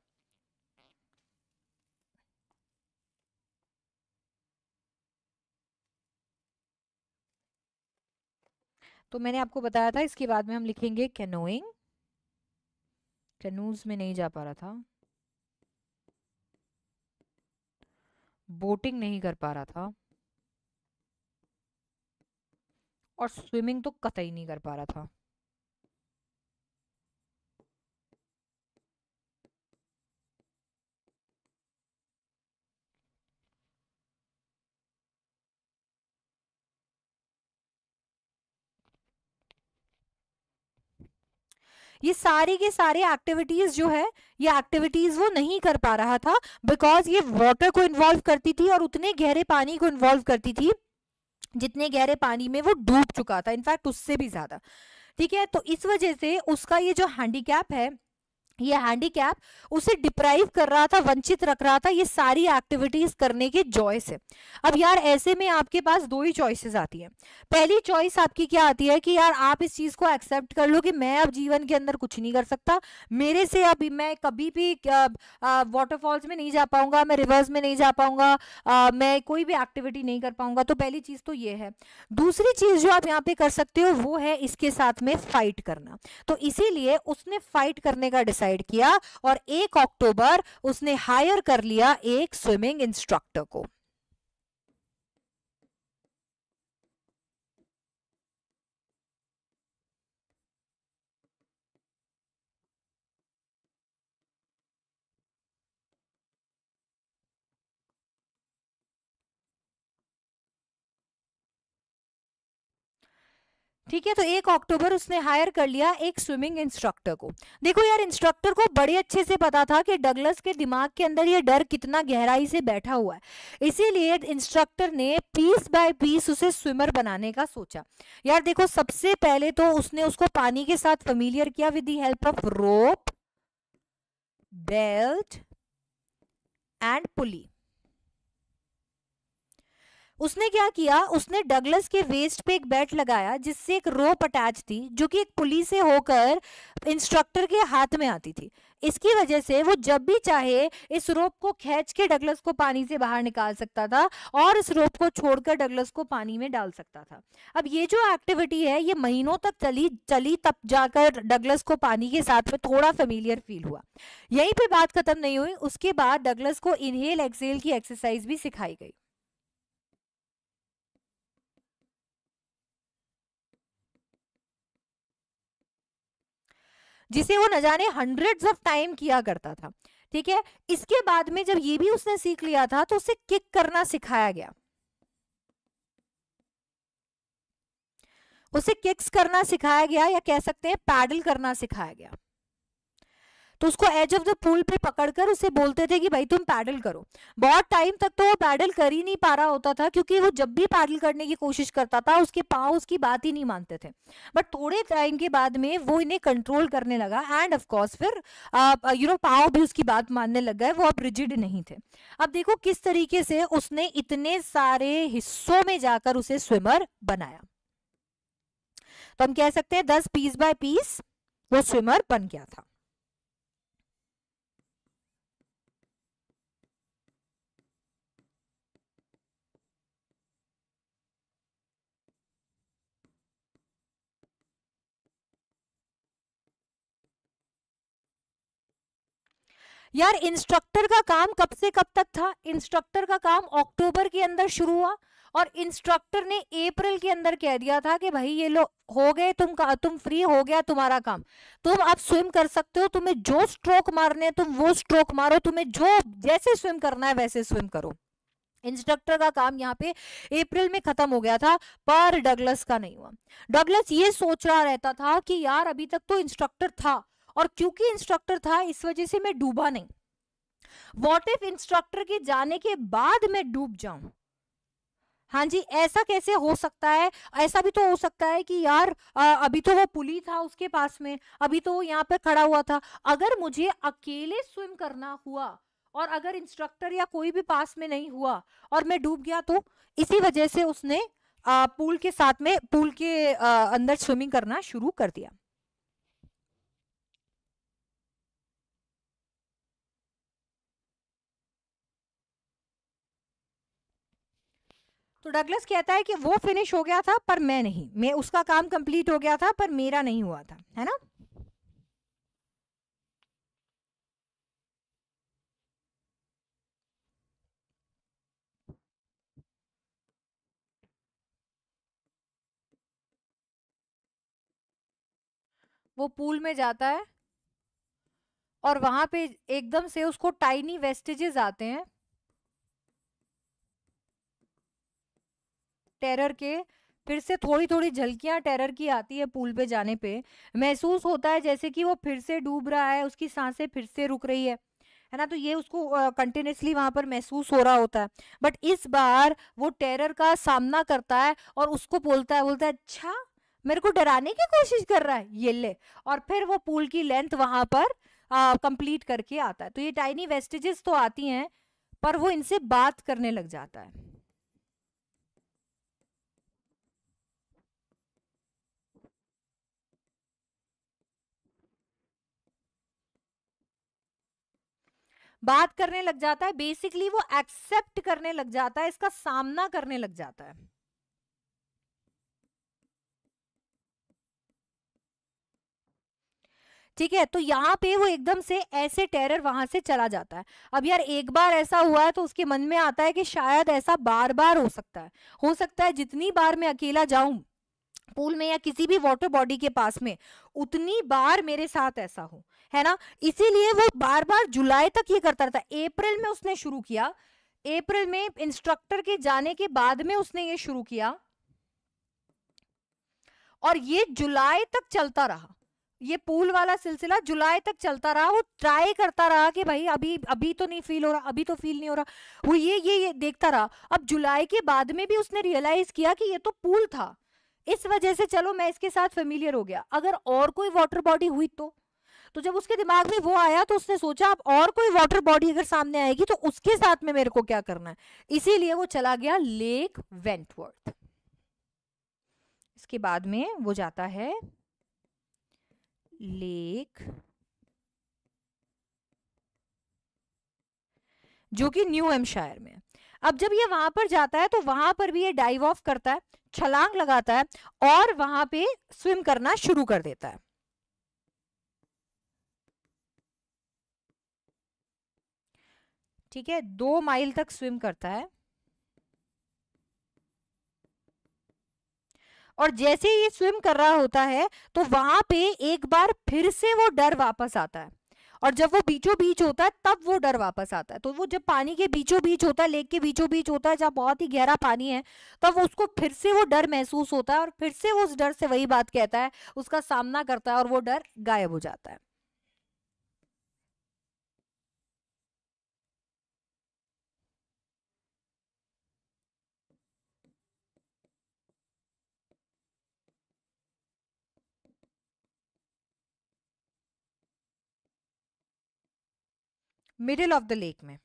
तो मैंने आपको बताया था इसके बाद में हम लिखेंगे कैनोइंग कैनूज में नहीं जा पा रहा था बोटिंग नहीं कर पा रहा था और स्विमिंग तो कतई नहीं कर पा रहा था ये सारे के सारे एक्टिविटीज जो है ये एक्टिविटीज वो नहीं कर पा रहा था बिकॉज ये वाटर को इन्वॉल्व करती थी और उतने गहरे पानी को इन्वॉल्व करती थी जितने गहरे पानी में वो डूब चुका था इनफैक्ट उससे भी ज्यादा ठीक है तो इस वजह से उसका ये जो हैंडीकैप है ये हैंडीकैप उसे डिप्राइव कर रहा था वंचित रख रहा था ये सारी एक्टिविटीज करने के जॉय से अब यार ऐसे में आपके पास दो ही चॉइसेस आती है पहली चॉइस आपकी क्या आती है कि यार आप इस चीज को एक्सेप्ट कर लो कि मैं अब जीवन के अंदर कुछ नहीं कर सकता मेरे से अभी मैं कभी भी वाटरफॉल्स में नहीं जा पाऊंगा मैं रिवर्स में नहीं जा पाऊंगा मैं कोई भी एक्टिविटी नहीं कर पाऊंगा तो पहली चीज तो ये है दूसरी चीज जो आप यहाँ पे कर सकते हो वो है इसके साथ में फाइट करना तो इसीलिए उसने फाइट करने का डिसाइड डिसाइड किया और एक अक्टूबर उसने हायर कर लिया एक स्विमिंग इंस्ट्रक्टर को ठीक है तो एक अक्टूबर उसने हायर कर लिया एक स्विमिंग इंस्ट्रक्टर को देखो यार इंस्ट्रक्टर को बड़े अच्छे से पता था कि डगलस के दिमाग के अंदर ये डर कितना गहराई से बैठा हुआ है इसीलिए इंस्ट्रक्टर ने पीस बाय पीस उसे स्विमर बनाने का सोचा यार देखो सबसे पहले तो उसने उसको पानी के साथ फमिलियर किया with the help of rope belt and pulley उसने क्या किया उसने डगलस के वेस्ट पे एक बेल्ट लगाया जिससे एक रोप अटैच थी जो कि एक पुलिस से होकर इंस्ट्रक्टर के हाथ में आती थी इसकी वजह से वो जब भी चाहे इस रोप को खींच के डगलस को पानी से बाहर निकाल सकता था और इस रोप को छोड़कर डगलस को पानी में डाल सकता था अब ये जो एक्टिविटी है ये महीनों तक चली चली तब जाकर डगलस को पानी के साथ में थोड़ा फेमिलियर फील हुआ यहीं पे बात खत्म नहीं हुई उसके बाद डगलस को इनहेल एक्सेल की एक्सरसाइज भी सिखाई गई जिसे वो न जाने हंड्रेड ऑफ टाइम किया करता था ठीक है इसके बाद में जब ये भी उसने सीख लिया था तो उसे किक करना सिखाया गया उसे किक्स करना सिखाया गया या कह सकते हैं पैडल करना सिखाया गया तो उसको एज ऑफ द पुल पे पकड़कर उसे बोलते थे कि भाई तुम पैडल करो बहुत टाइम तक तो वो पैडल कर ही नहीं पा रहा होता था क्योंकि वो जब भी पैडल करने की कोशिश करता था उसके पाँव उसकी बात ही नहीं मानते थे बट थोड़े टाइम के बाद में वो इन्हें कंट्रोल करने लगा एंड ऑफकोर्स फिर यू नो पाँव भी उसकी बात मानने लग गए वो अब रिजिड नहीं थे अब देखो किस तरीके से उसने इतने सारे हिस्सों में जाकर उसे स्विमर बनाया तो हम कह सकते हैं दस पीस बाय पीस वो स्विमर बन गया था यार इंस्ट्रक्टर का काम कब से कब तक था इंस्ट्रक्टर का काम अक्टूबर के अंदर शुरू हुआ और इंस्ट्रक्टर ने अप्रैल के अंदर कह दिया था कि भाई ये लो हो गए तुम का तुम फ्री हो गया तुम्हारा काम तुम अब स्विम कर सकते हो तुम्हें जो स्ट्रोक मारने तुम वो स्ट्रोक मारो तुम्हें जो जैसे स्विम करना है वैसे स्विम करो इंस्ट्रक्टर का काम यहाँ पे अप्रैल में खत्म हो गया था पर डगलस का नहीं हुआ डगलस ये सोच रहा रहता था कि यार अभी तक तो इंस्ट्रक्टर था और क्योंकि इंस्ट्रक्टर था इस वजह से मैं डूबा नहीं वॉट इफ इंस्ट्रक्टर के जाने के बाद मैं डूब जाऊं हाँ जी ऐसा कैसे हो सकता है ऐसा भी तो हो सकता है कि यार आ, अभी तो वो पुली था उसके पास में अभी तो वो यहाँ पर खड़ा हुआ था अगर मुझे अकेले स्विम करना हुआ और अगर इंस्ट्रक्टर या कोई भी पास में नहीं हुआ और मैं डूब गया तो इसी वजह से उसने आ, पूल के साथ में पूल के आ, अंदर स्विमिंग करना शुरू कर दिया तो डगलस कहता है कि वो फिनिश हो गया था पर मैं नहीं मैं उसका काम कंप्लीट हो गया था पर मेरा नहीं हुआ था है ना वो पूल में जाता है और वहां पे एकदम से उसको टाइनी वेस्टेजेस आते हैं टेरर के फिर से थोड़ी थोड़ी झलकियाँ टेरर की आती है पूल पे जाने पे महसूस होता है जैसे कि वो फिर से डूब रहा है उसकी सांसें फिर से रुक रही है है ना तो ये उसको कंटिन्यूसली uh, वहां पर महसूस हो रहा होता है बट इस बार वो टेरर का सामना करता है और उसको बोलता है बोलता है अच्छा मेरे को डराने की कोशिश कर रहा है ये ले और फिर वो पूल की लेंथ वहां पर कंप्लीट uh, करके आता है तो ये टाइनी वेस्टेजेस तो आती हैं पर वो इनसे बात करने लग जाता है बात करने लग जाता है बेसिकली वो एक्सेप्ट करने लग जाता है इसका सामना करने लग जाता है ठीक है तो यहाँ पे वो एकदम से ऐसे टेरर वहां से चला जाता है अब यार एक बार ऐसा हुआ है तो उसके मन में आता है कि शायद ऐसा बार बार हो सकता है हो सकता है जितनी बार मैं अकेला जाऊं पूल में या किसी भी वाटर बॉडी के पास में उतनी बार मेरे साथ ऐसा हो है ना इसीलिए वो बार बार जुलाई तक ये करता रहता अप्रैल में उसने शुरू किया अप्रैल में इंस्ट्रक्टर के जाने के बाद में उसने ये शुरू किया और ये जुलाई तक चलता रहा ये पूल वाला सिलसिला जुलाई तक चलता रहा वो ट्राई करता रहा कि भाई अभी अभी तो नहीं फील हो रहा अभी तो फील नहीं हो रहा वो ये ये ये देखता रहा अब जुलाई के बाद में भी उसने रियलाइज किया कि ये तो पूल था इस वजह से चलो मैं इसके साथ फेमिलियर हो गया अगर और कोई वाटर बॉडी हुई तो तो जब उसके दिमाग में वो आया तो उसने सोचा अब और कोई वाटर बॉडी अगर सामने आएगी तो उसके साथ में मेरे को क्या करना है इसीलिए वो चला गया लेक वेंटवर्थ इसके बाद में वो जाता है लेक जो कि न्यू एमशायर में अब जब ये वहां पर जाता है तो वहां पर भी ये डाइव ऑफ करता है छलांग लगाता है और वहां पे स्विम करना शुरू कर देता है ठीक है दो माइल तक स्विम करता है और जैसे ये स्विम कर रहा होता है तो वहां पे एक बार फिर से वो डर वापस आता है और जब वो बीचों बीच होता है तब वो डर वापस आता है तो वो जब पानी के बीचों बीच होता है लेक के बीचों बीच होता है जहाँ बहुत ही गहरा पानी है तब तो उसको फिर से वो डर महसूस होता है और फिर से वो उस डर से वही बात कहता है उसका सामना करता है और वो डर गायब हो जाता है मिडिल ऑफ द लेक में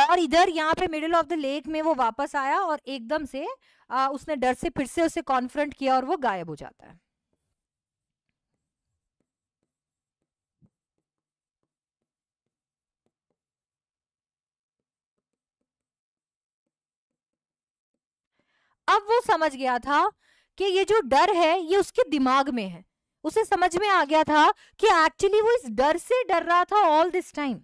और इधर यहाँ पे मिडिल ऑफ द लेक में वो वापस आया और एकदम से आ, उसने डर से फिर से उसे कॉन्फ्रंट किया और वो गायब हो जाता है अब वो समझ गया था कि ये जो डर है ये उसके दिमाग में है उसे समझ में आ गया था कि एक्चुअली वो इस डर से डर रहा था ऑल दिस टाइम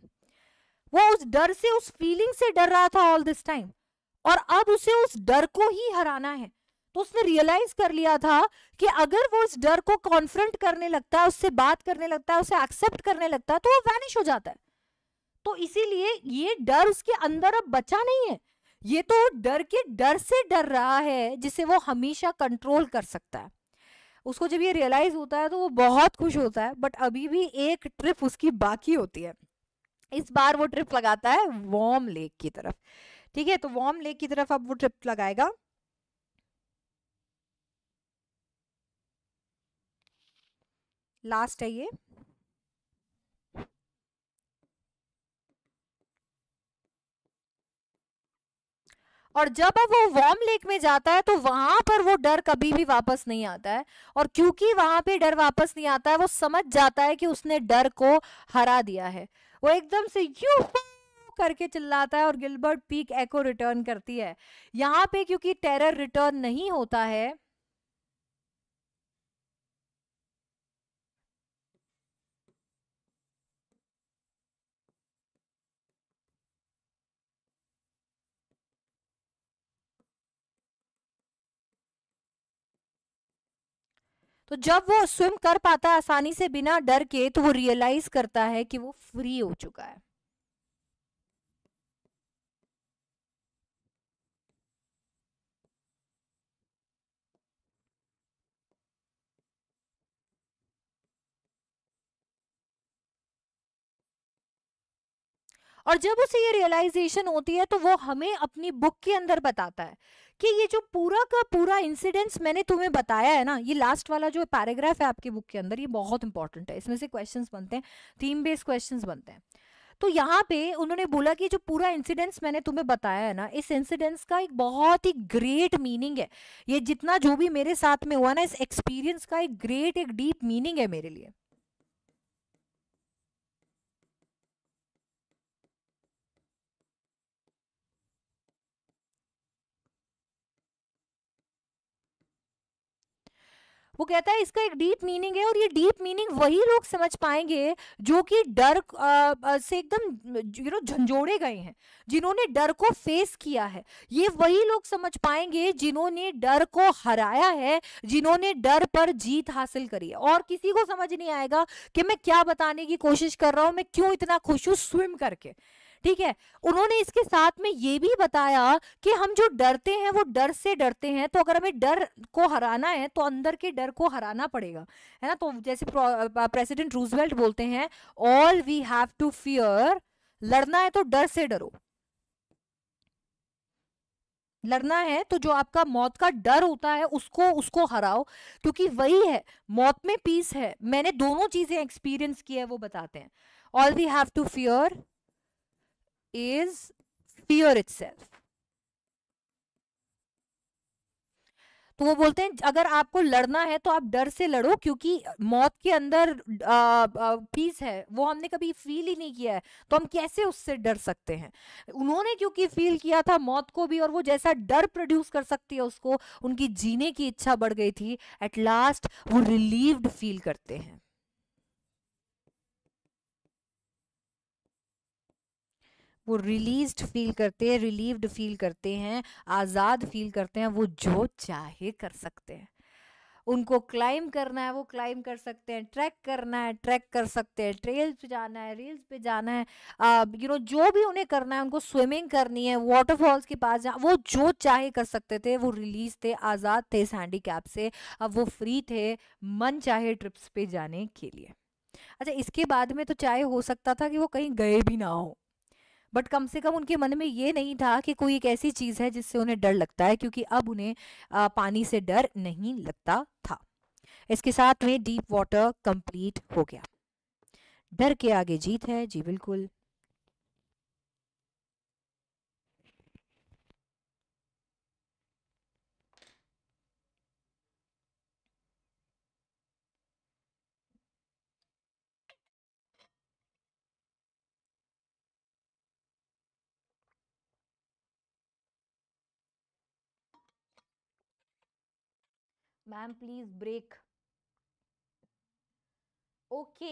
वो उस डर से उस फीलिंग से डर रहा था ऑल दिस टाइम और अब उसे उस डर को ही हराना है तो उसने रियलाइज कर लिया था कि अगर वो इस डर को कॉन्फ्रंट करने लगता है उससे बात करने लगता है उसे एक्सेप्ट करने लगता है तो वो वैनिश हो जाता है तो इसीलिए ये डर उसके अंदर अब बचा नहीं है ये तो डर के डर से डर रहा है जिसे वो हमेशा कंट्रोल कर सकता है उसको जब ये रियलाइज होता है तो वो बहुत खुश होता है बट अभी भी एक ट्रिप उसकी बाकी होती है इस बार वो ट्रिप लगाता है वॉम लेक की तरफ ठीक है तो वॉम लेक की तरफ अब वो ट्रिप लगाएगा लास्ट है ये और जब अब वो वार्म लेक में जाता है तो वहां पर वो डर कभी भी वापस नहीं आता है और क्योंकि वहां पे डर वापस नहीं आता है वो समझ जाता है कि उसने डर को हरा दिया है वो एकदम से यू करके चिल्लाता है और गिलबर्ट पीक एको रिटर्न करती है यहाँ पे क्योंकि टेरर रिटर्न नहीं होता है तो जब वो स्विम कर पाता है आसानी से बिना डर के तो वो रियलाइज करता है कि वो फ्री हो चुका है और जब उसे ये रियलाइजेशन होती है तो वो हमें अपनी बुक के अंदर बताता है कि ये जो पूरा का पूरा इंसिडेंट्स मैंने तुम्हें बताया है ना ये लास्ट वाला जो पैराग्राफ है आपकी बुक के अंदर ये बहुत इंपॉर्टेंट है इसमें से क्वेश्चन बनते हैं थीम बेस्ड क्वेश्चन बनते हैं तो यहाँ पे उन्होंने बोला कि जो पूरा इंसिडेंट्स मैंने तुम्हें बताया है ना इस इंसिडेंट्स का एक बहुत ही ग्रेट मीनिंग है ये जितना जो भी मेरे साथ में हुआ ना इस एक्सपीरियंस का एक ग्रेट एक डीप मीनिंग है मेरे लिए वो कहता है इसका एक डीप मीनिंग है और ये डीप मीनिंग वही लोग समझ पाएंगे जो कि डर से एकदम यू नो झंझोड़े गए हैं जिन्होंने डर को फेस किया है ये वही लोग समझ पाएंगे जिन्होंने डर को हराया है जिन्होंने डर पर जीत हासिल करी है और किसी को समझ नहीं आएगा कि मैं क्या बताने की कोशिश कर रहा हूँ मैं क्यों इतना खुश हूँ स्विम करके ठीक है उन्होंने इसके साथ में ये भी बताया कि हम जो डरते हैं वो डर से डरते हैं तो अगर हमें डर को हराना है तो अंदर के डर को हराना पड़ेगा है ना तो जैसे प्रेसिडेंट रूजवेल्ट बोलते हैं all we have to fear लड़ना है तो डर से डरो लड़ना है तो जो आपका मौत का डर होता है उसको उसको हराओ क्योंकि वही है मौत में पीस है मैंने दोनों चीजें एक्सपीरियंस की है वो बताते हैं all we have to fear is fear itself. तो वो बोलते हैं अगर आपको लड़ना है तो आप डर से लड़ो क्योंकि मौत के अंदर पीस है वो हमने कभी फील ही नहीं किया है तो हम कैसे उससे डर सकते हैं उन्होंने क्योंकि फील किया था मौत को भी और वो जैसा डर प्रोड्यूस कर सकती है उसको उनकी जीने की इच्छा बढ़ गई थी एट लास्ट वो रिलीव्ड फील करते हैं वो रिलीज्ड फील करते हैं रिलीव्ड फील करते हैं आज़ाद फील करते हैं वो जो चाहे कर सकते हैं उनको क्लाइम करना है वो क्लाइम कर सकते हैं ट्रैक करना है ट्रैक कर सकते हैं ट्रेल्स पे जाना है रेल्स पे जाना है यू नो जो भी उन्हें करना है उनको स्विमिंग करनी है वाटरफॉल्स के पास जाना वो जो चाहे कर सकते थे वो रिलीज थे आज़ाद थे इस हैंडी कैप से अब वो फ्री थे मन चाहे ट्रिप्स पे जाने के लिए अच्छा इसके बाद में तो चाहे हो सकता था कि वो कहीं गए भी ना हो बट कम से कम उनके मन में ये नहीं था कि कोई एक ऐसी चीज़ है जिससे उन्हें डर लगता है क्योंकि अब उन्हें पानी से डर नहीं लगता था इसके साथ में डीप वाटर कंप्लीट हो गया डर के आगे जीत है जी बिल्कुल मैम प्लीज ब्रेक ओके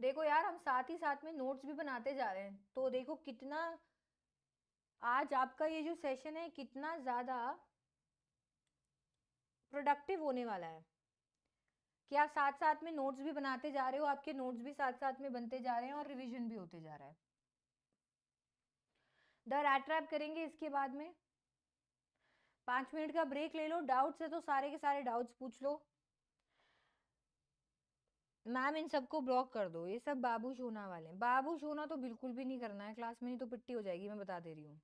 देखो यार हम साथ ही साथ में नोट्स भी बनाते जा रहे हैं तो देखो कितना आज आपका ये जो सेशन है कितना ज़्यादा प्रोडक्टिव होने वाला है कि आप साथ साथ में नोट्स भी बनाते जा रहे हो आपके नोट्स भी साथ साथ में बनते जा रहे हैं और रिवीजन भी होते जा रहा है द रैट ट्रैप करेंगे इसके बाद में पांच मिनट का ब्रेक ले लो डाउट्स है तो सारे के सारे डाउट्स पूछ लो मैम इन सबको ब्लॉक कर दो ये सब बाबू सोना वाले बाबू सोना तो बिल्कुल भी नहीं करना है क्लास में नहीं तो पिट्टी हो जाएगी मैं बता दे रही हूँ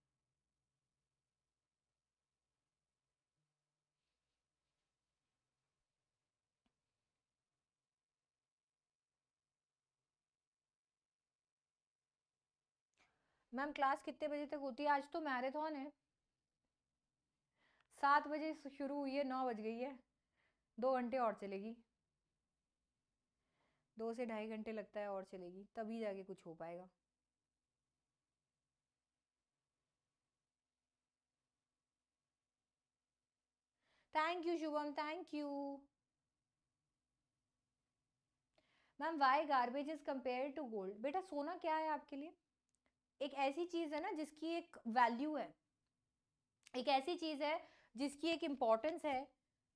मैम क्लास कितने बजे तक होती है आज तो मैराथन है सात बजे शुरू हुई है नौ बज गई है दो घंटे और चलेगी दो से ढाई घंटे लगता है और चलेगी तभी जाके कुछ हो पाएगा thank you Shubham thank you ma'am why garbage is compare to gold बेटा सोना क्या है आपके लिए एक ऐसी चीज़ है ना जिसकी एक वैल्यू है एक ऐसी चीज़ है जिसकी एक इम्पोर्टेंस है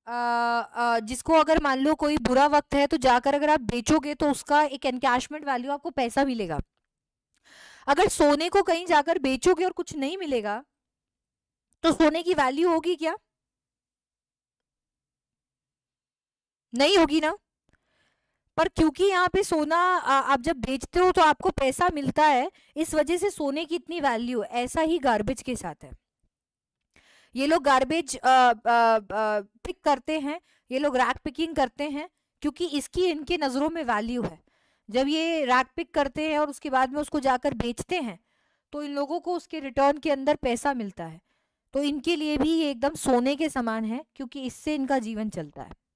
आ, आ, जिसको अगर मान लो कोई बुरा वक्त है तो जाकर अगर आप बेचोगे तो उसका एक एनकैशमेंट वैल्यू आपको पैसा मिलेगा अगर सोने को कहीं जाकर बेचोगे और कुछ नहीं मिलेगा तो सोने की वैल्यू होगी क्या नहीं होगी ना पर क्योंकि यहाँ पे सोना आप जब बेचते हो तो आपको पैसा मिलता है इस वजह से सोने की इतनी वैल्यू ऐसा ही गार्बेज के साथ है ये लोग गार्बेज पिक करते हैं ये लोग रैक पिकिंग करते हैं क्योंकि इसकी इनके नज़रों में वैल्यू है जब ये रैक पिक करते हैं और उसके बाद में उसको जाकर बेचते हैं तो इन लोगों को उसके रिटर्न के अंदर पैसा मिलता है तो इनके लिए भी ये एकदम सोने के समान है क्योंकि इससे इनका जीवन चलता है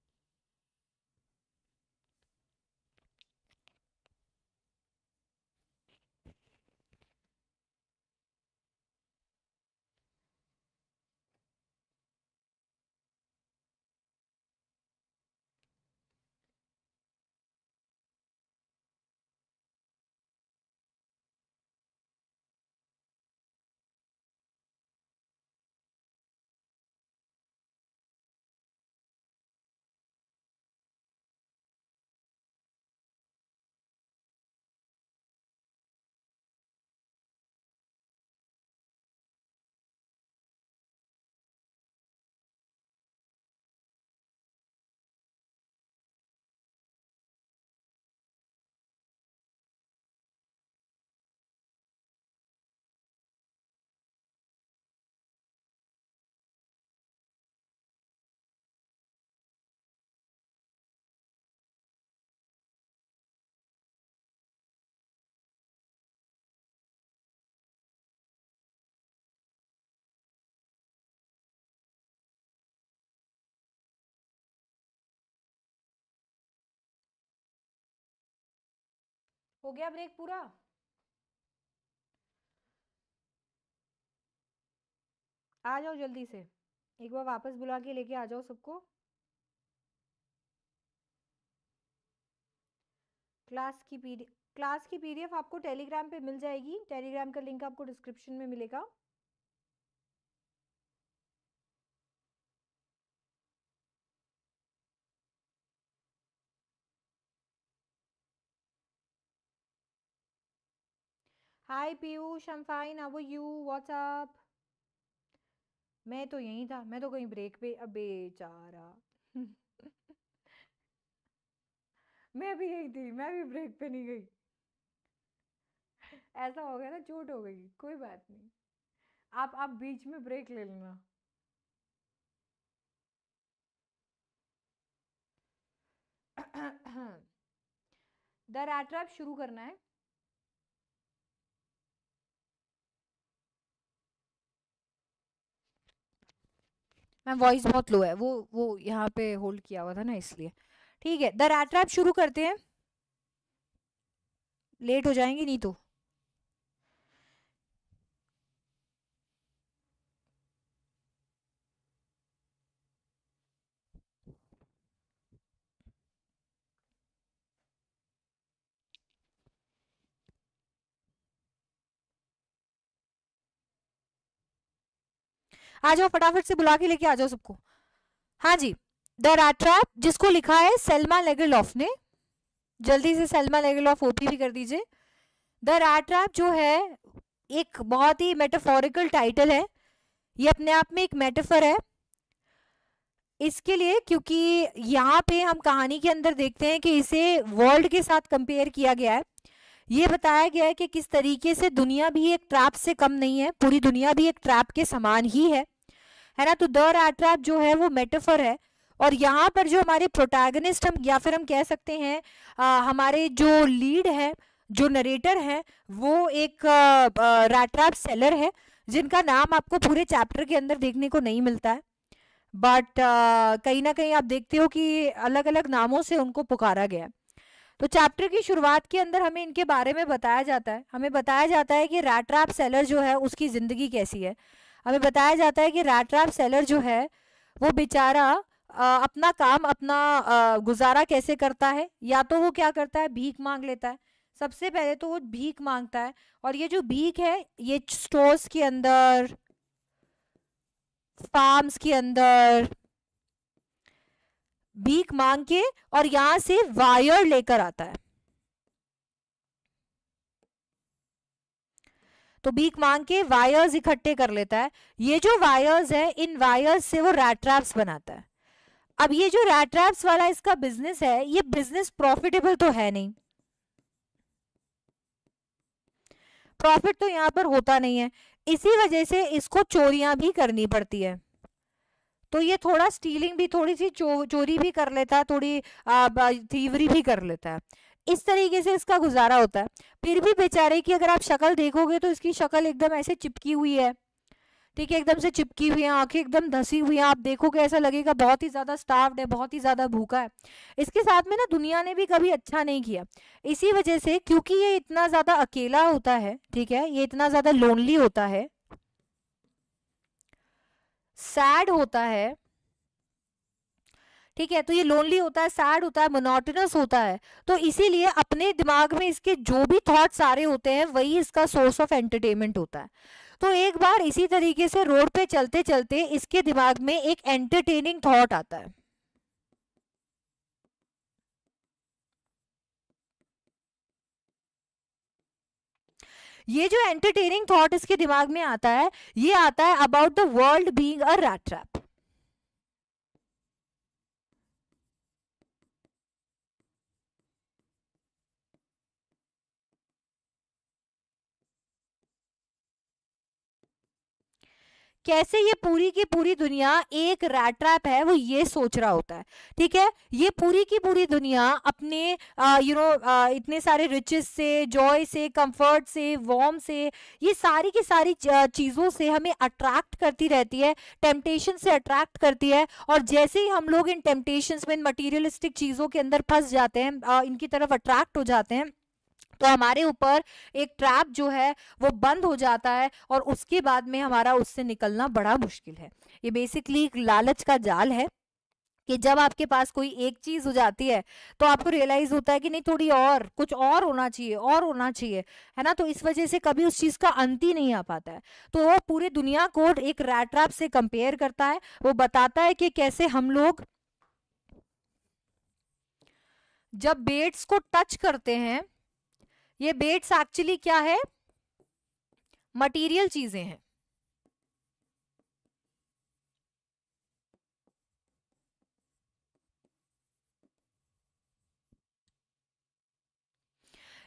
हो गया ब्रेक पूरा आ जाओ जल्दी से एक बार वापस बुला के लेके आ जाओ सबको क्लास की पीडी क्लास की पीडीएफ आपको टेलीग्राम पे मिल जाएगी टेलीग्राम का लिंक आपको डिस्क्रिप्शन में मिलेगा hi Piyush I am fine अब यू व्हाट्सअप मैं तो यहीं था मैं तो कहीं ब्रेक पे अबे चारा मैं भी यही थी मैं भी ब्रेक पे नहीं गई ऐसा हो गया ना चोट हो गई कोई बात नहीं आप आप बीच में ब्रेक ले लेना द रैट्रैप शुरू करना है मैम वॉइस बहुत लो है वो वो यहाँ पे होल्ड किया हुआ था ना इसलिए ठीक है द रैट रैप शुरू करते हैं लेट हो जाएंगे नहीं तो आ जाओ फटाफट से बुला के लेके आ जाओ सबको हाँ जी द रैट्रैप जिसको लिखा है सेल्मा लेगलॉफ ने जल्दी से सेल्मा लेगलॉफ ओपी भी कर दीजिए द रैट्रैप जो है एक बहुत ही मेटाफोरिकल टाइटल है ये अपने आप में एक मेटाफर है इसके लिए क्योंकि यहाँ पे हम कहानी के अंदर देखते हैं कि इसे वर्ल्ड के साथ कंपेयर किया गया है ये बताया गया है कि किस तरीके से दुनिया भी एक ट्रैप से कम नहीं है पूरी दुनिया भी एक ट्रैप के समान ही है है ना तो द रैट्रैप जो है वो मेटाफर है और यहाँ पर जो हमारे प्रोटैगनिस्ट हम या फिर हम कह सकते हैं आ, हमारे जो लीड है जो नरेटर है वो एक रैट्रैप सेलर है जिनका नाम आपको पूरे चैप्टर के अंदर देखने को नहीं मिलता है बट कहीं ना कहीं आप देखते हो कि अलग अलग नामों से उनको पुकारा गया तो चैप्टर की शुरुआत के अंदर हमें इनके बारे में बताया जाता है हमें बताया जाता है कि रैट्रैप सेलर जो है उसकी ज़िंदगी कैसी है हमें बताया जाता है कि रैट सेलर जो है वो बेचारा अपना काम अपना गुजारा कैसे करता है या तो वो क्या करता है भीख मांग लेता है सबसे पहले तो वो भीख मांगता है और ये जो भीख है ये स्टोर्स के अंदर फार्म्स के अंदर भीख मांग के और यहाँ से वायर लेकर आता है तो भीख मांग के वायर्स इकट्ठे कर लेता है ये जो वायर्स है इन वायर्स से वो रैट्रैप्स बनाता है अब ये जो रैट्रैप्स वाला इसका बिजनेस है ये बिजनेस प्रॉफिटेबल तो है नहीं प्रॉफिट तो यहाँ पर होता नहीं है इसी वजह से इसको चोरियां भी करनी पड़ती है तो ये थोड़ा स्टीलिंग भी थोड़ी सी चो, चोरी भी कर लेता है थोड़ी थीवरी भी कर लेता है इस तरीके से इसका गुजारा होता है फिर भी बेचारे की अगर आप शक्ल देखोगे तो इसकी शक्ल एकदम ऐसे चिपकी हुई है ठीक है एकदम से चिपकी हुई है आंखें एकदम धसी हुई हैं आप देखोगे ऐसा लगेगा बहुत ही ज़्यादा स्टाफ है बहुत ही ज़्यादा भूखा है इसके साथ में ना दुनिया ने भी कभी अच्छा नहीं किया इसी वजह से क्योंकि ये इतना ज़्यादा अकेला होता है ठीक है ये इतना ज़्यादा लोनली होता है सैड होता है ठीक है तो ये लोनली होता है सैड होता है मोनोटनस होता है तो इसीलिए अपने दिमाग में इसके जो भी थॉट सारे होते हैं वही इसका सोर्स ऑफ एंटरटेनमेंट होता है तो एक बार इसी तरीके से रोड पे चलते चलते इसके दिमाग में एक एंटरटेनिंग थॉट आता है ये जो एंटरटेनिंग थॉट इसके दिमाग में आता है ये आता है about the world being a rat trap कैसे ये पूरी की पूरी दुनिया एक रैट ट्रैप है वो ये सोच रहा होता है ठीक है ये पूरी की पूरी दुनिया अपने यू नो इतने सारे रिचेस से जॉय से कंफर्ट से वॉर्म से ये सारी की सारी चीज़ों से हमें अट्रैक्ट करती रहती है टेम्पटेशन से अट्रैक्ट करती है और जैसे ही हम लोग इन टेम्पटेशन में इन मटीरियलिस्टिक चीज़ों के अंदर फंस जाते हैं इनकी तरफ अट्रैक्ट हो जाते हैं तो हमारे ऊपर एक ट्रैप जो है वो बंद हो जाता है और उसके बाद में हमारा उससे निकलना बड़ा मुश्किल है ये बेसिकली एक लालच का जाल है कि जब आपके पास कोई एक चीज हो जाती है तो आपको रियलाइज होता है कि नहीं थोड़ी और कुछ और होना चाहिए और होना चाहिए है ना तो इस वजह से कभी उस चीज का अंत ही नहीं आ पाता है तो वो पूरी दुनिया को एक रैट्रैप से कंपेयर करता है वो बताता है कि कैसे हम लोग जब बेट्स को टच करते हैं ये बेट्स एक्चुअली क्या है मटेरियल चीजें हैं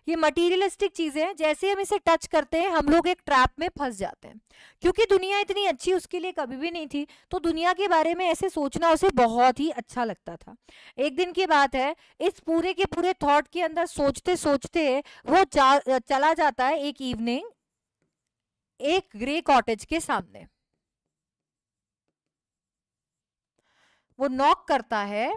ये मटीरियलिस्टिक चीज़ें हैं जैसे हम इसे टच करते हैं हम लोग एक ट्रैप में फंस जाते हैं क्योंकि दुनिया इतनी अच्छी उसके लिए कभी भी नहीं थी तो दुनिया के बारे में ऐसे सोचना उसे बहुत ही अच्छा लगता था एक दिन की बात है इस पूरे के पूरे थॉट के अंदर सोचते सोचते वो जा, चला जाता है एक इवनिंग एक ग्रे कॉटेज के सामने वो नॉक करता है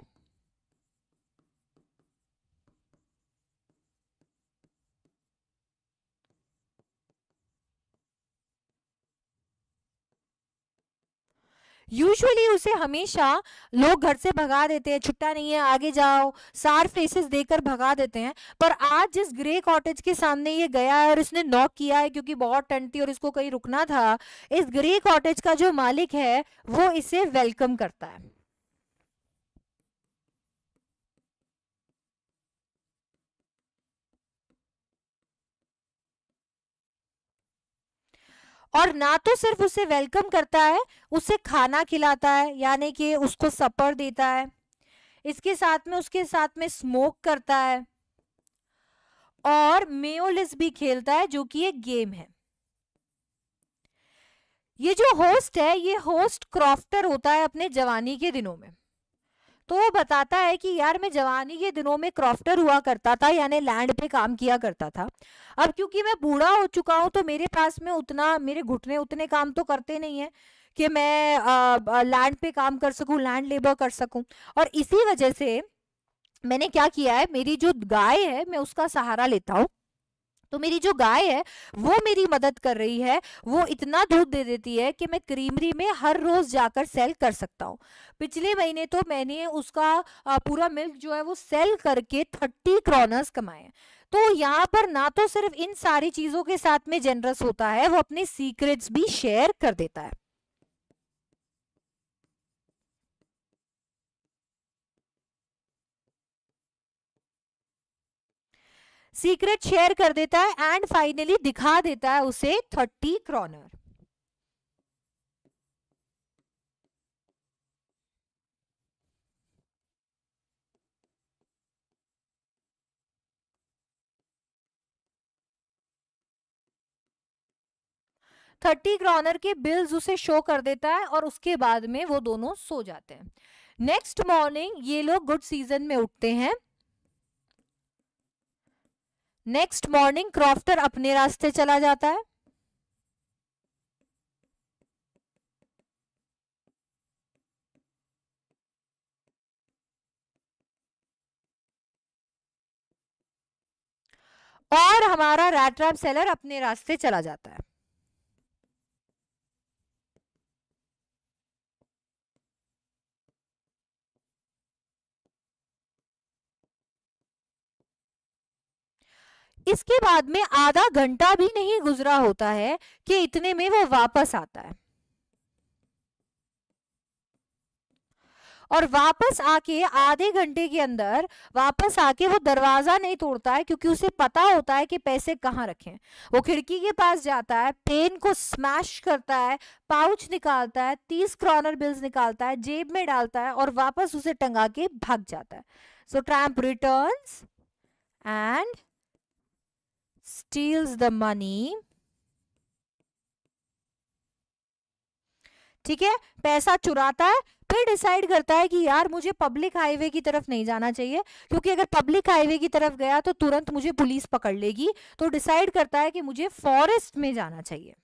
यूजुअली उसे हमेशा लोग घर से भगा देते हैं छुट्टा नहीं है आगे जाओ सार फेसेस देकर भगा देते हैं पर आज जिस ग्रे कॉटेज के सामने ये गया है और उसने नॉक किया है क्योंकि बहुत ठंड थी और इसको कहीं रुकना था इस ग्रे कॉटेज का जो मालिक है वो इसे वेलकम करता है और ना तो सिर्फ उसे वेलकम करता है उसे खाना खिलाता है यानी कि उसको सपर देता है इसके साथ में उसके साथ में स्मोक करता है और मेयोलिस भी खेलता है जो कि एक गेम है ये जो होस्ट है ये होस्ट क्रॉफ्टर होता है अपने जवानी के दिनों में तो बताता है कि यार मैं जवानी के दिनों में क्रॉफ्टर हुआ करता था यानी लैंड पे काम किया करता था अब क्योंकि मैं बूढ़ा हो चुका हूँ तो मेरे पास में उतना मेरे घुटने उतने काम तो करते नहीं है कि मैं लैंड पे काम कर सकूँ लैंड लेबर कर सकूँ और इसी वजह से मैंने क्या किया है मेरी जो गाय है मैं उसका सहारा लेता हूँ तो मेरी जो गाय है वो मेरी मदद कर रही है वो इतना दूध दे देती है कि मैं क्रीमरी में हर रोज़ जाकर सेल कर सकता हूँ पिछले महीने तो मैंने उसका पूरा मिल्क जो है वो सेल करके थर्टी क्रॉनर्स कमाए हैं तो यहाँ पर ना तो सिर्फ इन सारी चीज़ों के साथ में जेनरस होता है वो अपने सीक्रेट्स भी शेयर कर देता है सीक्रेट शेयर कर देता है एंड फाइनली दिखा देता है उसे थर्टी क्रॉनर थर्टी क्रॉनर के बिल्स उसे शो कर देता है और उसके बाद में वो दोनों सो जाते हैं नेक्स्ट मॉर्निंग ये लोग गुड सीजन में उठते हैं नेक्स्ट मॉर्निंग क्रॉफ्टर अपने रास्ते चला जाता है और हमारा रैट्रैप सेलर अपने रास्ते चला जाता है इसके बाद में आधा घंटा भी नहीं गुजरा होता है कि इतने में वो वापस आता है और वापस आके आधे घंटे के अंदर वापस आके वो दरवाजा नहीं तोड़ता है क्योंकि उसे पता होता है कि पैसे कहाँ रखें वो खिड़की के पास जाता है पेन को स्मैश करता है पाउच निकालता है तीस क्रॉनर बिल्स निकालता है जेब में डालता है और वापस उसे टंगा के भाग जाता है so tramp returns and steals the money ठीक है पैसा चुराता है फिर डिसाइड करता है कि यार मुझे पब्लिक हाईवे की तरफ नहीं जाना चाहिए क्योंकि अगर पब्लिक हाईवे की तरफ गया तो तुरंत मुझे पुलिस पकड़ लेगी तो डिसाइड करता है कि मुझे फॉरेस्ट में जाना चाहिए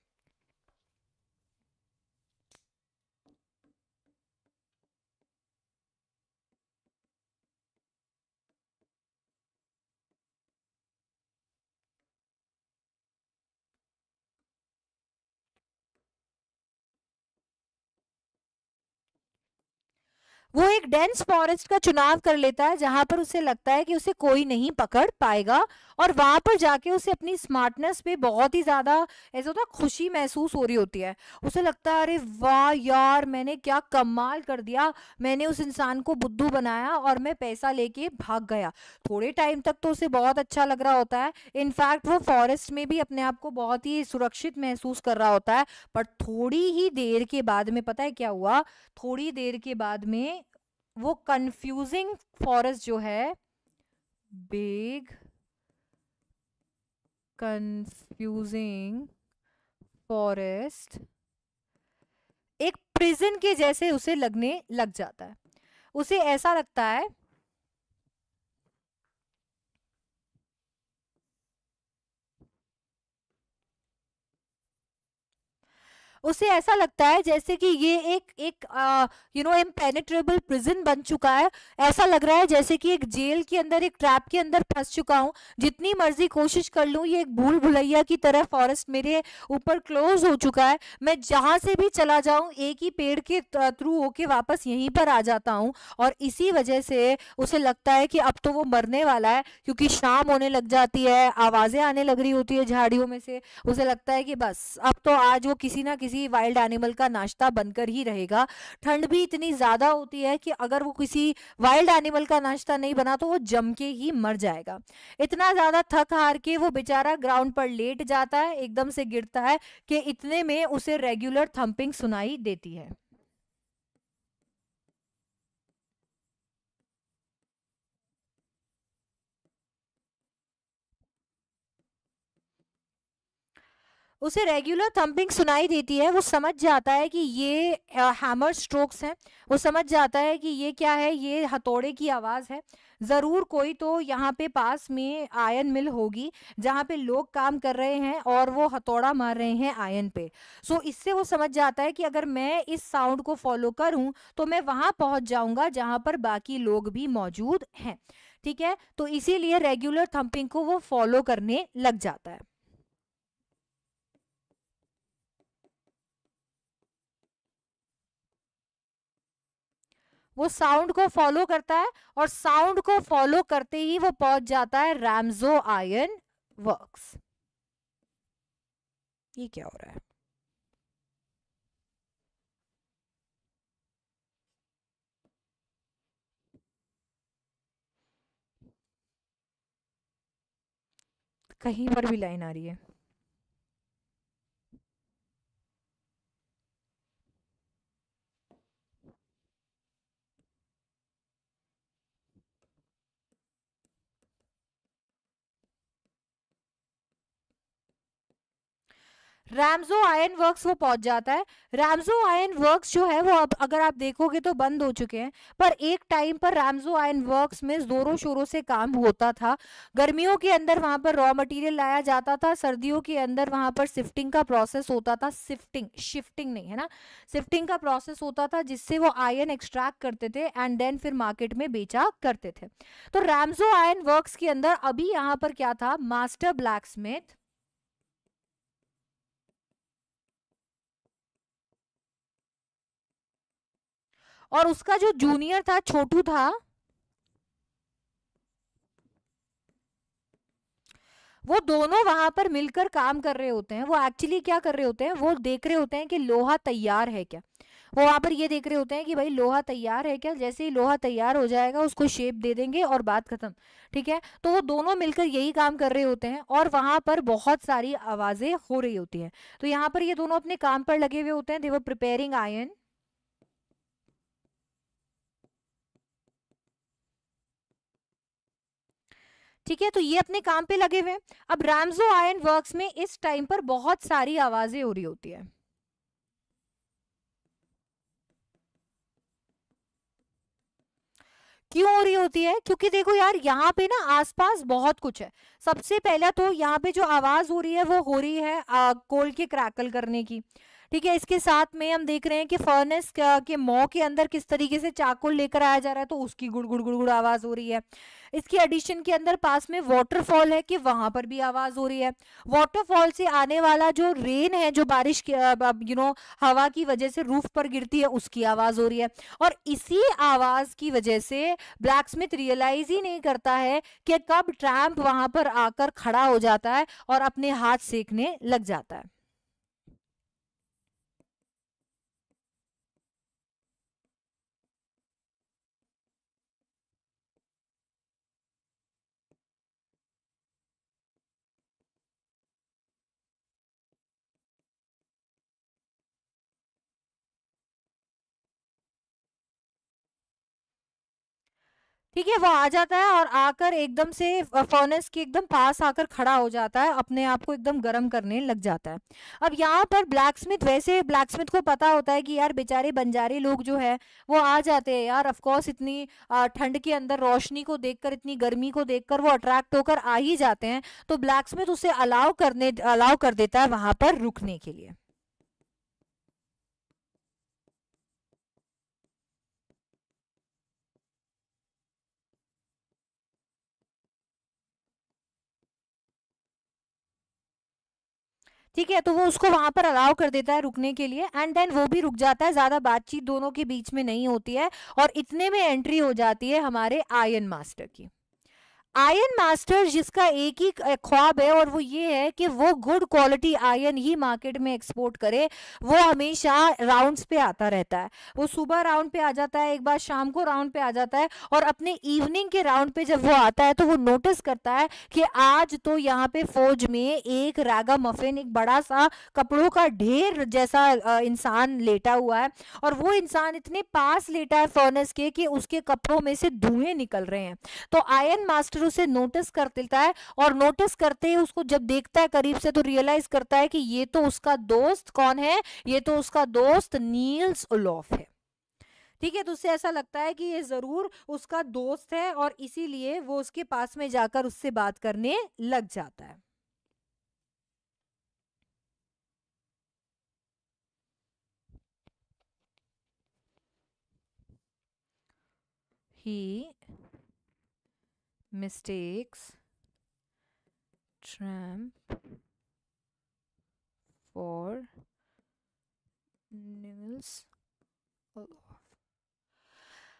वो एक डेंस फॉरेस्ट का चुनाव कर लेता है जहां पर उसे लगता है कि उसे कोई नहीं पकड़ पाएगा और वहां पर जाके उसे अपनी स्मार्टनेस पे बहुत ही ज़्यादा ऐसा होता है खुशी महसूस हो रही होती है उसे लगता है अरे वाह यार मैंने क्या कमाल कर दिया मैंने उस इंसान को बुद्धू बनाया और मैं पैसा लेके भाग गया थोड़े टाइम तक तो उसे बहुत अच्छा लग रहा होता है इनफैक्ट वो फॉरेस्ट में भी अपने आप को बहुत ही सुरक्षित महसूस कर रहा होता है पर थोड़ी ही देर के बाद में पता है क्या हुआ थोड़ी देर के बाद में वो कंफ्यूजिंग फॉरेस्ट जो है बिग कंफ्यूजिंग फॉरेस्ट एक प्रिजन के जैसे उसे लगने लग जाता है उसे ऐसा लगता है उसे ऐसा लगता है जैसे कि ये एक एक यू नो इम्पेनेट्रेबल प्रिजन बन चुका है ऐसा लग रहा है जैसे कि एक जेल के अंदर एक ट्रैप के अंदर फंस चुका हूँ जितनी मर्जी कोशिश कर लूँ ये एक भूल भुलैया की तरह फॉरेस्ट मेरे ऊपर क्लोज हो चुका है मैं जहाँ से भी चला जाऊँ एक ही पेड़ के थ्रू होके वापस यहीं पर आ जाता हूँ और इसी वजह से उसे लगता है कि अब तो वो मरने वाला है क्योंकि शाम होने लग जाती है आवाज़ें आने लग रही होती है झाड़ियों में से उसे लगता है कि बस अब तो आज वो किसी ना किसी किसी वाइल्ड एनिमल का नाश्ता बनकर ही रहेगा ठंड भी इतनी ज़्यादा होती है कि अगर वो किसी वाइल्ड एनिमल का नाश्ता नहीं बना तो वो जम के ही मर जाएगा इतना ज़्यादा थक हार के वो बेचारा ग्राउंड पर लेट जाता है एकदम से गिरता है कि इतने में उसे रेगुलर थम्पिंग सुनाई देती है उसे रेगुलर थंपिंग सुनाई देती है वो समझ जाता है कि ये हैमर स्ट्रोक्स हैं वो समझ जाता है कि ये क्या है ये हथौड़े की आवाज़ है ज़रूर कोई तो यहाँ पे पास में आयन मिल होगी जहाँ पे लोग काम कर रहे हैं और वो हथौड़ा मार रहे हैं आयन पे सो इससे वो समझ जाता है कि अगर मैं इस साउंड को फॉलो करूँ तो मैं वहाँ पहुँच जाऊँगा जहाँ पर बाकी लोग भी मौजूद हैं ठीक है तो इसीलिए रेगुलर थंपिंग को वो फॉलो करने लग जाता है वो साउंड को फॉलो करता है और साउंड को फॉलो करते ही वो पहुंच जाता है रैमजो आयन वर्क्स ये क्या हो रहा है कहीं पर भी लाइन आ रही है रैमजो आयन वर्क्स वो पहुंच जाता है रैमजो आयन वर्क्स जो है वो अब अगर आप देखोगे तो बंद हो चुके हैं पर एक टाइम पर रैमजो आयन वर्क्स में जोरों शोरों से काम होता था गर्मियों के अंदर वहां पर रॉ मटेरियल लाया जाता था सर्दियों के अंदर वहां पर सिफ्टिंग का प्रोसेस होता था सिफ्टिंग शिफ्टिंग नहीं है ना सिफ्टिंग का प्रोसेस होता था जिससे वो आयन एक्सट्रैक्ट करते थे एंड देन फिर मार्केट में बेचा करते थे तो रैमजो आयन वर्क के अंदर अभी यहाँ पर क्या था मास्टर ब्लैक स्मिथ और उसका जो जूनियर था छोटू था वो दोनों वहां पर मिलकर काम कर रहे होते हैं वो एक्चुअली क्या कर रहे होते हैं वो देख रहे होते हैं कि लोहा तैयार है क्या वो वहां पर ये देख रहे होते हैं कि भाई लोहा तैयार है क्या जैसे ही लोहा तैयार हो जाएगा उसको शेप दे देंगे और बात खत्म ठीक है तो वो दोनों मिलकर यही काम कर रहे होते हैं और वहां पर बहुत सारी आवाजें हो रही होती हैं तो यहाँ पर ये दोनों अपने काम पर लगे हुए होते हैं देवर प्रिपेयरिंग आयन ठीक है तो ये अपने काम पे लगे हुए हैं अब रामजो आयन वर्क्स में इस टाइम पर बहुत सारी आवाजें हो रही होती है क्यों हो रही होती है क्योंकि देखो यार यहाँ पे ना आसपास बहुत कुछ है सबसे पहला तो यहाँ पे जो आवाज हो रही है वो हो रही है आ, कोल के क्रैकल करने की ठीक है इसके साथ में हम देख रहे हैं कि फर्नेस के मॉ के अंदर किस तरीके से चाकुल लेकर आया जा रहा है तो उसकी गुड़ गुड़ गुड़ गुड़ आवाज़ हो रही है इसकी एडिशन के अंदर पास में वॉटरफॉल है कि वहाँ पर भी आवाज़ हो रही है वॉटरफॉल से आने वाला जो रेन है जो बारिश यू नो हवा की वजह से रूफ पर गिरती है उसकी आवाज़ हो रही है और इसी आवाज़ की वजह से ब्लैक स्मिथ रियलाइज ही नहीं करता है कि कब ट्रैम्प वहाँ पर आकर खड़ा हो जाता है और अपने हाथ सेकने लग जाता है ठीक है वो आ जाता है और आकर एकदम से फर्नेस के एकदम पास आकर खड़ा हो जाता है अपने आप को एकदम गर्म करने लग जाता है अब यहाँ पर ब्लैक स्मिथ वैसे ब्लैक स्मिथ को पता होता है कि यार बेचारे बंजारे लोग जो है वो आ जाते हैं यार ऑफकोर्स इतनी ठंड के अंदर रोशनी को देखकर इतनी गर्मी को देखकर वो अट्रैक्ट होकर आ ही जाते हैं तो ब्लैक स्मिथ उसे अलाउ करने अलाउ कर देता है वहां पर रुकने के लिए ठीक है तो वो उसको वहां पर अलाउ कर देता है रुकने के लिए एंड देन वो भी रुक जाता है ज्यादा बातचीत दोनों के बीच में नहीं होती है और इतने में एंट्री हो जाती है हमारे आयन मास्टर की आयन मास्टर जिसका एक ही ख्वाब है और वो ये है कि वो गुड क्वालिटी आयन ही मार्केट में एक्सपोर्ट करे वो हमेशा राउंड्स पे आता रहता है वो सुबह राउंड पे आ जाता है एक बार शाम को राउंड पे आ जाता है और अपने इवनिंग के राउंड पे जब वो आता है तो वो नोटिस करता है कि आज तो यहाँ पे फौज में एक रागा मफिन एक बड़ा सा कपड़ों का ढेर जैसा इंसान लेटा हुआ है और वो इंसान इतने पास लेटा है फर्नेस के कि उसके कपड़ों में से धुएं निकल रहे हैं तो आयन मास्टर उसे नोटिस कर देता है और नोटिस करते ही उसको जब देखता है करीब से तो रियलाइज करता है कि ये तो उसका दोस्त कौन है ये तो उसका दोस्त नील्स उलोफ है ठीक है तो उससे ऐसा लगता है कि ये ज़रूर उसका दोस्त है और इसीलिए वो उसके पास में जाकर उससे बात करने लग जाता है he mistakes tramp for nails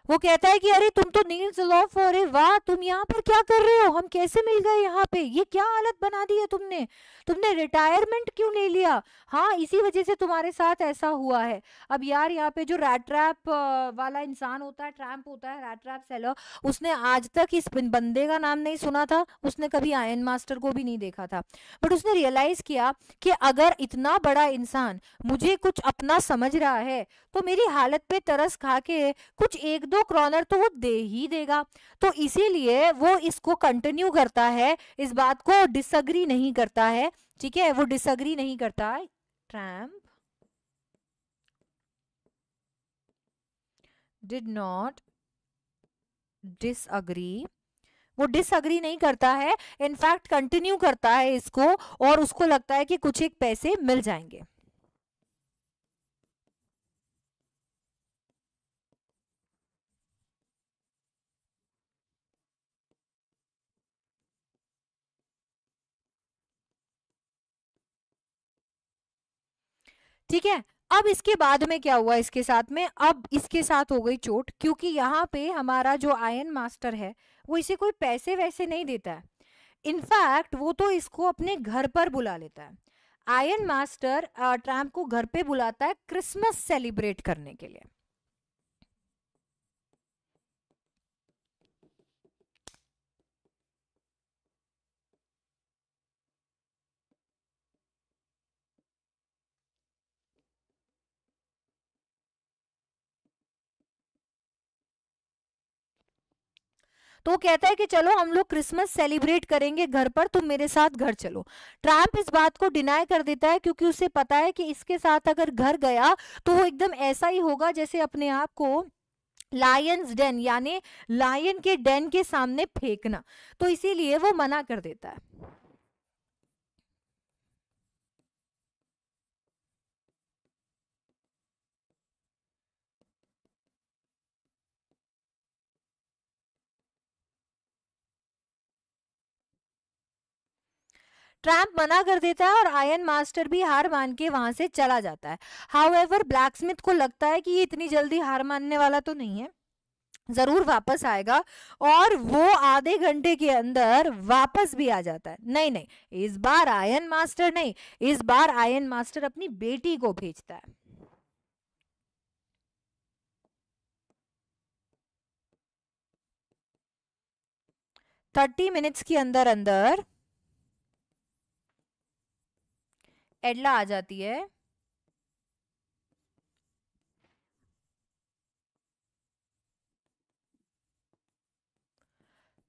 वो कहता है कि अरे तुम तो नील्स लॉफ अरे वाह तुम यहाँ पर क्या कर रहे हो हम कैसे मिल गए यहाँ पे ये क्या हालत बना दी है तुमने तुमने रिटायरमेंट क्यों ले लिया हाँ इसी वजह से तुम्हारे साथ ऐसा हुआ है अब यार यहाँ पे जो रैट ट्रैप वाला इंसान होता है ट्रैम्प होता है रैट ट्रैप सेलर उसने आज तक इस बंदे का नाम नहीं सुना था उसने कभी आयन मास्टर को भी नहीं देखा था बट उसने रियलाइज किया कि अगर इतना बड़ा इंसान मुझे कुछ अपना समझ रहा है तो मेरी हालत पे तरस खा के कुछ एक दो क्रॉनर तो वो दे ही देगा तो इसीलिए वो इसको कंटिन्यू करता है इस बात को डिसअग्री नहीं करता है ठीक है वो डिसअग्री नहीं करता है ट्रैम्प डिड नॉट डिसअग्री वो डिसअग्री नहीं करता है इनफैक्ट कंटिन्यू करता है इसको और उसको लगता है कि कुछ एक पैसे मिल जाएंगे ठीक है अब इसके बाद में क्या हुआ इसके साथ में अब इसके साथ हो गई चोट क्योंकि यहाँ पे हमारा जो आयन मास्टर है वो इसे कोई पैसे वैसे नहीं देता है इनफैक्ट वो तो इसको अपने घर पर बुला लेता है आयन मास्टर ट्रैम्प को घर पे बुलाता है क्रिसमस सेलिब्रेट करने के लिए तो कहता है कि चलो हम लोग क्रिसमस सेलिब्रेट करेंगे घर पर तुम मेरे साथ घर चलो ट्रम्प इस बात को डिनाई कर देता है क्योंकि उसे पता है कि इसके साथ अगर घर गया तो वो एकदम ऐसा ही होगा जैसे अपने आप को लायंस डेन यानी लायन के डेन के सामने फेंकना तो इसीलिए वो मना कर देता है ट्रैम्प मना कर देता है और आयन मास्टर भी हार मान के वहां से चला जाता है हाउ ब्लैक स्मिथ को लगता है कि ये इतनी जल्दी हार मानने वाला तो नहीं है जरूर वापस आएगा और वो आधे घंटे के अंदर वापस भी आ जाता है नहीं नहीं इस बार आयन मास्टर नहीं इस बार आयन मास्टर अपनी बेटी को भेजता है थर्टी मिनट्स के अंदर अंदर एडला आ जाती है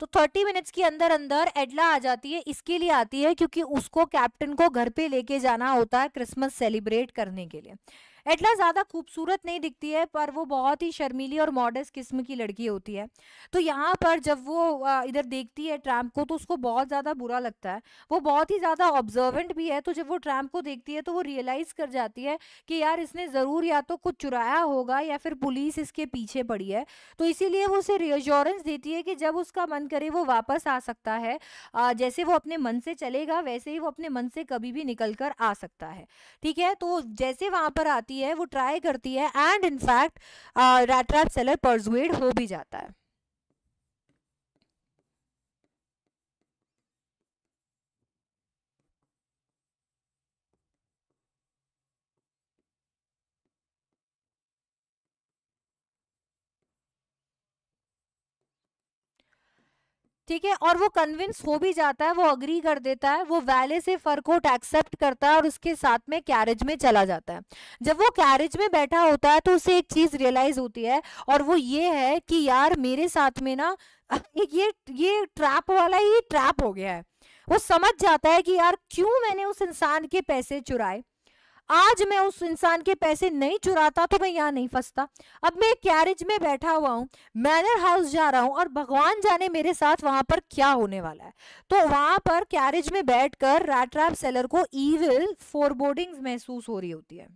तो थर्टी मिनट्स के अंदर अंदर एडला आ जाती है इसके लिए आती है क्योंकि उसको कैप्टन को घर पे लेके जाना होता है क्रिसमस सेलिब्रेट करने के लिए एटला ज़्यादा खूबसूरत नहीं दिखती है पर वो बहुत ही शर्मीली और मॉडर्स किस्म की लड़की होती है तो यहाँ पर जब वो इधर देखती है ट्रैम्प को तो उसको बहुत ज़्यादा बुरा लगता है वो बहुत ही ज़्यादा ऑब्जर्वेंट भी है तो जब वो ट्रैम्प को देखती है तो वो रियलाइज़ कर जाती है कि यार इसने ज़रूर या तो कुछ चुराया होगा या फिर पुलिस इसके पीछे पड़ी है तो इसीलिए वो उसे रियोश्योरेंस देती है कि जब उसका मन करे वो वापस आ सकता है जैसे वो अपने मन से चलेगा वैसे ही वो अपने मन से कभी भी निकल कर आ सकता है ठीक है तो जैसे वहाँ पर आती है वो ट्राई करती है and in fact rat seller persuaded हो भी जाता है ठीक है और वो कन्विंस हो भी जाता है वो अग्री कर देता है वो वैले से फर कोट एक्सेप्ट करता है और उसके साथ में कैरेज में चला जाता है जब वो कैरेज में बैठा होता है तो उसे एक चीज रियलाइज होती है और वो ये है कि यार मेरे साथ में ना एक ये ये ट्रैप वाला ही ट्रैप हो गया है वो समझ जाता है कि यार क्यों मैंने उस इंसान के पैसे चुराए आज मैं उस इंसान के पैसे नहीं चुराता तो मैं यहाँ नहीं फंसता अब मैं कैरेज में बैठा हुआ हूँ मैनर हाउस जा रहा हूँ और भगवान जाने मेरे साथ वहां पर क्या होने वाला है तो वहां पर कैरेज में बैठकर रैटरैप सेलर को ईविल फोरबोर्डिंग महसूस हो रही होती है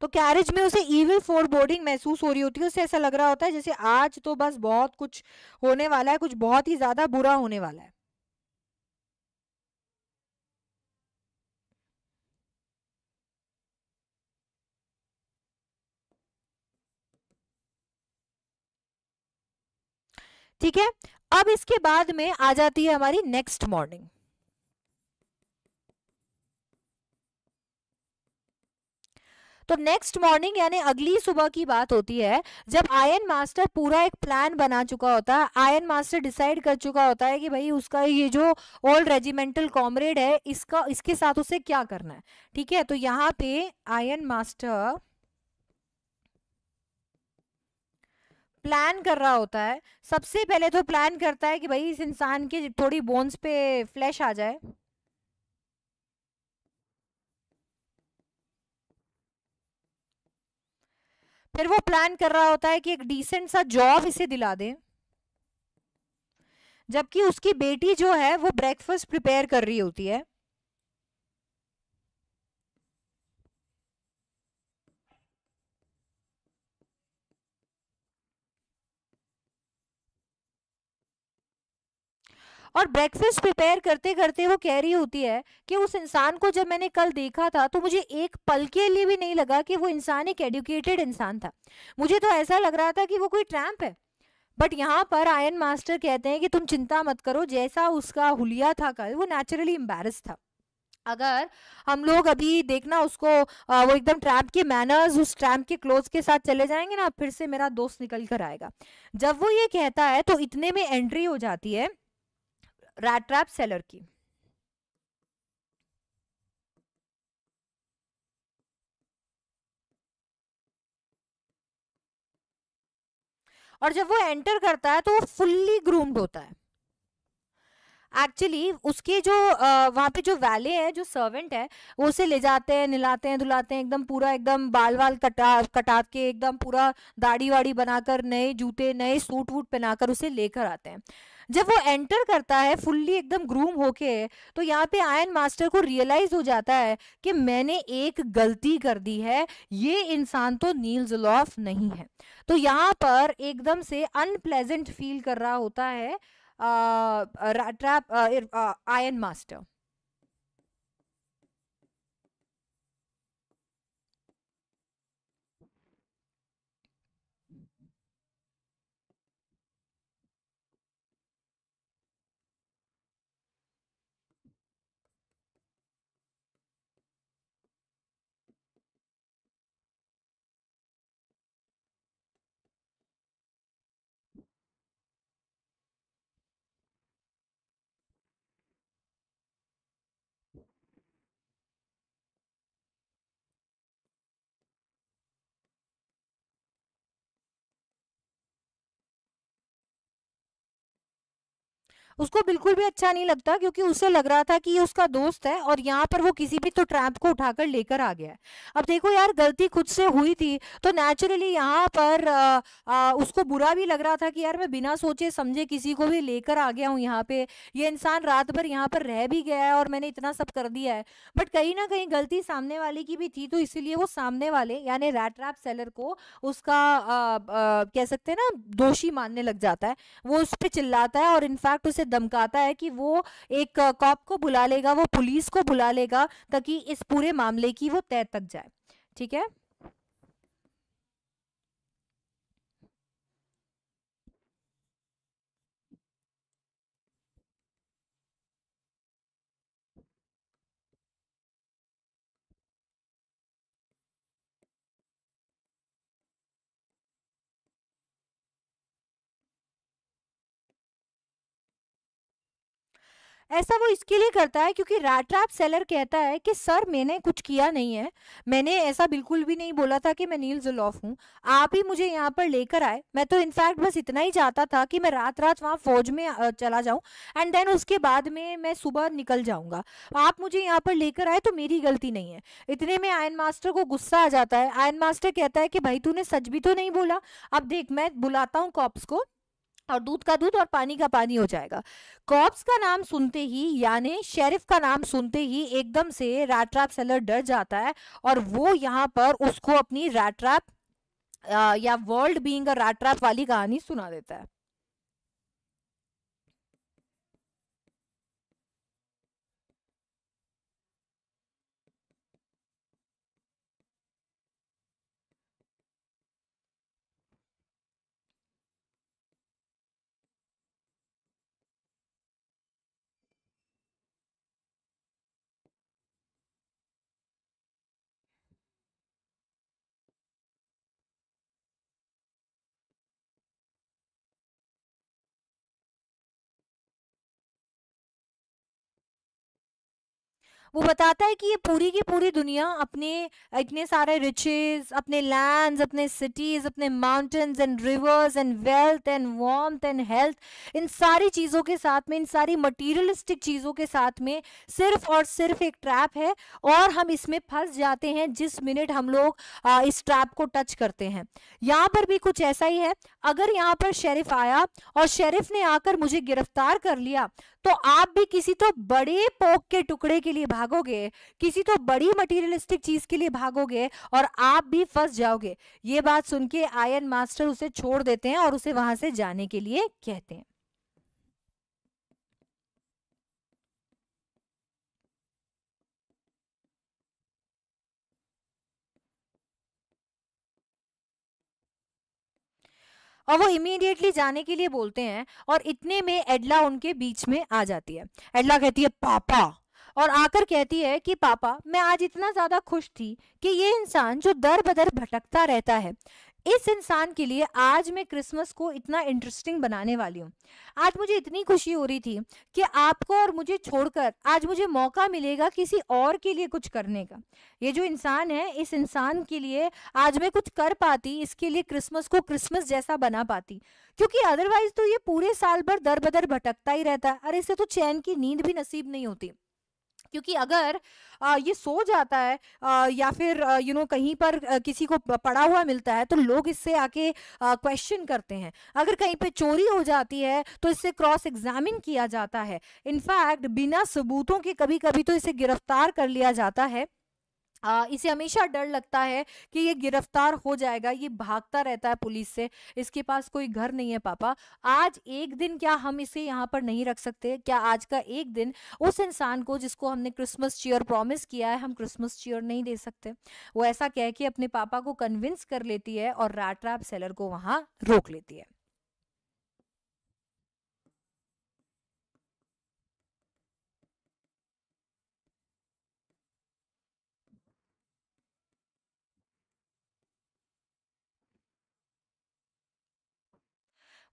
तो कैरेज में उसे ईविल फोर बोर्डिंग महसूस हो रही होती है उसे ऐसा लग रहा होता है जैसे आज तो बस बहुत कुछ होने वाला है कुछ बहुत ही ज़्यादा बुरा होने वाला है ठीक है अब इसके बाद में आ जाती है हमारी नेक्स्ट मॉर्निंग तो नेक्स्ट मॉर्निंग यानी अगली सुबह की बात होती है जब आयन मास्टर पूरा एक प्लान बना चुका होता है आयन मास्टर डिसाइड कर चुका होता है कि भाई उसका ये जो ओल्ड रेजिमेंटल कॉमरेड है इसका इसके साथ उसे क्या करना है ठीक है तो यहाँ पे आयन मास्टर प्लान कर रहा होता है सबसे पहले तो प्लान करता है कि भाई इस इंसान के थोड़ी बोन्स पे फ्लैश आ जाए फिर वो प्लान कर रहा होता है कि एक डिसेंट सा जॉब इसे दिला दें जबकि उसकी बेटी जो है वो ब्रेकफास्ट प्रिपेयर कर रही होती है और ब्रेकफास्ट प्रिपेयर करते करते वो कह रही होती है कि उस इंसान को जब मैंने कल देखा था तो मुझे एक पल के लिए भी नहीं लगा कि वो इंसान एक एडुकेटेड इंसान था मुझे तो ऐसा लग रहा था कि वो कोई ट्रैम्प है बट यहाँ पर आयन मास्टर कहते हैं कि तुम चिंता मत करो जैसा उसका हुलिया था कल वो नेचुरली एम्बेरस था अगर हम लोग अभी देखना उसको आ, वो एकदम ट्रैम्प के मैनर्स उस ट्रैम्प के क्लोज के साथ चले जाएंगे ना फिर से मेरा दोस्त निकल कर आएगा जब वो ये कहता है तो इतने में एंट्री हो जाती है ट्रैप सेलर की और जब वो एंटर करता है तो वो फुल्ली ग्रूम्ड होता है एक्चुअली उसके जो वहाँ पे जो वैले है जो सर्वेंट है वो उसे ले जाते हैं नहलाते हैं धुलाते हैं एकदम पूरा एकदम बाल वाल कटा कटा के एकदम पूरा दाढ़ी वाड़ी बनाकर नए जूते नए सूट वूट पहनाकर उसे लेकर आते हैं जब वो एंटर करता है फुल्ली एकदम ग्रूम होके तो यहाँ पे आयन मास्टर को रियलाइज हो जाता है कि मैंने एक गलती कर दी है ये इंसान तो नील जुलॉफ नहीं है तो यहाँ पर एकदम से अनप्लेजेंट फील कर रहा होता है Uh, trap uh, uh, Iron Master. उसको बिल्कुल भी अच्छा नहीं लगता क्योंकि उसे लग रहा था कि ये उसका दोस्त है और यहाँ पर वो किसी भी तो ट्रैप को उठाकर लेकर आ गया है अब देखो यार गलती खुद से हुई थी तो नेचुरली यहाँ पर आ, आ, उसको बुरा भी लग रहा था कि यार मैं बिना सोचे समझे किसी को भी लेकर आ गया हूँ यहाँ पे ये इंसान रात भर यहाँ पर रह भी गया है और मैंने इतना सब कर दिया है बट कहीं ना कहीं गलती सामने वाले की भी थी तो इसीलिए वो सामने वाले यानी रैट रैप सेलर को उसका आ, आ, कह सकते हैं ना दोषी मानने लग जाता है वो उस पर चिल्लाता है और इनफैक्ट उसे धमकाता है कि वो एक कॉप को बुला लेगा वो पुलिस को बुला लेगा ताकि इस पूरे मामले की वो तय तक जाए ठीक है ऐसा वो इसके लिए करता है क्योंकि रैट्रैप सेलर कहता है कि सर मैंने कुछ किया नहीं है मैंने ऐसा बिल्कुल भी नहीं बोला था कि मैं नील जुलॉफ हूँ आप ही मुझे यहाँ पर लेकर आए मैं तो इनफैक्ट बस इतना ही चाहता था कि मैं रात रात वहाँ फौज में चला जाऊँ एंड देन उसके बाद में मैं सुबह निकल जाऊँगा आप मुझे यहाँ पर लेकर आए तो मेरी गलती नहीं है इतने में आयन मास्टर को गुस्सा आ जाता है आयन मास्टर कहता है कि भाई तूने सच भी तो नहीं बोला अब देख मैं बुलाता हूँ कॉप्स को और दूध का दूध और पानी का पानी हो जाएगा कॉप्स का नाम सुनते ही यानी शेरिफ का नाम सुनते ही एकदम से रैट्रैप सेलर डर जाता है और वो यहाँ पर उसको अपनी रैट्रैप या वर्ल्ड बीइंग रैट्रैप वाली कहानी सुना देता है वो बताता है कि ये पूरी की पूरी दुनिया अपने इतने सारे रिचेज अपने लैंड्स अपने सिटीज़ अपने mountains and rivers and wealth and warm and health इन सारी चीज़ों के साथ में इन सारी मटीरियलिस्टिक चीज़ों के साथ में सिर्फ और सिर्फ एक ट्रैप है और हम इसमें फंस जाते हैं जिस मिनट हम लोग इस ट्रैप को टच करते हैं यहाँ पर भी कुछ ऐसा ही है अगर यहाँ पर शेरिफ आया और शेरिफ ने आकर मुझे गिरफ्तार कर लिया तो आप भी किसी तो बड़े पोक के टुकड़े के लिए भागोगे किसी तो बड़ी मटेरियलिस्टिक चीज के लिए भागोगे और आप भी फंस जाओगे ये बात सुन के आयन मास्टर उसे छोड़ देते हैं और उसे वहां से जाने के लिए कहते हैं और वो इमीडिएटली जाने के लिए बोलते हैं और इतने में एडला उनके बीच में आ जाती है एडला कहती है पापा और आकर कहती है कि पापा मैं आज इतना ज़्यादा खुश थी कि ये इंसान जो दर बदर भटकता रहता है इस इंसान के लिए आज मैं क्रिसमस को इतना इंटरेस्टिंग बनाने वाली हूँ आज मुझे इतनी खुशी हो रही थी कि आपको और मुझे छोड़कर आज मुझे मौका मिलेगा किसी और के लिए कुछ करने का ये जो इंसान है इस इंसान के लिए आज मैं कुछ कर पाती इसके लिए क्रिसमस को क्रिसमस जैसा बना पाती क्योंकि अदरवाइज तो ये पूरे साल भर दर बदर भटकता ही रहता है और इससे तो चैन की नींद भी नसीब नहीं होती क्योंकि अगर आ, ये सो जाता है आ, या फिर यू नो कहीं पर आ, किसी को पड़ा हुआ मिलता है तो लोग इससे आके क्वेश्चन करते हैं अगर कहीं पे चोरी हो जाती है तो इससे क्रॉस एग्जामिन किया जाता है इनफैक्ट बिना सबूतों के कभी कभी तो इसे गिरफ्तार कर लिया जाता है आ, इसे हमेशा डर लगता है कि ये गिरफ्तार हो जाएगा ये भागता रहता है पुलिस से इसके पास कोई घर नहीं है पापा आज एक दिन क्या हम इसे यहाँ पर नहीं रख सकते क्या आज का एक दिन उस इंसान को जिसको हमने क्रिसमस चेयर प्रॉमिस किया है हम क्रिसमस चेयर नहीं दे सकते वो ऐसा कह के अपने पापा को कन्विंस कर लेती है और राट रैप सेलर को वहाँ रोक लेती है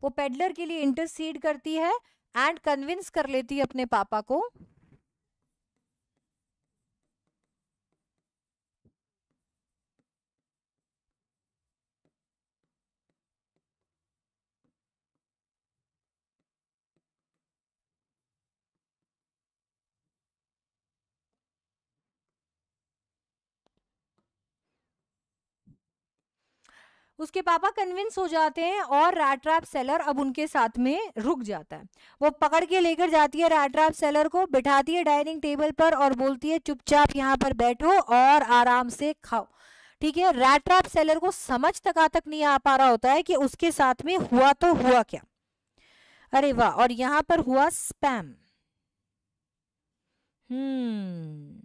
वो पेडलर के लिए इंटरसीड करती है एंड कन्विंस कर लेती है अपने पापा को उसके पापा कन्विंस हो जाते हैं और रैट सेलर अब उनके साथ में रुक जाता है वो पकड़ के लेकर जाती है रैट सेलर को बिठाती है डाइनिंग टेबल पर और बोलती है चुपचाप यहाँ पर बैठो और आराम से खाओ ठीक है रैट सेलर को समझ तक तक नहीं आ पा रहा होता है कि उसके साथ में हुआ तो हुआ क्या अरे वाह और यहाँ पर हुआ स्पैम हम्म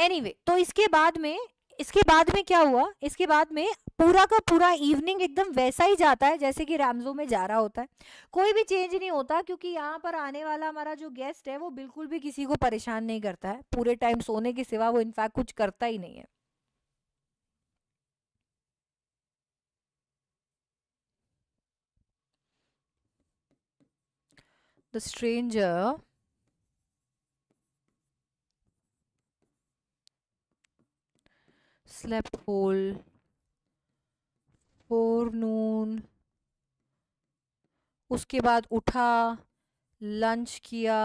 एनीवे anyway, तो इसके बाद में इसके बाद में क्या हुआ इसके बाद में पूरा का पूरा इवनिंग एकदम वैसा ही जाता है जैसे कि रामजो में जा रहा होता है कोई भी चेंज नहीं होता क्योंकि यहाँ पर आने वाला हमारा जो गेस्ट है वो बिल्कुल भी किसी को परेशान नहीं करता है पूरे टाइम सोने के सिवा वो इनफैक्ट कुछ करता ही नहीं है The stranger slept whole नून उसके बाद उठा लंच किया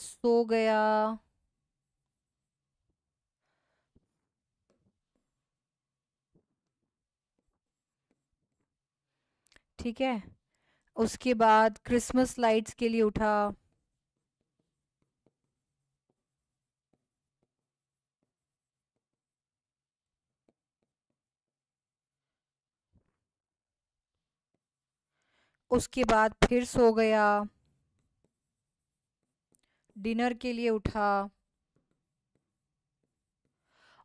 सो गया ठीक है उसके बाद क्रिसमस लाइट्स के लिए उठा उसके बाद फिर सो गया डिनर के लिए उठा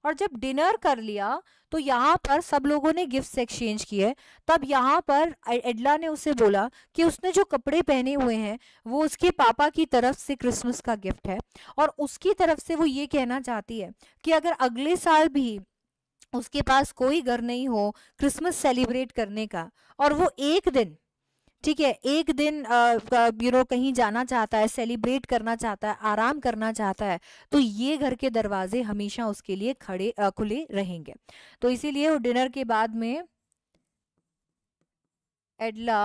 और जब डिनर कर लिया तो यहाँ पर सब लोगों ने गिफ्ट्स एक्सचेंज किए तब यहाँ पर एडला ने उसे बोला कि उसने जो कपड़े पहने हुए हैं वो उसके पापा की तरफ से क्रिसमस का गिफ्ट है और उसकी तरफ से वो ये कहना चाहती है कि अगर अगले साल भी उसके पास कोई घर नहीं हो क्रिसमस सेलिब्रेट करने का और वो एक दिन ठीक है एक दिन यू नो कहीं जाना चाहता है सेलिब्रेट करना चाहता है आराम करना चाहता है तो ये घर के दरवाजे हमेशा उसके लिए खड़े आ, खुले रहेंगे तो इसीलिए वो डिनर के बाद में एडला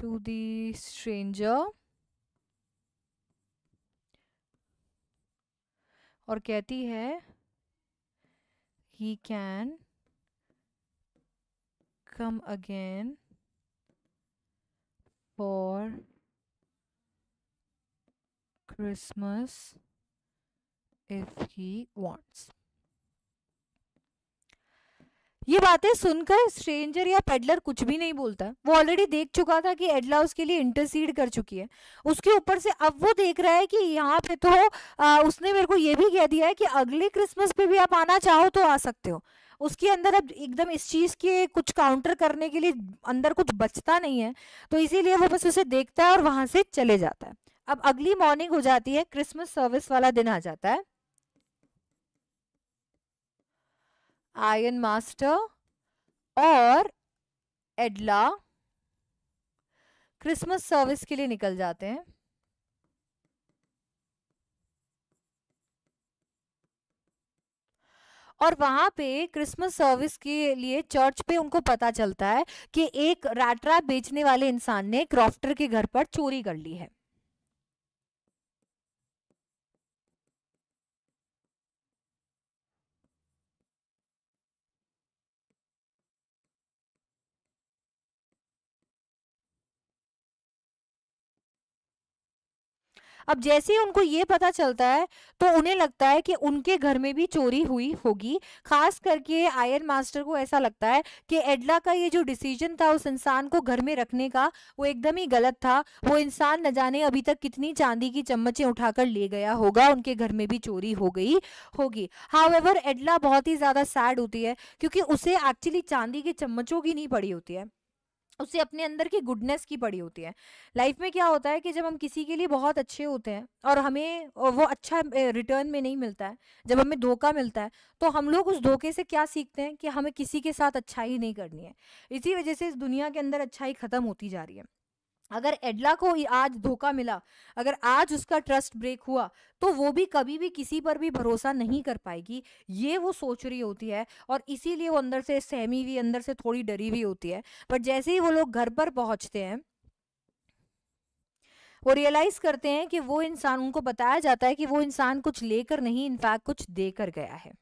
टू दी स्ट्रेंजर और कहती है he can come again for Christmas if he wants ये बातें सुनकर स्ट्रेंजर या पेडलर कुछ भी नहीं बोलता वो ऑलरेडी देख चुका था कि एडला उसके लिए इंटरसीड कर चुकी है उसके ऊपर से अब वो देख रहा है कि यहाँ पे तो आ, उसने मेरे को ये भी कह दिया है कि अगले क्रिसमस पे भी आप आना चाहो तो आ सकते हो उसके अंदर अब एकदम इस चीज़ के कुछ काउंटर करने के लिए अंदर कुछ बचता नहीं है तो इसीलिए वो बस उसे देखता है और वहाँ से चले जाता है अब अगली मॉर्निंग हो जाती है क्रिसमस सर्विस वाला दिन आ जाता है आयन मास्टर और एडला क्रिसमस सर्विस के लिए निकल जाते हैं और वहां पे क्रिसमस सर्विस के लिए चर्च पे उनको पता चलता है कि एक राटरा बेचने वाले इंसान ने क्रॉफ्टर के घर पर चोरी कर ली है अब जैसे ही उनको ये पता चलता है तो उन्हें लगता है कि उनके घर में भी चोरी हुई होगी खास करके आयरन मास्टर को ऐसा लगता है कि एडला का ये जो डिसीजन था उस इंसान को घर में रखने का वो एकदम ही गलत था वो इंसान न जाने अभी तक कितनी चांदी की चम्मचें उठाकर ले गया होगा उनके घर में भी चोरी हो गई होगी हाउ एडला बहुत ही ज़्यादा सैड होती है क्योंकि उसे एक्चुअली चांदी की चम्मचों की नहीं पड़ी होती है उससे अपने अंदर की गुडनेस की पड़ी होती है लाइफ में क्या होता है कि जब हम किसी के लिए बहुत अच्छे होते हैं और हमें वो अच्छा रिटर्न में नहीं मिलता है जब हमें धोखा मिलता है तो हम लोग उस धोखे से क्या सीखते हैं कि हमें किसी के साथ अच्छाई नहीं करनी है इसी वजह से इस दुनिया के अंदर अच्छाई ख़त्म होती जा रही है अगर एडला को आज धोखा मिला अगर आज उसका ट्रस्ट ब्रेक हुआ तो वो भी कभी भी किसी पर भी भरोसा नहीं कर पाएगी ये वो सोच रही होती है और इसीलिए वो अंदर से सहमी हुई अंदर से थोड़ी डरी हुई होती है बट जैसे ही वो लोग घर पर पहुंचते हैं वो रियलाइज करते हैं कि वो इंसान उनको बताया जाता है कि वो इंसान कुछ लेकर नहीं इनफैक्ट कुछ देकर गया है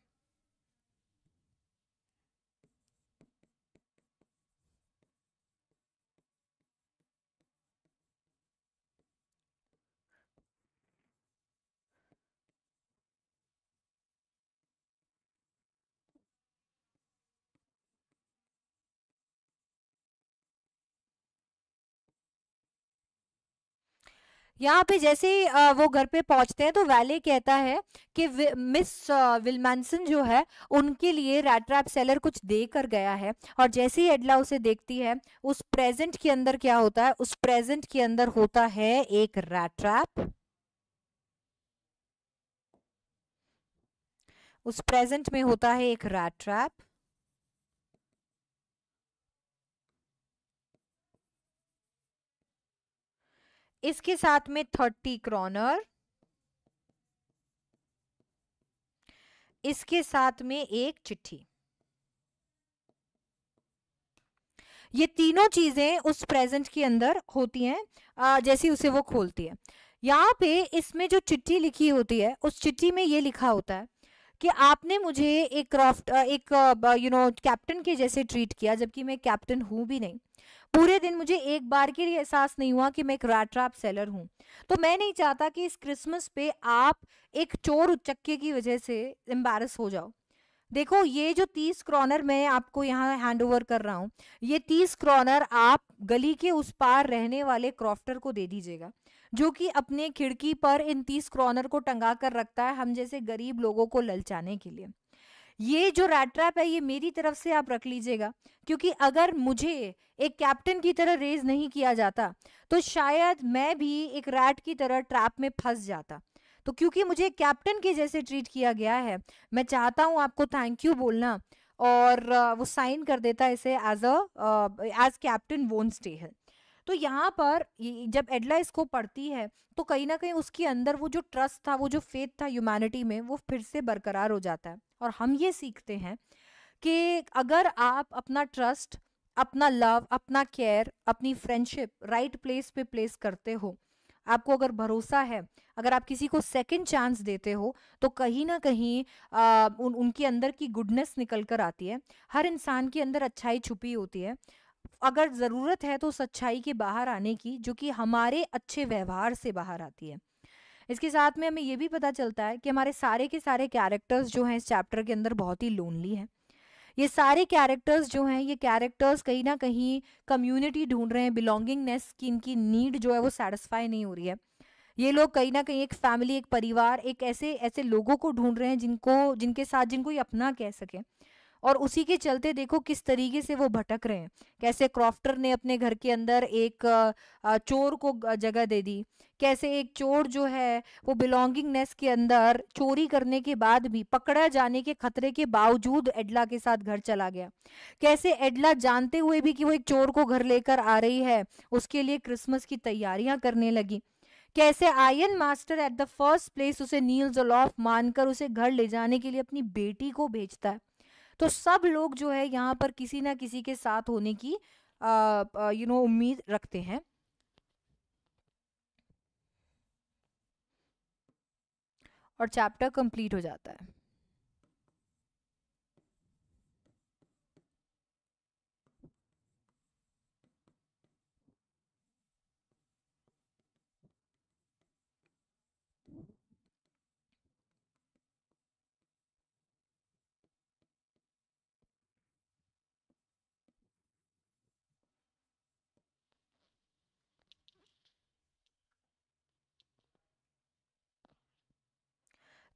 यहाँ पे जैसे ही वो घर पे पहुंचते हैं तो वैले कहता है कि मिस विलमैनसन जो है उनके लिए रैट्रैप सेलर कुछ दे कर गया है और जैसे ही एडला उसे देखती है उस प्रेजेंट के अंदर क्या होता है उस प्रेजेंट के अंदर होता है एक रैट्रैप उस प्रेजेंट में होता है एक रैट्रैप ट्रैप इसके साथ में थर्टी क्रॉनर इसके साथ में एक चिट्ठी ये तीनों चीजें उस प्रेजेंट के अंदर होती हैं जैसी उसे वो खोलती है यहाँ पे इसमें जो चिट्ठी लिखी होती है उस चिट्ठी में ये लिखा होता है कि आपने मुझे एक क्रॉफ्ट एक यू नो कैप्टन के जैसे ट्रीट किया जबकि मैं कैप्टन हूं भी नहीं पूरे दिन मुझे एक बार के लिए एहसास नहीं हुआ कि मैं एक रैट ट्रैप सेलर हूँ तो मैं नहीं चाहता कि इस क्रिसमस पे आप एक चोर उच्चक्के की वजह से एम्बेरस हो जाओ देखो ये जो तीस क्रॉनर मैं आपको यहाँ हैंड ओवर कर रहा हूँ ये तीस क्रॉनर आप गली के उस पार रहने वाले क्रॉफ्टर को दे दीजिएगा जो कि अपने खिड़की पर इन तीस क्रॉनर को टंगा कर रखता है हम जैसे गरीब लोगों को ललचाने के लिए ये जो रैट ट्रैप है ये मेरी तरफ से आप रख लीजिएगा क्योंकि अगर मुझे एक कैप्टन की तरह रेज नहीं किया जाता तो शायद मैं भी एक रैट की तरह ट्रैप में फंस जाता तो क्योंकि मुझे कैप्टन के जैसे ट्रीट किया गया है मैं चाहता हूँ आपको थैंक यू बोलना और वो साइन कर देता है इसे as a as captain von Stahle है तो यहाँ पर जब एडला इसको पढ़ती है तो कहीं ना कहीं उसके अंदर वो जो ट्रस्ट था वो जो फेथ था ह्यूमैनिटी में वो फिर से बरकरार हो जाता है और हम ये सीखते हैं कि अगर आप अपना ट्रस्ट अपना लव अपना केयर अपनी फ्रेंडशिप राइट प्लेस पे प्लेस करते हो आपको अगर भरोसा है अगर आप किसी को सेकंड चांस देते हो तो कहीं ना कहीं आ, उन उनके अंदर की गुडनेस निकल कर आती है हर इंसान के अंदर अच्छाई छुपी होती है अगर ज़रूरत है तो सच्चाई के बाहर आने की जो कि हमारे अच्छे व्यवहार से बाहर आती है इसके साथ में हमें ये भी पता चलता है कि हमारे सारे के सारे कैरेक्टर्स जो हैं इस चैप्टर के अंदर बहुत ही लोनली हैं ये सारे कैरेक्टर्स जो हैं ये कैरेक्टर्स कहीं ना कहीं कम्युनिटी ढूंढ रहे हैं बिलोंगिंगनेस की इनकी नीड जो है वो सेटिस्फाई नहीं हो रही है ये लोग कहीं ना कहीं एक फैमिली एक परिवार एक ऐसे ऐसे लोगों को ढूंढ रहे हैं जिनको जिनके साथ जिनको ये अपना कह सकें और उसी के चलते देखो किस तरीके से वो भटक रहे हैं कैसे क्रॉफ्टर ने अपने घर के अंदर एक चोर को जगह दे दी कैसे एक चोर जो है वो बिलोंगिंगनेस के अंदर चोरी करने के बाद भी पकड़ा जाने के खतरे के बावजूद एडला के साथ घर चला गया कैसे एडला जानते हुए भी कि वो एक चोर को घर लेकर आ रही है उसके लिए क्रिसमस की तैयारियां करने लगी कैसे ironmaster at the first place उसे नील जोलॉफ मानकर उसे घर ले जाने के लिए अपनी बेटी को भेजता है तो सब लोग जो है यहाँ पर किसी ना किसी के साथ होने की यू नो उम्मीद रखते हैं और चैप्टर कंप्लीट हो जाता है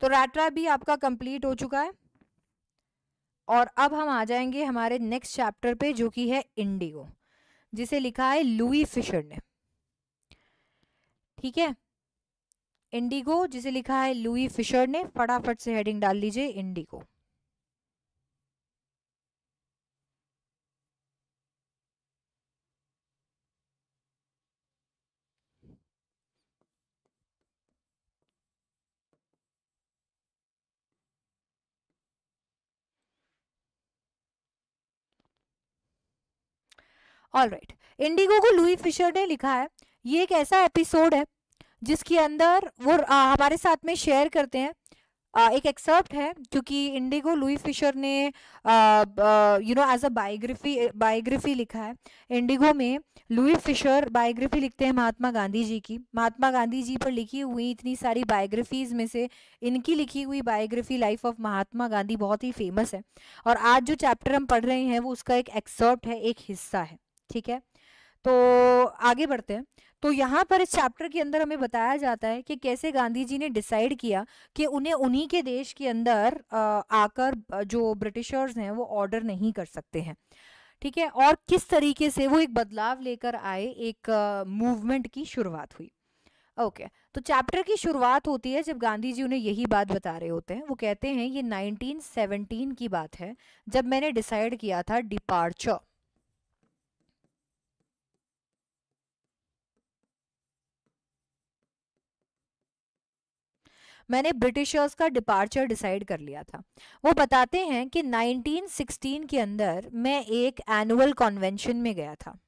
तो रैट्रा भी आपका कंप्लीट हो चुका है और अब हम आ जाएंगे हमारे नेक्स्ट चैप्टर पे जो कि है इंडिगो जिसे लिखा है लुई फिशर ने ठीक है इंडिगो जिसे लिखा है लुई फिशर ने फटाफट से हेडिंग डाल लीजिए इंडिगो ऑल राइट इंडिगो को लुई फिशर ने लिखा है ये एक ऐसा एपिसोड है जिसके अंदर वो आ, हमारे साथ में शेयर करते हैं आ, एक एक्सर्प्ट है क्योंकि इंडिगो लुई फिशर ने you know as a biography biography लिखा है इंडिगो में लुई फिशर बायोग्राफी लिखते हैं महात्मा गांधी जी की महात्मा गांधी जी पर लिखी हुई इतनी सारी बायोग्राफीज में से इनकी लिखी हुई biography life of Mahatma Gandhi बहुत ही फेमस है और आज जो चैप्टर हम पढ़ रहे हैं वो उसका एक एक्सर्प्ट है एक हिस्सा है ठीक है तो आगे बढ़ते हैं तो यहाँ पर इस चैप्टर के अंदर हमें बताया जाता है कि कैसे गांधी जी ने डिसाइड किया कि उन्हें उन्हीं के देश के अंदर आकर जो ब्रिटिशर्स हैं वो ऑर्डर नहीं कर सकते हैं ठीक है और किस तरीके से वो एक बदलाव लेकर आए एक मूवमेंट की शुरुआत हुई ओके okay. तो चैप्टर की शुरुआत होती है जब गांधी जी उन्हें यही बात बता रहे होते हैं वो कहते हैं ये 1917 की बात है जब मैंने डिसाइड किया था डिपार्चर मैंने ब्रिटिशर्स का डिपार्चर डिसाइड कर लिया था वो बताते हैं कि 1916 के अंदर मैं एक एनुअल कॉन्वेंशन में गया था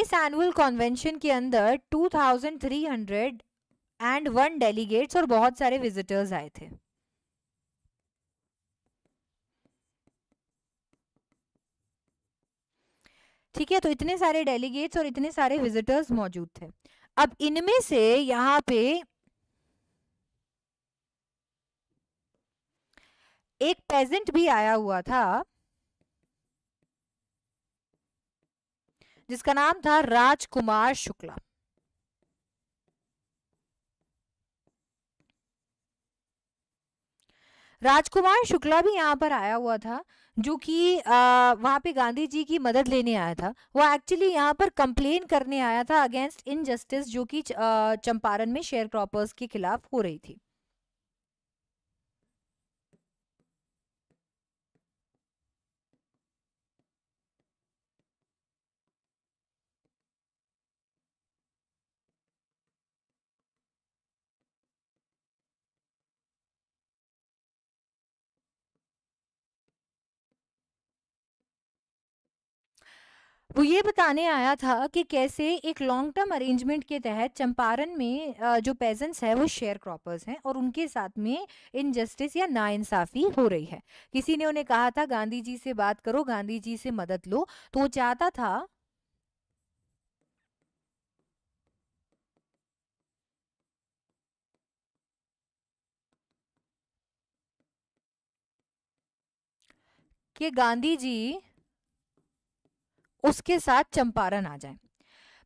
इस एनुअल कॉन्वेंशन के अंदर 2300 एंड वन डेलीगेट्स और बहुत सारे विजिटर्स आए थे ठीक है तो इतने सारे डेलीगेट्स और इतने सारे विजिटर्स मौजूद थे अब इनमें से यहाँ पे एक पेजेंट भी आया हुआ था जिसका नाम था राजकुमार शुक्ला राजकुमार शुक्ला भी यहाँ पर आया हुआ था जो कि वहाँ पे गांधी जी की मदद लेने आया था वो एक्चुअली यहाँ पर कंप्लेन करने आया था अगेंस्ट इनजस्टिस जो कि चंपारण में शेयर क्रॉपर्स के खिलाफ हो रही थी वो ये बताने आया था कि कैसे एक लॉन्ग टर्म अरेंजमेंट के तहत चंपारण में जो पेजेंट्स है वो शेयर क्रॉपर्स हैं और उनके साथ में इनजस्टिस या नाइंसाफ़ी हो रही है किसी ने उन्हें कहा था गांधी जी से बात करो गांधी जी से मदद लो तो वो चाहता था कि गांधी जी उसके साथ चंपारण आ जाए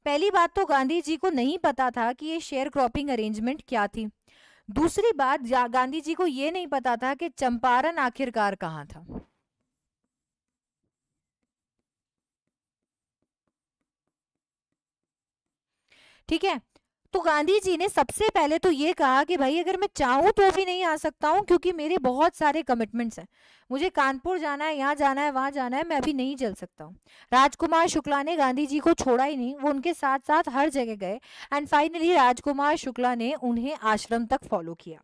पहली बात तो गांधी जी को नहीं पता था कि ये शेयर क्रॉपिंग अरेंजमेंट क्या थी दूसरी बात गांधी जी को ये नहीं पता था कि चंपारण आखिरकार कहाँ था ठीक है तो गांधी जी ने सबसे पहले तो ये कहा कि भाई अगर मैं चाहूँ तो भी नहीं आ सकता हूँ क्योंकि मेरे बहुत सारे कमिटमेंट्स हैं मुझे कानपुर जाना है यहाँ जाना है वहाँ जाना है मैं अभी नहीं चल सकता हूँ राजकुमार शुक्ला ने गांधी जी को छोड़ा ही नहीं वो उनके साथ साथ हर जगह गए एंड फाइनली राजकुमार शुक्ला ने उन्हें आश्रम तक फॉलो किया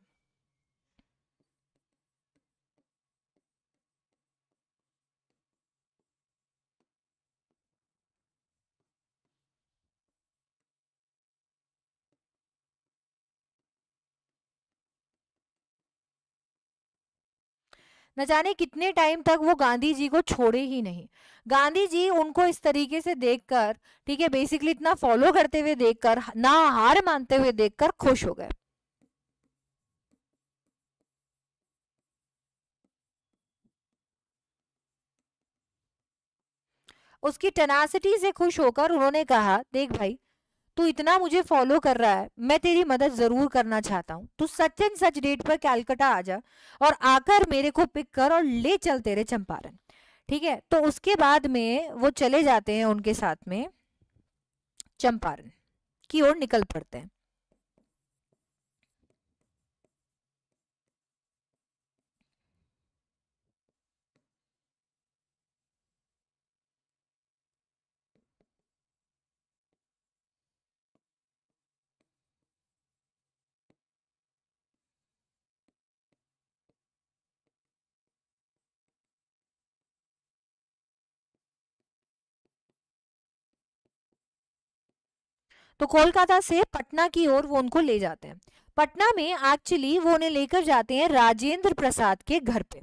न जाने कितने टाइम तक वो गांधी जी को छोड़े ही नहीं गांधी जी उनको इस तरीके से देखकर ठीक है बेसिकली इतना फॉलो करते हुए देखकर ना हार मानते हुए देखकर खुश हो गए उसकी टनासिटी से खुश होकर उन्होंने कहा देख भाई तू इतना मुझे फॉलो कर रहा है मैं तेरी मदद जरूर करना चाहता हूँ तू सच एंड सच डेट पर कैलकटा आ जा और आकर मेरे को पिक कर और ले चल तेरे चंपारण ठीक है तो उसके बाद में वो चले जाते हैं उनके साथ में चंपारण की ओर निकल पड़ते हैं तो कोलकाता से पटना की ओर वो उनको ले जाते हैं पटना में एक्चुअली वो उन्हें लेकर जाते हैं राजेंद्र प्रसाद के घर पे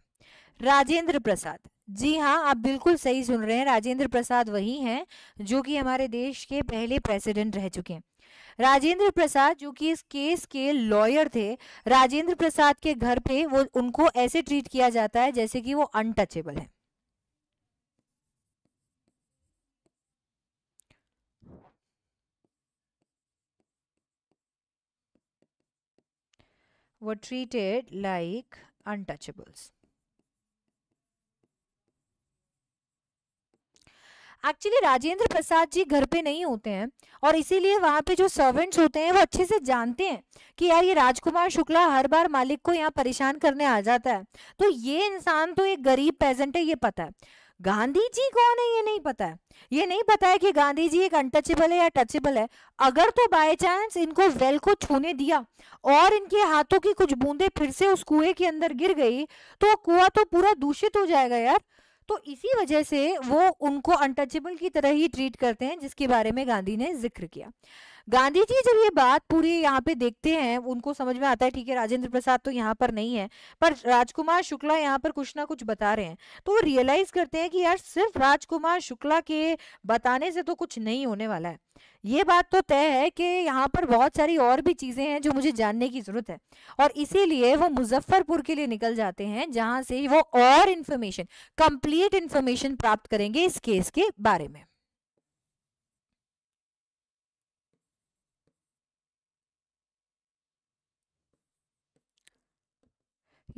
राजेंद्र प्रसाद जी हाँ आप बिल्कुल सही सुन रहे हैं राजेंद्र प्रसाद वही हैं जो कि हमारे देश के पहले प्रेसिडेंट रह चुके हैं राजेंद्र प्रसाद जो कि इस केस के लॉयर थे राजेंद्र प्रसाद के घर पे वो उनको ऐसे ट्रीट किया जाता है जैसे कि वो अनटचेबल है were treated like untouchables. Actually Rajendra Prasad ji घर पे नहीं होते हैं और इसीलिए वहां पे जो सर्वेंट्स होते हैं वो अच्छे से जानते हैं कि यार ये राजकुमार शुक्ला हर बार मालिक को यहाँ परेशान करने आ जाता है तो ये इंसान तो एक गरीब पेजेंट है ये पता है गांधी जी कौन है ये नहीं पता है ये नहीं पता है कि गांधी जी एक अनटचेबल है या टचेबल है अगर तो बाय चांस इनको वेल को छूने दिया और इनके हाथों की कुछ बूंदे फिर से उस कुएं के अंदर गिर गई तो कुआ तो पूरा दूषित हो जाएगा यार तो इसी वजह से वो उनको अनटचेबल की तरह ही ट्रीट करते हैं जिसके बारे में गांधी ने जिक्र किया गांधी जी जब ये बात पूरी यहाँ पे देखते हैं उनको समझ में आता है ठीक है राजेंद्र प्रसाद तो यहाँ पर नहीं है पर राजकुमार शुक्ला यहाँ पर कुछ ना कुछ बता रहे हैं तो वो रियलाइज करते हैं कि यार सिर्फ राजकुमार शुक्ला के बताने से तो कुछ नहीं होने वाला है ये बात तो तय है कि यहाँ पर बहुत सारी और भी चीज़ें हैं जो मुझे जानने की ज़रूरत है और इसीलिए वो मुजफ्फरपुर के लिए निकल जाते हैं जहाँ से वो और इन्फॉर्मेशन कंप्लीट इन्फॉर्मेशन प्राप्त करेंगे इस केस के बारे में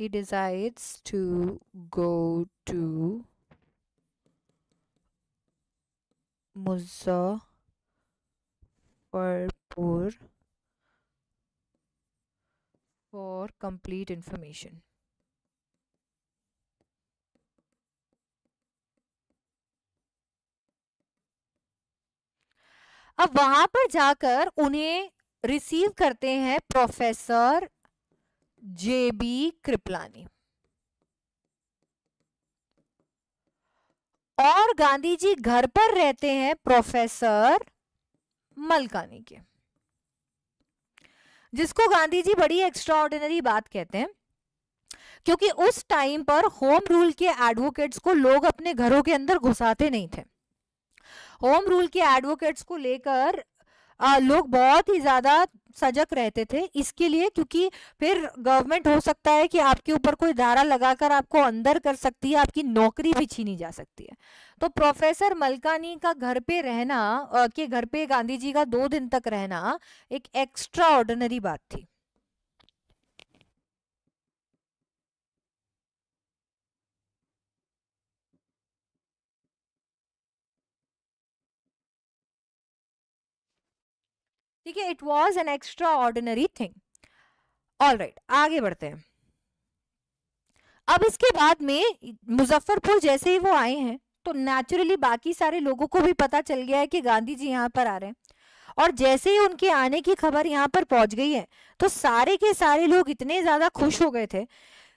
he decides to go to Muzaffarpur for complete information. अब वहां पर जाकर उन्हें रिसीव करते हैं प्रोफेसर जे बी कृपलानी और गांधी जी घर पर रहते हैं प्रोफेसर मलकानी के जिसको गांधी जी बड़ी एक्स्ट्रा ऑर्डिनरी बात कहते हैं क्योंकि उस टाइम पर होम रूल के एडवोकेट्स को लोग अपने घरों के अंदर घुसाते नहीं थे होम रूल के एडवोकेट्स को लेकर लोग बहुत ही ज्यादा सजग रहते थे इसके लिए क्योंकि फिर गवर्नमेंट हो सकता है कि आपके ऊपर कोई धारा लगाकर आपको अंदर कर सकती है आपकी नौकरी भी छीनी जा सकती है तो प्रोफेसर मलकानी का घर पे रहना के घर पे गांधी जी का दो दिन तक रहना एक एक्स्ट्रा ऑर्डनरी बात थी ठीक है it was an extraordinary thing all right आगे बढ़ते हैं अब इसके बाद में मुजफ्फरपुर जैसे ही वो आए हैं तो नेचुरली बाकी सारे लोगों को भी पता चल गया है कि गांधी जी यहाँ पर आ रहे हैं और जैसे ही उनके आने की खबर यहाँ पर पहुंच गई है तो सारे के सारे लोग इतने ज्यादा खुश हो गए थे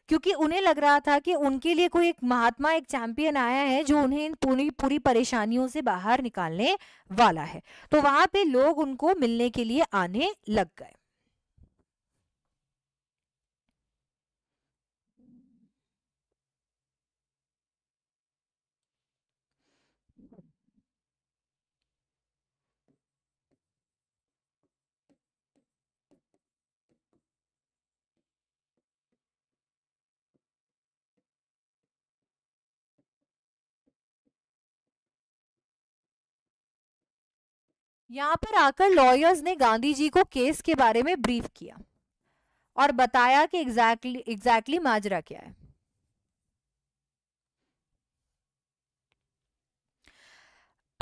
क्योंकि उन्हें लग रहा था कि उनके लिए कोई एक महात्मा एक चैंपियन आया है जो उन्हें इन पूरी पूरी परेशानियों से बाहर निकालने वाला है तो वहां पे लोग उनको मिलने के लिए आने लग गए यहाँ पर आकर लॉयर्स ने गांधी जी को केस के बारे में ब्रीफ किया और बताया कि एग्जैक्टली एग्जैक्टली माजरा क्या है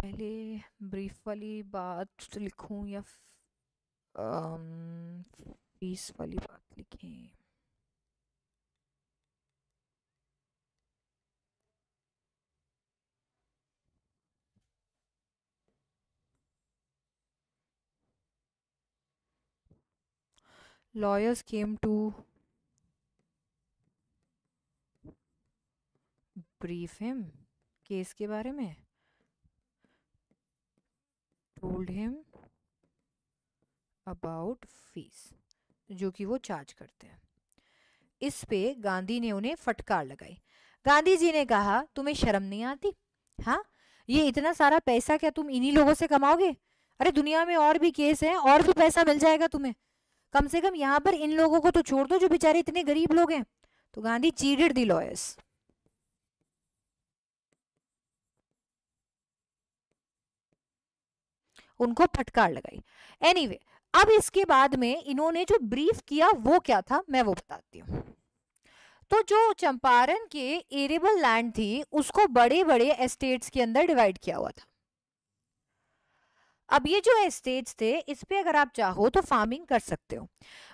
पहले ब्रीफ वाली बात लिखूं या फीस वाली बात लिखें lawyers came to brief him case के बारे में टोल्ड हिम अबाउट फीस जो कि वो चार्ज करते हैं इस पे गांधी ने उन्हें फटकार लगाई गांधी जी ने कहा तुम्हें शर्म नहीं आती हाँ ये इतना सारा पैसा क्या तुम इन्हीं लोगों से कमाओगे अरे दुनिया में और भी केस हैं और भी पैसा मिल जाएगा तुम्हें कम से कम यहाँ पर इन लोगों को तो छोड़ दो जो बेचारे इतने गरीब लोग हैं तो गांधी चीडेड दी लॉयर्स उनको फटकार लगाई एनीवे anyway, अब इसके बाद में इन्होंने जो ब्रीफ किया वो क्या था मैं वो बताती हूँ तो जो चंपारण के एरेबल लैंड थी उसको बड़े बड़े एस्टेट्स के अंदर डिवाइड किया हुआ था अब ये जो है स्टेज थे इस पे अगर आप चाहो तो फार्मिंग कर सकते हो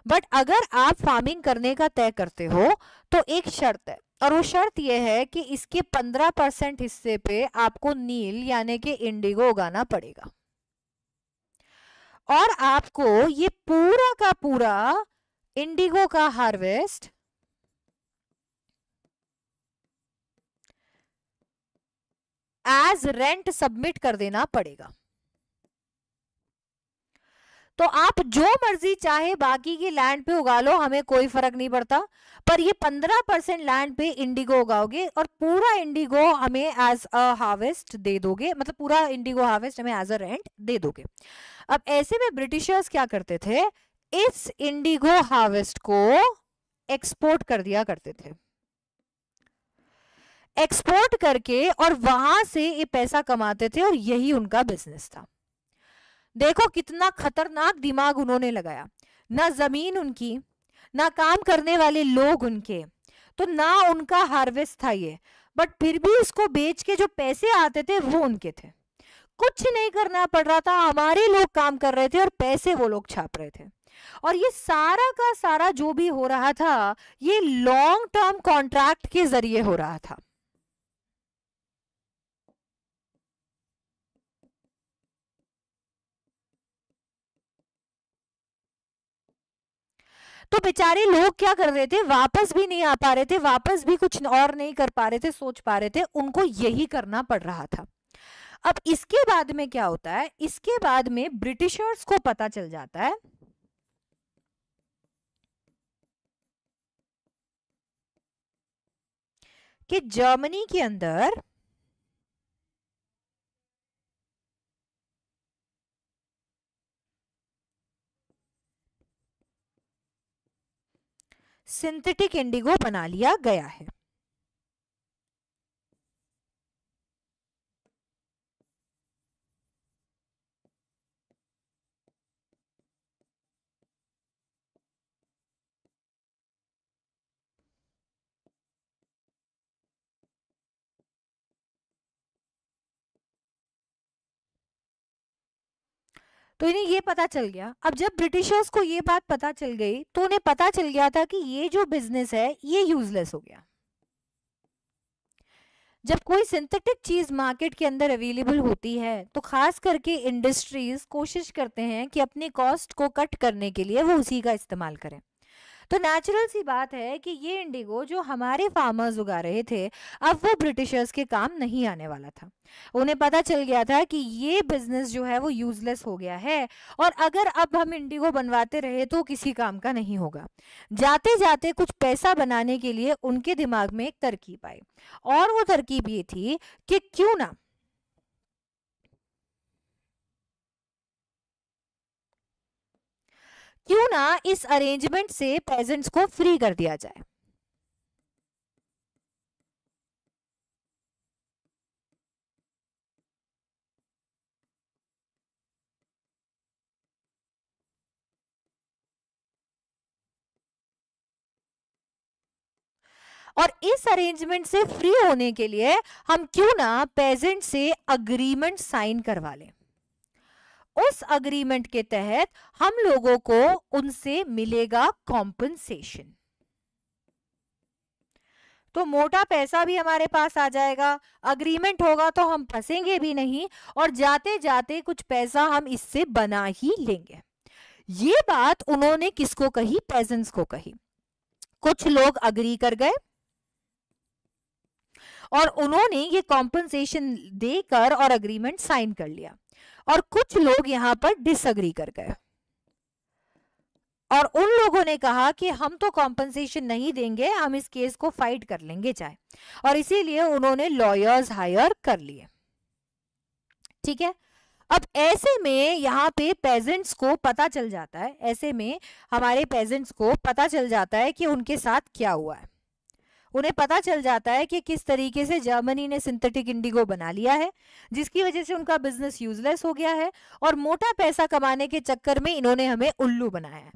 बट अगर आप फार्मिंग करने का तय करते हो तो एक शर्त है और वो शर्त यह है कि इसके पंद्रह परसेंट हिस्से पे आपको नील यानी कि इंडिगो उगाना पड़ेगा और आपको ये पूरा का पूरा इंडिगो का हार्वेस्ट एज रेंट सबमिट कर देना पड़ेगा तो आप जो मर्जी चाहे बाकी के लैंड पे उगा लो हमें कोई फर्क नहीं पड़ता पर ये पंद्रह परसेंट लैंड पे इंडिगो उगाओगे और पूरा इंडिगो हमें एज अ हार्वेस्ट दे दोगे मतलब पूरा इंडिगो हार्वेस्ट हमें एज अ रेंट दे दोगे अब ऐसे में ब्रिटिशर्स क्या करते थे इस इंडिगो हार्वेस्ट को एक्सपोर्ट कर दिया करते थे एक्सपोर्ट करके और वहां से ये पैसा कमाते थे और यही उनका बिजनेस था देखो कितना खतरनाक दिमाग उन्होंने लगाया ना जमीन उनकी ना काम करने वाले लोग उनके तो ना उनका हार्वेस्ट था ये बट फिर भी इसको बेच के जो पैसे आते थे वो उनके थे कुछ नहीं करना पड़ रहा था हमारे लोग काम कर रहे थे और पैसे वो लोग छाप रहे थे और ये सारा का सारा जो भी हो रहा था ये लॉन्ग टर्म कॉन्ट्रैक्ट के जरिए हो रहा था तो बेचारे लोग क्या कर रहे थे वापस भी नहीं आ पा रहे थे वापस भी कुछ और नहीं कर पा रहे थे सोच पा रहे थे उनको यही करना पड़ रहा था अब इसके बाद में क्या होता है इसके बाद में ब्रिटिशर्स को पता चल जाता है कि जर्मनी के अंदर सिंथेटिक इंडिगो बना लिया गया है तो इन्हें ये पता चल गया अब जब ब्रिटिशर्स को ये बात पता चल गई तो उन्हें पता चल गया था कि ये जो बिजनेस है ये यूजलेस हो गया जब कोई सिंथेटिक चीज मार्केट के अंदर अवेलेबल होती है तो खास करके इंडस्ट्रीज कोशिश करते हैं कि अपनी कॉस्ट को कट करने के लिए वो उसी का इस्तेमाल करें तो नेचुरल सी बात है कि ये इंडिगो जो हमारे फार्मर्स उगा रहे थे अब वो ब्रिटिशर्स के काम नहीं आने वाला था उन्हें पता चल गया था कि ये बिजनेस जो है वो यूजलेस हो गया है और अगर अब हम इंडिगो बनवाते रहे तो किसी काम का नहीं होगा जाते जाते कुछ पैसा बनाने के लिए उनके दिमाग में एक तरकीब आई और वो तरकीब ये थी कि क्यों ना क्यों ना इस अरेंजमेंट से पेजेंट्स को फ्री कर दिया जाए और इस अरेंजमेंट से फ्री होने के लिए हम क्यों ना पेजेंट से अग्रीमेंट साइन करवा लें उस अग्रीमेंट के तहत हम लोगों को उनसे मिलेगा कॉम्पनसेशन तो मोटा पैसा भी हमारे पास आ जाएगा अग्रीमेंट होगा तो हम फंसेंगे भी नहीं और जाते जाते कुछ पैसा हम इससे बना ही लेंगे ये बात उन्होंने किसको कही पेजेंट्स को कही कुछ लोग अग्री कर गए और उन्होंने ये कॉम्पनसेशन देकर और अग्रीमेंट साइन कर लिया और कुछ लोग यहां पर डिसअग्री कर गए और उन लोगों ने कहा कि हम तो कॉम्पनसेशन नहीं देंगे हम इस केस को फाइट कर लेंगे चाहे और इसीलिए उन्होंने लॉयर्स हायर कर लिए ठीक है अब ऐसे में यहाँ पे पेजेंट्स को पता चल जाता है ऐसे में हमारे पेजेंट्स को पता चल जाता है कि उनके साथ क्या हुआ है उन्हें पता चल जाता है कि किस तरीके से जर्मनी ने सिंथेटिक इंडिगो बना लिया है जिसकी वजह से उनका बिजनेस यूजलेस हो गया है और मोटा पैसा कमाने के चक्कर में इन्होंने हमें उल्लू बनाया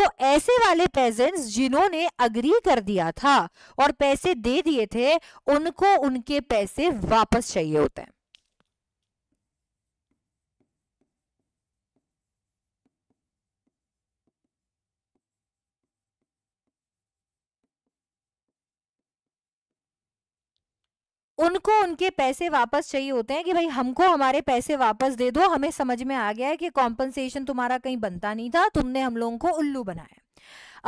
तो ऐसे वाले पेजेंट्स जिन्होंने अग्री कर दिया था और पैसे दे दिए थे उनको उनके पैसे वापस चाहिए होते हैं उनको उनके पैसे वापस चाहिए होते हैं कि भाई हमको हमारे पैसे वापस दे दो हमें समझ में आ गया है कि कॉम्पनसेशन तुम्हारा कहीं बनता नहीं था तुमने हम लोगों को उल्लू बनाया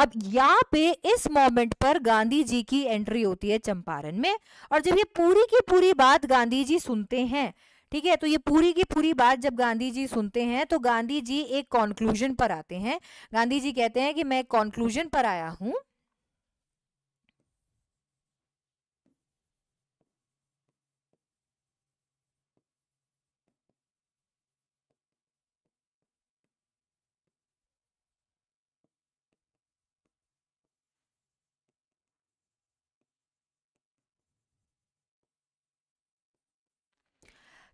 अब यहाँ पे इस मोमेंट पर गांधी जी की एंट्री होती है चंपारण में और जब ये पूरी की पूरी बात गांधी जी सुनते हैं ठीक है तो ये पूरी की पूरी बात जब गांधी जी सुनते हैं तो गांधी जी एक कॉन्क्लूजन पर आते हैं गांधी जी कहते हैं कि मैं कॉन्क्लूजन पर आया हूँ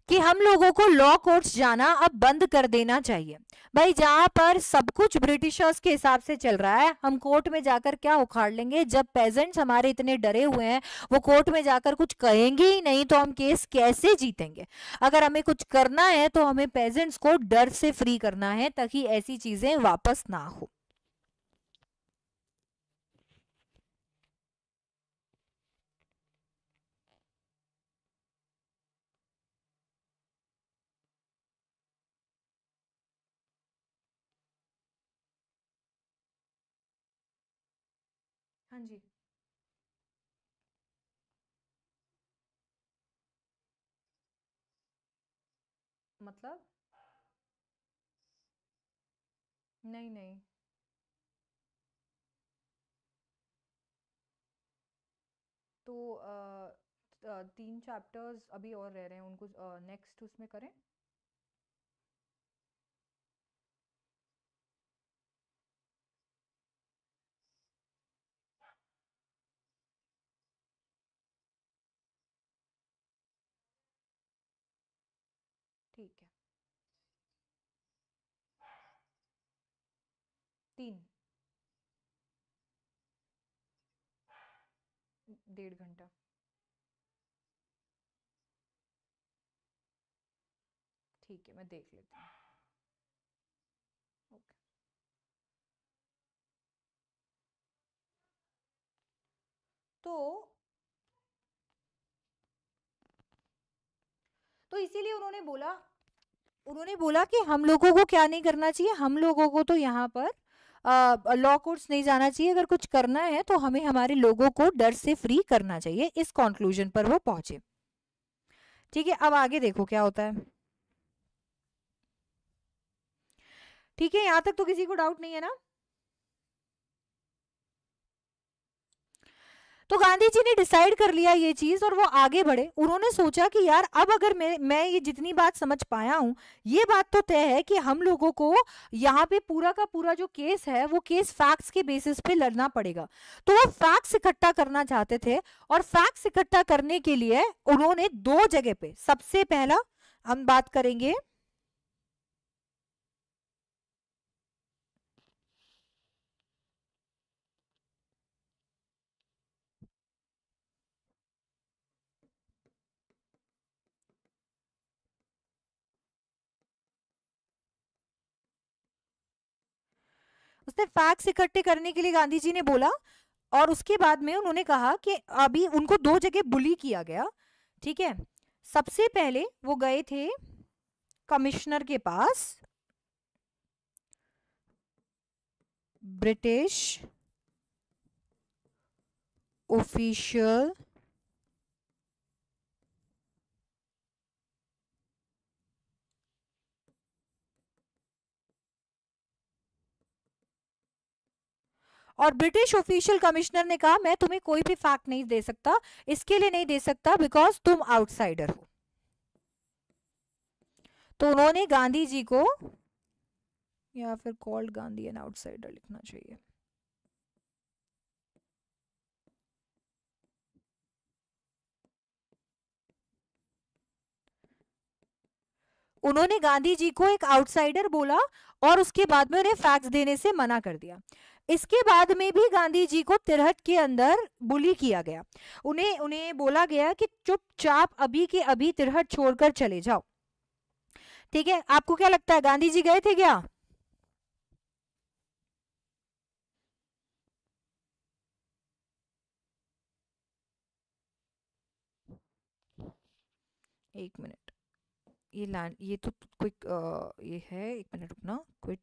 कि हम लोगों को लॉ कोर्ट्स जाना अब बंद कर देना चाहिए भाई जहां पर सब कुछ ब्रिटिशर्स के हिसाब से चल रहा है हम कोर्ट में जाकर क्या उखाड़ लेंगे जब पेजेंट्स हमारे इतने डरे हुए हैं वो कोर्ट में जाकर कुछ कहेंगे ही नहीं तो हम केस कैसे जीतेंगे अगर हमें कुछ करना है तो हमें पेजेंट्स को डर से फ्री करना है ताकि ऐसी चीजें वापस ना हो हाँ जी मतलब नहीं नहीं तो आ, तीन चैप्टर्स अभी और रह रहे हैं उनको नेक्स्ट उसमें करें तीन डेढ़ घंटा ठीक है मैं देख लेती हूँ ओके तो तो इसीलिए उन्होंने बोला उन्होंने बोला कि हम लोगों को क्या नहीं करना चाहिए हम लोगों को तो यहाँ पर लॉ कोर्ट्स नहीं जाना चाहिए अगर कुछ करना है तो हमें हमारे लोगों को डर से फ्री करना चाहिए इस कॉन्क्लूजन पर वो पहुंचे ठीक है अब आगे देखो क्या होता है ठीक है यहां तक तो किसी को डाउट नहीं है ना तो गांधी जी ने डिसाइड कर लिया ये चीज़ और वो आगे बढ़े उन्होंने सोचा कि यार अब अगर मैं मैं ये जितनी बात समझ पाया हूँ ये बात तो तय है कि हम लोगों को यहाँ पे पूरा का पूरा जो केस है वो केस फैक्ट्स के बेसिस पे लड़ना पड़ेगा तो वो फैक्ट्स इकट्ठा करना चाहते थे और फैक्ट्स इकट्ठा करने के लिए उन्होंने दो जगह पे सबसे पहला हम बात करेंगे वास्ते फैक्ट्स इकट्ठे करने के लिए गांधी जी ने बोला और उसके बाद में उन्होंने कहा कि अभी उनको दो जगह बुली किया गया ठीक है सबसे पहले वो गए थे कमिश्नर के पास ब्रिटिश ऑफिशियल और ब्रिटिश ऑफिशियल कमिश्नर ने कहा मैं तुम्हें कोई भी फैक्ट नहीं दे सकता इसके लिए नहीं दे सकता बिकॉज तुम आउटसाइडर हो तो उन्होंने गांधी जी को या फिर कॉल्ड गांधी एन आउटसाइडर लिखना चाहिए उन्होंने गांधी जी को एक आउटसाइडर बोला और उसके बाद में उन्हें फैक्ट्स देने से मना कर दिया इसके बाद में भी गांधी जी को तिरहट के अंदर बुली किया गया उन्हें उन्हें बोला गया कि चुपचाप अभी के अभी तिरहट छोड़कर चले जाओ ठीक है आपको क्या लगता है गांधी जी गए थे क्या एक मिनट ये लान ये तो क्विक ये है एक मिनट रुकना क्विट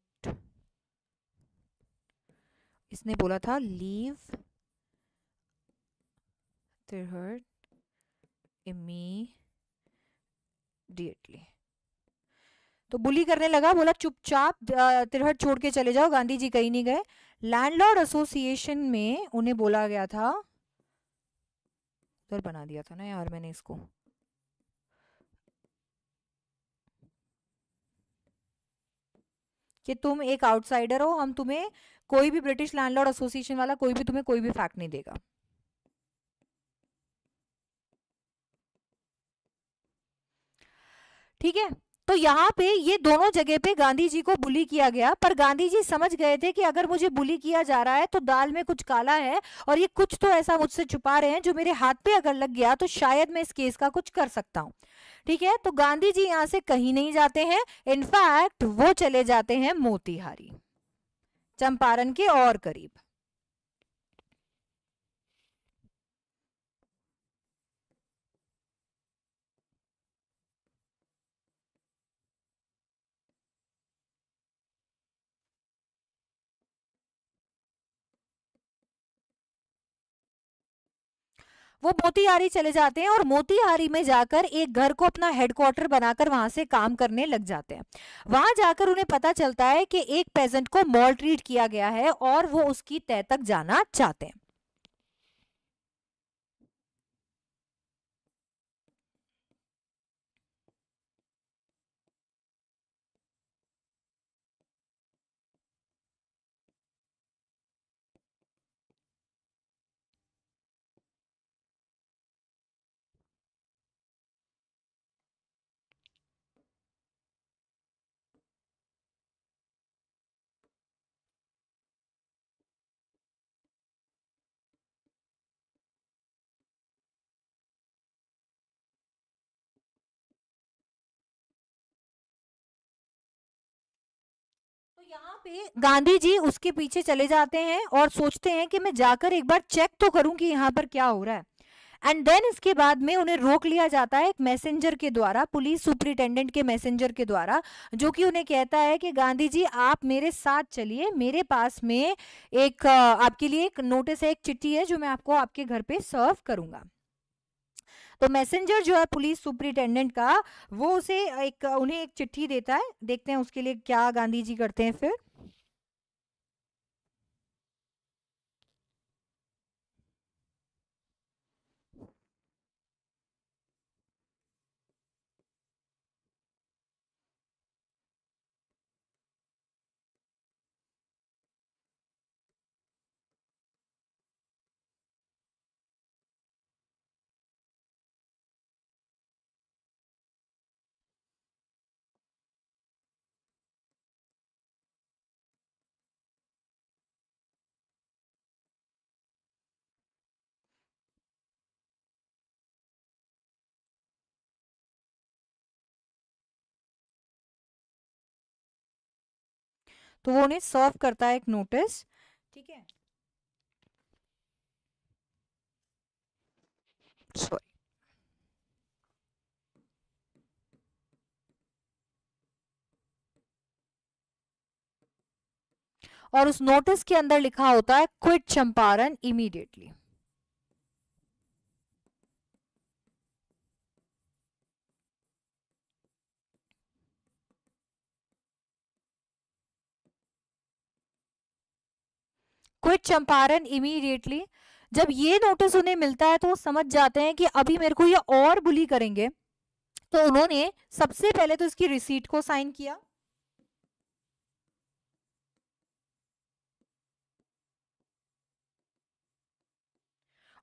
इसने बोला था लीव तिरहर इमीडिएटली तो बुली करने लगा बोला चुपचाप तिरहट छोड़ के चले जाओ गांधी जी कहीं नहीं गए लैंडलॉर्ड एसोसिएशन में उन्हें बोला गया था उधर बना दिया था ना यार मैंने इसको कि तुम एक आउटसाइडर हो हम तुम्हें कोई भी ब्रिटिश लैंडलॉर्ड एसोसिएशन वाला कोई भी तुम्हें कोई भी फैक्ट नहीं देगा ठीक है तो यहाँ पे ये दोनों जगह पे गांधी जी को बुली किया गया पर गांधी जी समझ गए थे कि अगर मुझे बुली किया जा रहा है तो दाल में कुछ काला है और ये कुछ तो ऐसा मुझसे छुपा रहे हैं जो मेरे हाथ पे अगर लग गया तो शायद मैं इस केस का कुछ कर सकता हूँ ठीक है तो गांधी जी यहाँ से कहीं नहीं जाते हैं इनफैक्ट वो चले जाते हैं मोतिहारी चंपारण के और करीब वो मोतीहारी चले जाते हैं और मोतीहारी में जाकर एक घर को अपना हेडक्वार्टर बनाकर वहां से काम करने लग जाते हैं वहां जाकर उन्हें पता चलता है कि एक पेजेंट को मॉल ट्रीट किया गया है और वो उसकी तय तक जाना चाहते हैं पे गांधी जी उसके पीछे चले जाते हैं और सोचते हैं कि मैं जाकर एक बार चेक तो करूं कि यहाँ पर क्या हो रहा है एंड देन इसके बाद में उन्हें रोक लिया जाता है एक मैसेंजर के द्वारा पुलिस सुपरिटेंडेंट के मैसेंजर के द्वारा जो कि उन्हें कहता है कि गांधी जी आप मेरे साथ चलिए मेरे पास में एक आपके लिए एक नोटिस है एक चिट्ठी है जो मैं आपको आपके घर पे सर्व करूंगा तो मैसेंजर जो है पुलिस सुपरिटेंडेंट का वो उसे एक उन्हें एक चिट्ठी देता है देखते हैं उसके लिए क्या गांधी जी करते हैं फिर तो वो उन्हें सर्व करता है एक नोटिस ठीक है सॉरी और उस नोटिस के अंदर लिखा होता है quit Champaran immediately quit Champaran immediately जब ये नोटिस उन्हें मिलता है तो वो समझ जाते हैं कि अभी मेरे को ये और बुली करेंगे तो उन्होंने सबसे पहले तो इसकी रिसीट को साइन किया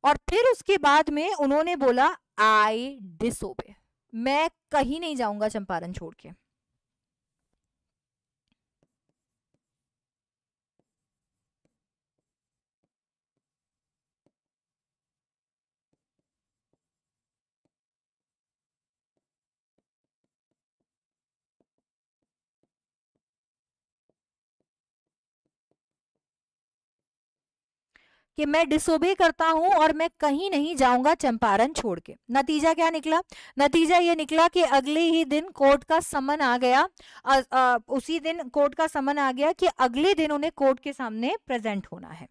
और फिर उसके बाद में उन्होंने बोला आई डिसोबे मैं कहीं नहीं जाऊंगा चंपारण छोड़ के कि मैं डिसोबे करता हूं और मैं कहीं नहीं जाऊंगा चंपारण छोड़ के नतीजा क्या निकला नतीजा ये निकला कि अगले ही दिन कोर्ट का समन आ गया आ, आ, उसी दिन कोर्ट का समन आ गया कि अगले दिन उन्हें कोर्ट के सामने प्रेजेंट होना है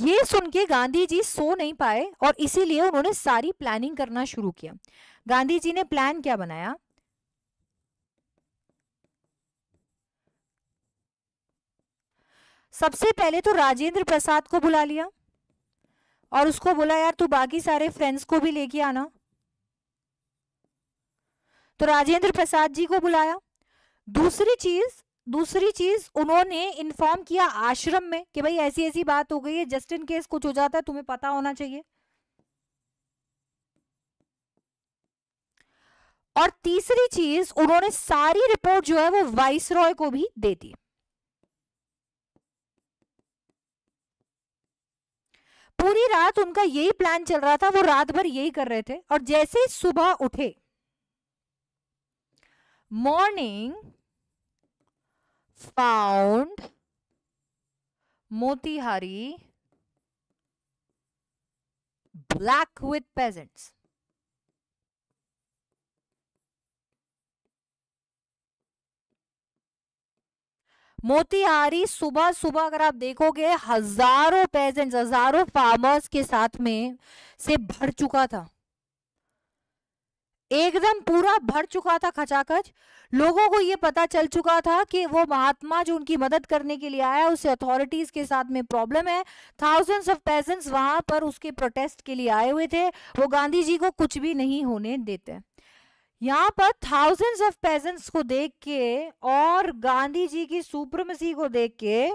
ये सुन के गांधी जी सो नहीं पाए और इसीलिए उन्होंने सारी प्लानिंग करना शुरू किया गांधी जी ने प्लान क्या बनाया सबसे पहले तो राजेंद्र प्रसाद को बुला लिया और उसको बोला यार तू बाकी सारे फ्रेंड्स को भी लेके आना तो राजेंद्र प्रसाद जी को बुलाया दूसरी चीज दूसरी चीज उन्होंने इन्फॉर्म किया आश्रम में कि भाई ऐसी ऐसी बात हो गई है जस्ट इन केस कुछ हो जाता है तुम्हें पता होना चाहिए और तीसरी चीज उन्होंने सारी रिपोर्ट जो है वो वाइस रॉय को भी दे दी पूरी रात उनका यही प्लान चल रहा था वो रात भर यही कर रहे थे और जैसे ही सुबह उठे morning found Motihari black with peasants. Motihari सुबह सुबह अगर आप देखोगे हजारों पेजेंट्स हजारों फार्मर्स के साथ में से भर चुका था एकदम पूरा भर चुका था खचाखच लोगों को ये पता चल चुका था कि वो महात्मा जो उनकी मदद करने के लिए आया उससे अथॉरिटीज के साथ में प्रॉब्लम है थाउजेंड्स ऑफ पेजेंट्स वहां पर उसके प्रोटेस्ट के लिए आए हुए थे वो गांधी जी को कुछ भी नहीं होने देते यहाँ पर थाउजेंड्स ऑफ पेजेंट्स को देख के और गांधी जी की सुप्रमसी को देख के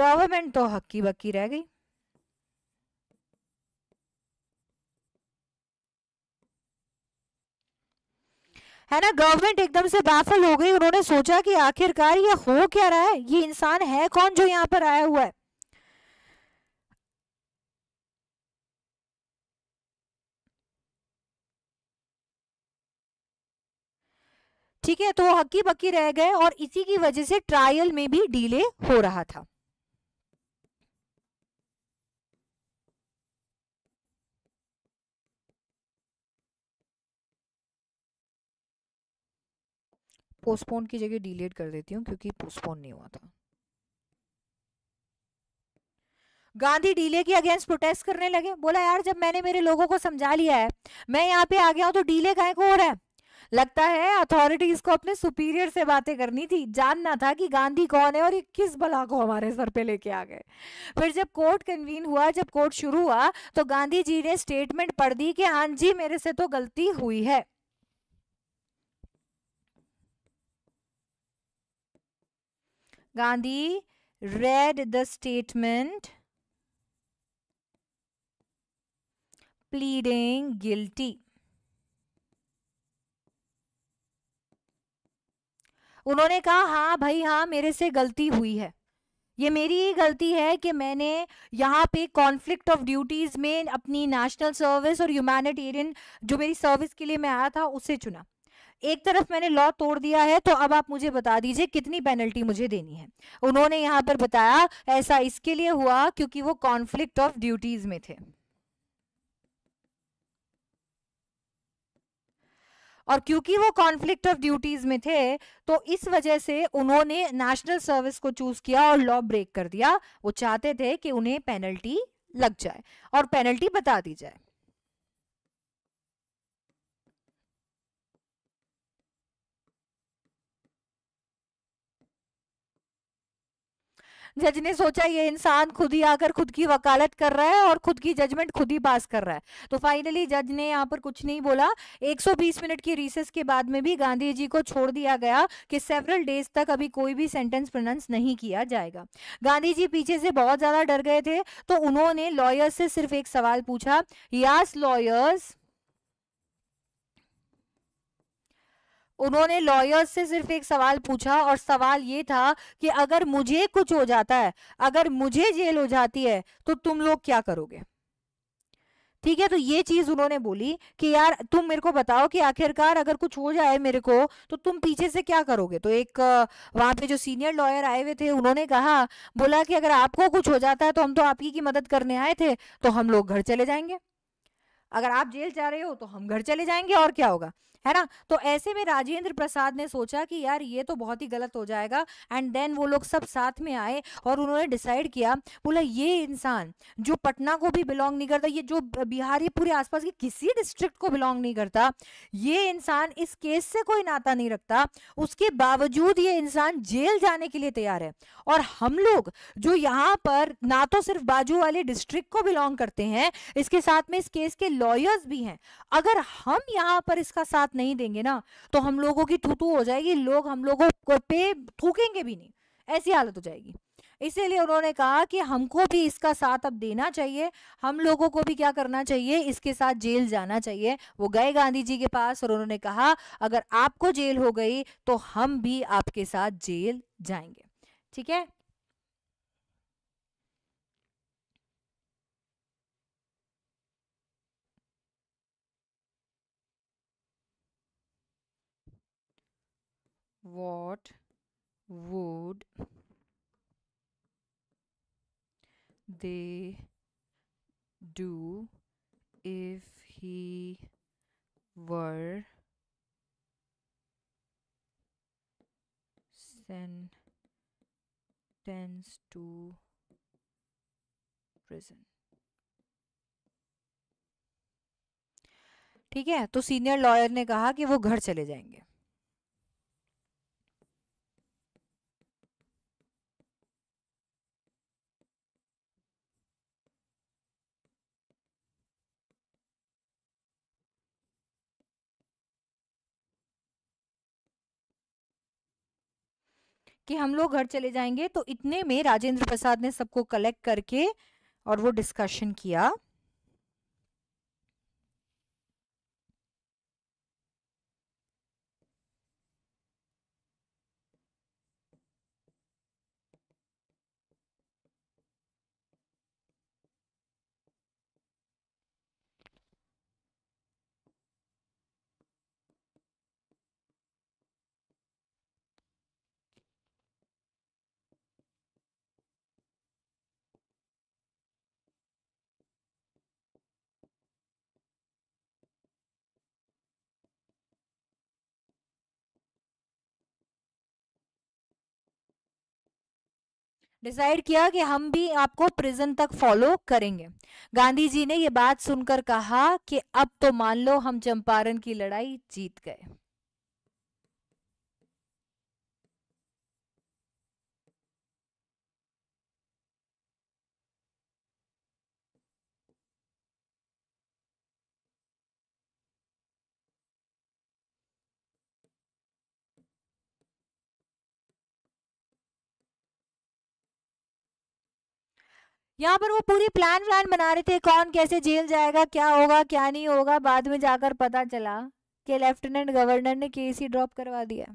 गवर्नमेंट तो हक्की बक्की रह गई है ना गवर्नमेंट एकदम से बाफल हो गई उन्होंने सोचा कि आखिरकार ये हो क्या रहा है ये इंसान है कौन जो यहाँ पर आया हुआ है ठीक है तो हक्की बक्की रह गए और इसी की वजह से ट्रायल में भी डिले हो रहा था पोस्टपोन की जगह डिलेट कर देती हूँ क्योंकि पोस्टपोन नहीं हुआ था गांधी डीले के अगेंस्ट प्रोटेस्ट करने लगे बोला यार जब मैंने मेरे लोगों को समझा लिया है मैं यहाँ पे आ गया हूँ तो डीले काय को और है लगता है अथॉरिटीज को अपने सुपीरियर से बातें करनी थी जानना था कि गांधी कौन है और ये किस बला को हमारे सर पे लेके आ गए फिर जब कोर्ट कन्वीन हुआ जब कोर्ट शुरू हुआ तो गांधी जी ने स्टेटमेंट पढ़ दी कि हाँ जी मेरे से तो गलती हुई है Gandhi read the statement pleading guilty. उन्होंने कहा हाँ भाई हाँ मेरे से गलती हुई है ये मेरी ही गलती है कि मैंने यहाँ पे कॉन्फ्लिक्ट ऑफ ड्यूटीज़ में अपनी नेशनल सर्विस और ह्यूमैनिटेरियन जो मेरी सर्विस के लिए मैं आया था उसे चुना एक तरफ मैंने लॉ तोड़ दिया है तो अब आप मुझे बता दीजिए कितनी पेनल्टी मुझे देनी है उन्होंने यहाँ पर बताया ऐसा इसके लिए हुआ क्योंकि वो कॉन्फ्लिक्ट ऑफ ड्यूटीज में थे और क्योंकि वो कॉन्फ्लिक्ट ऑफ ड्यूटीज में थे तो इस वजह से उन्होंने नेशनल सर्विस को चूज किया और लॉ ब्रेक कर दिया वो चाहते थे कि उन्हें पेनल्टी लग जाए और पेनल्टी बता दी जाए जज ने सोचा ये इंसान खुद ही आकर खुद की वकालत कर रहा है और खुद की जजमेंट खुद ही पास कर रहा है तो फाइनली जज ने यहाँ पर कुछ नहीं बोला 120 मिनट की रिसेस के बाद में भी गांधी जी को छोड़ दिया गया कि सेवरल डेज तक अभी कोई भी सेंटेंस प्रोनाउंस नहीं किया जाएगा गांधी जी पीछे से बहुत ज्यादा डर गए थे तो उन्होंने लॉयर्स से सिर्फ एक सवाल पूछा यास लॉयर्स उन्होंने लॉयर्स से सिर्फ एक सवाल पूछा और सवाल ये था कि अगर मुझे कुछ हो जाता है अगर मुझे जेल हो जाती है तो तुम लोग क्या करोगे ठीक है तो ये चीज उन्होंने बोली कि यार तुम मेरे को बताओ कि आखिरकार अगर कुछ हो जाए मेरे को तो तुम पीछे से क्या करोगे तो एक वहां पे जो सीनियर लॉयर आए हुए थे उन्होंने कहा बोला कि अगर आपको कुछ हो जाता है तो हम तो आपकी की मदद करने आए थे तो हम लोग घर चले जाएंगे अगर आप जेल जा रहे हो तो हम घर चले जाएंगे और क्या होगा है ना तो ऐसे में राजेंद्र प्रसाद ने सोचा कि यार ये तो बहुत ही गलत हो जाएगा एंड देन वो लोग सब साथ में आए और उन्होंने डिसाइड किया बोला ये इंसान जो पटना को भी बिलोंग नहीं करता ये जो बिहार ये पूरे आसपास के किसी डिस्ट्रिक्ट को बिलोंग नहीं करता ये इंसान इस केस से कोई नाता नहीं रखता उसके बावजूद ये इंसान जेल जाने के लिए तैयार है और हम लोग जो यहाँ पर ना तो सिर्फ बाजू वाले डिस्ट्रिक्ट को बिलोंग करते हैं इसके साथ में इस केस के लॉयर्स भी हैं अगर हम यहाँ पर इसका साथ साथ नहीं देंगे ना तो हम लोगों की थू हो जाएगी लोग हम लोगों पे थूकेंगे भी नहीं ऐसी हालत हो जाएगी इसीलिए उन्होंने कहा कि हमको भी इसका साथ अब देना चाहिए हम लोगों को भी क्या करना चाहिए इसके साथ जेल जाना चाहिए वो गए गांधी जी के पास और उन्होंने कहा अगर आपको जेल हो गई तो हम भी आपके साथ जेल जाएंगे ठीक है what would they do if he were sentenced to prison ठीक है तो सीनियर लॉयर ने कहा कि वो घर चले जाएंगे कि हम लोग घर चले जाएंगे तो इतने में राजेंद्र प्रसाद ने सबको कलेक्ट करके और वो डिस्कशन किया डिसाइड किया कि हम भी आपको प्रिजन तक फॉलो करेंगे गांधी जी ने ये बात सुनकर कहा कि अब तो मान लो हम चंपारण की लड़ाई जीत गए यहाँ पर वो पूरी प्लान व्लान बना रहे थे कौन कैसे जेल जाएगा क्या होगा क्या नहीं होगा बाद में जाकर पता चला कि लेफ्टिनेंट गवर्नर ने केस ही ड्रॉप करवा दिया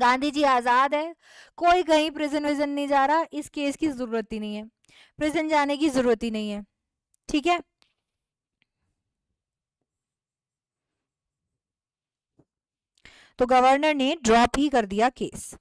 गांधी जी आज़ाद है कोई कहीं प्रिजन विजन नहीं जा रहा इस केस की ज़रूरत ही नहीं है प्रिजन जाने की ज़रूरत ही नहीं है ठीक है तो गवर्नर ने ड्रॉप ही कर दिया केस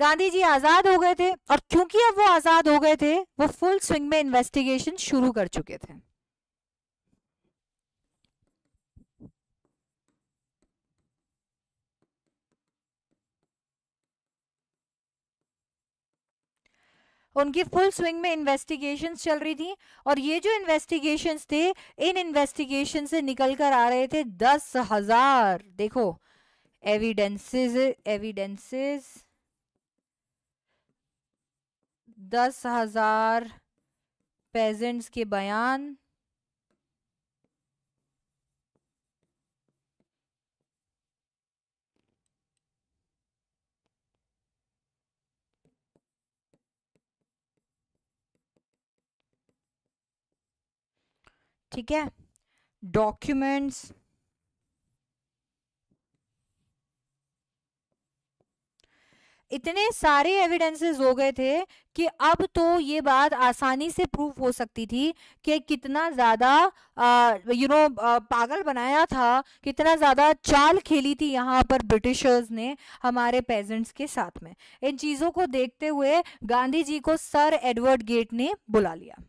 गांधी जी आजाद हो गए थे और क्योंकि अब वो आजाद हो गए थे वो फुल स्विंग में इन्वेस्टिगेशन शुरू कर चुके थे उनकी फुल स्विंग में इन्वेस्टिगेशन चल रही थी और ये जो इन्वेस्टिगेशन थे इन इन्वेस्टिगेशन से निकल कर आ रहे थे दस हजार देखो एविडेंसेस एविडेंसेस दस हज़ार पेजेंट्स के बयान ठीक है डॉक्यूमेंट्स इतने सारे एविडेंसेस हो गए थे कि अब तो ये बात आसानी से प्रूफ हो सकती थी कि कितना ज़्यादा यू नो पागल बनाया था कितना ज़्यादा चाल खेली थी यहाँ पर ब्रिटिशर्स ने हमारे पेजेंट्स के साथ में इन चीज़ों को देखते हुए गांधी जी को सर एडवर्ड गेट ने बुला लिया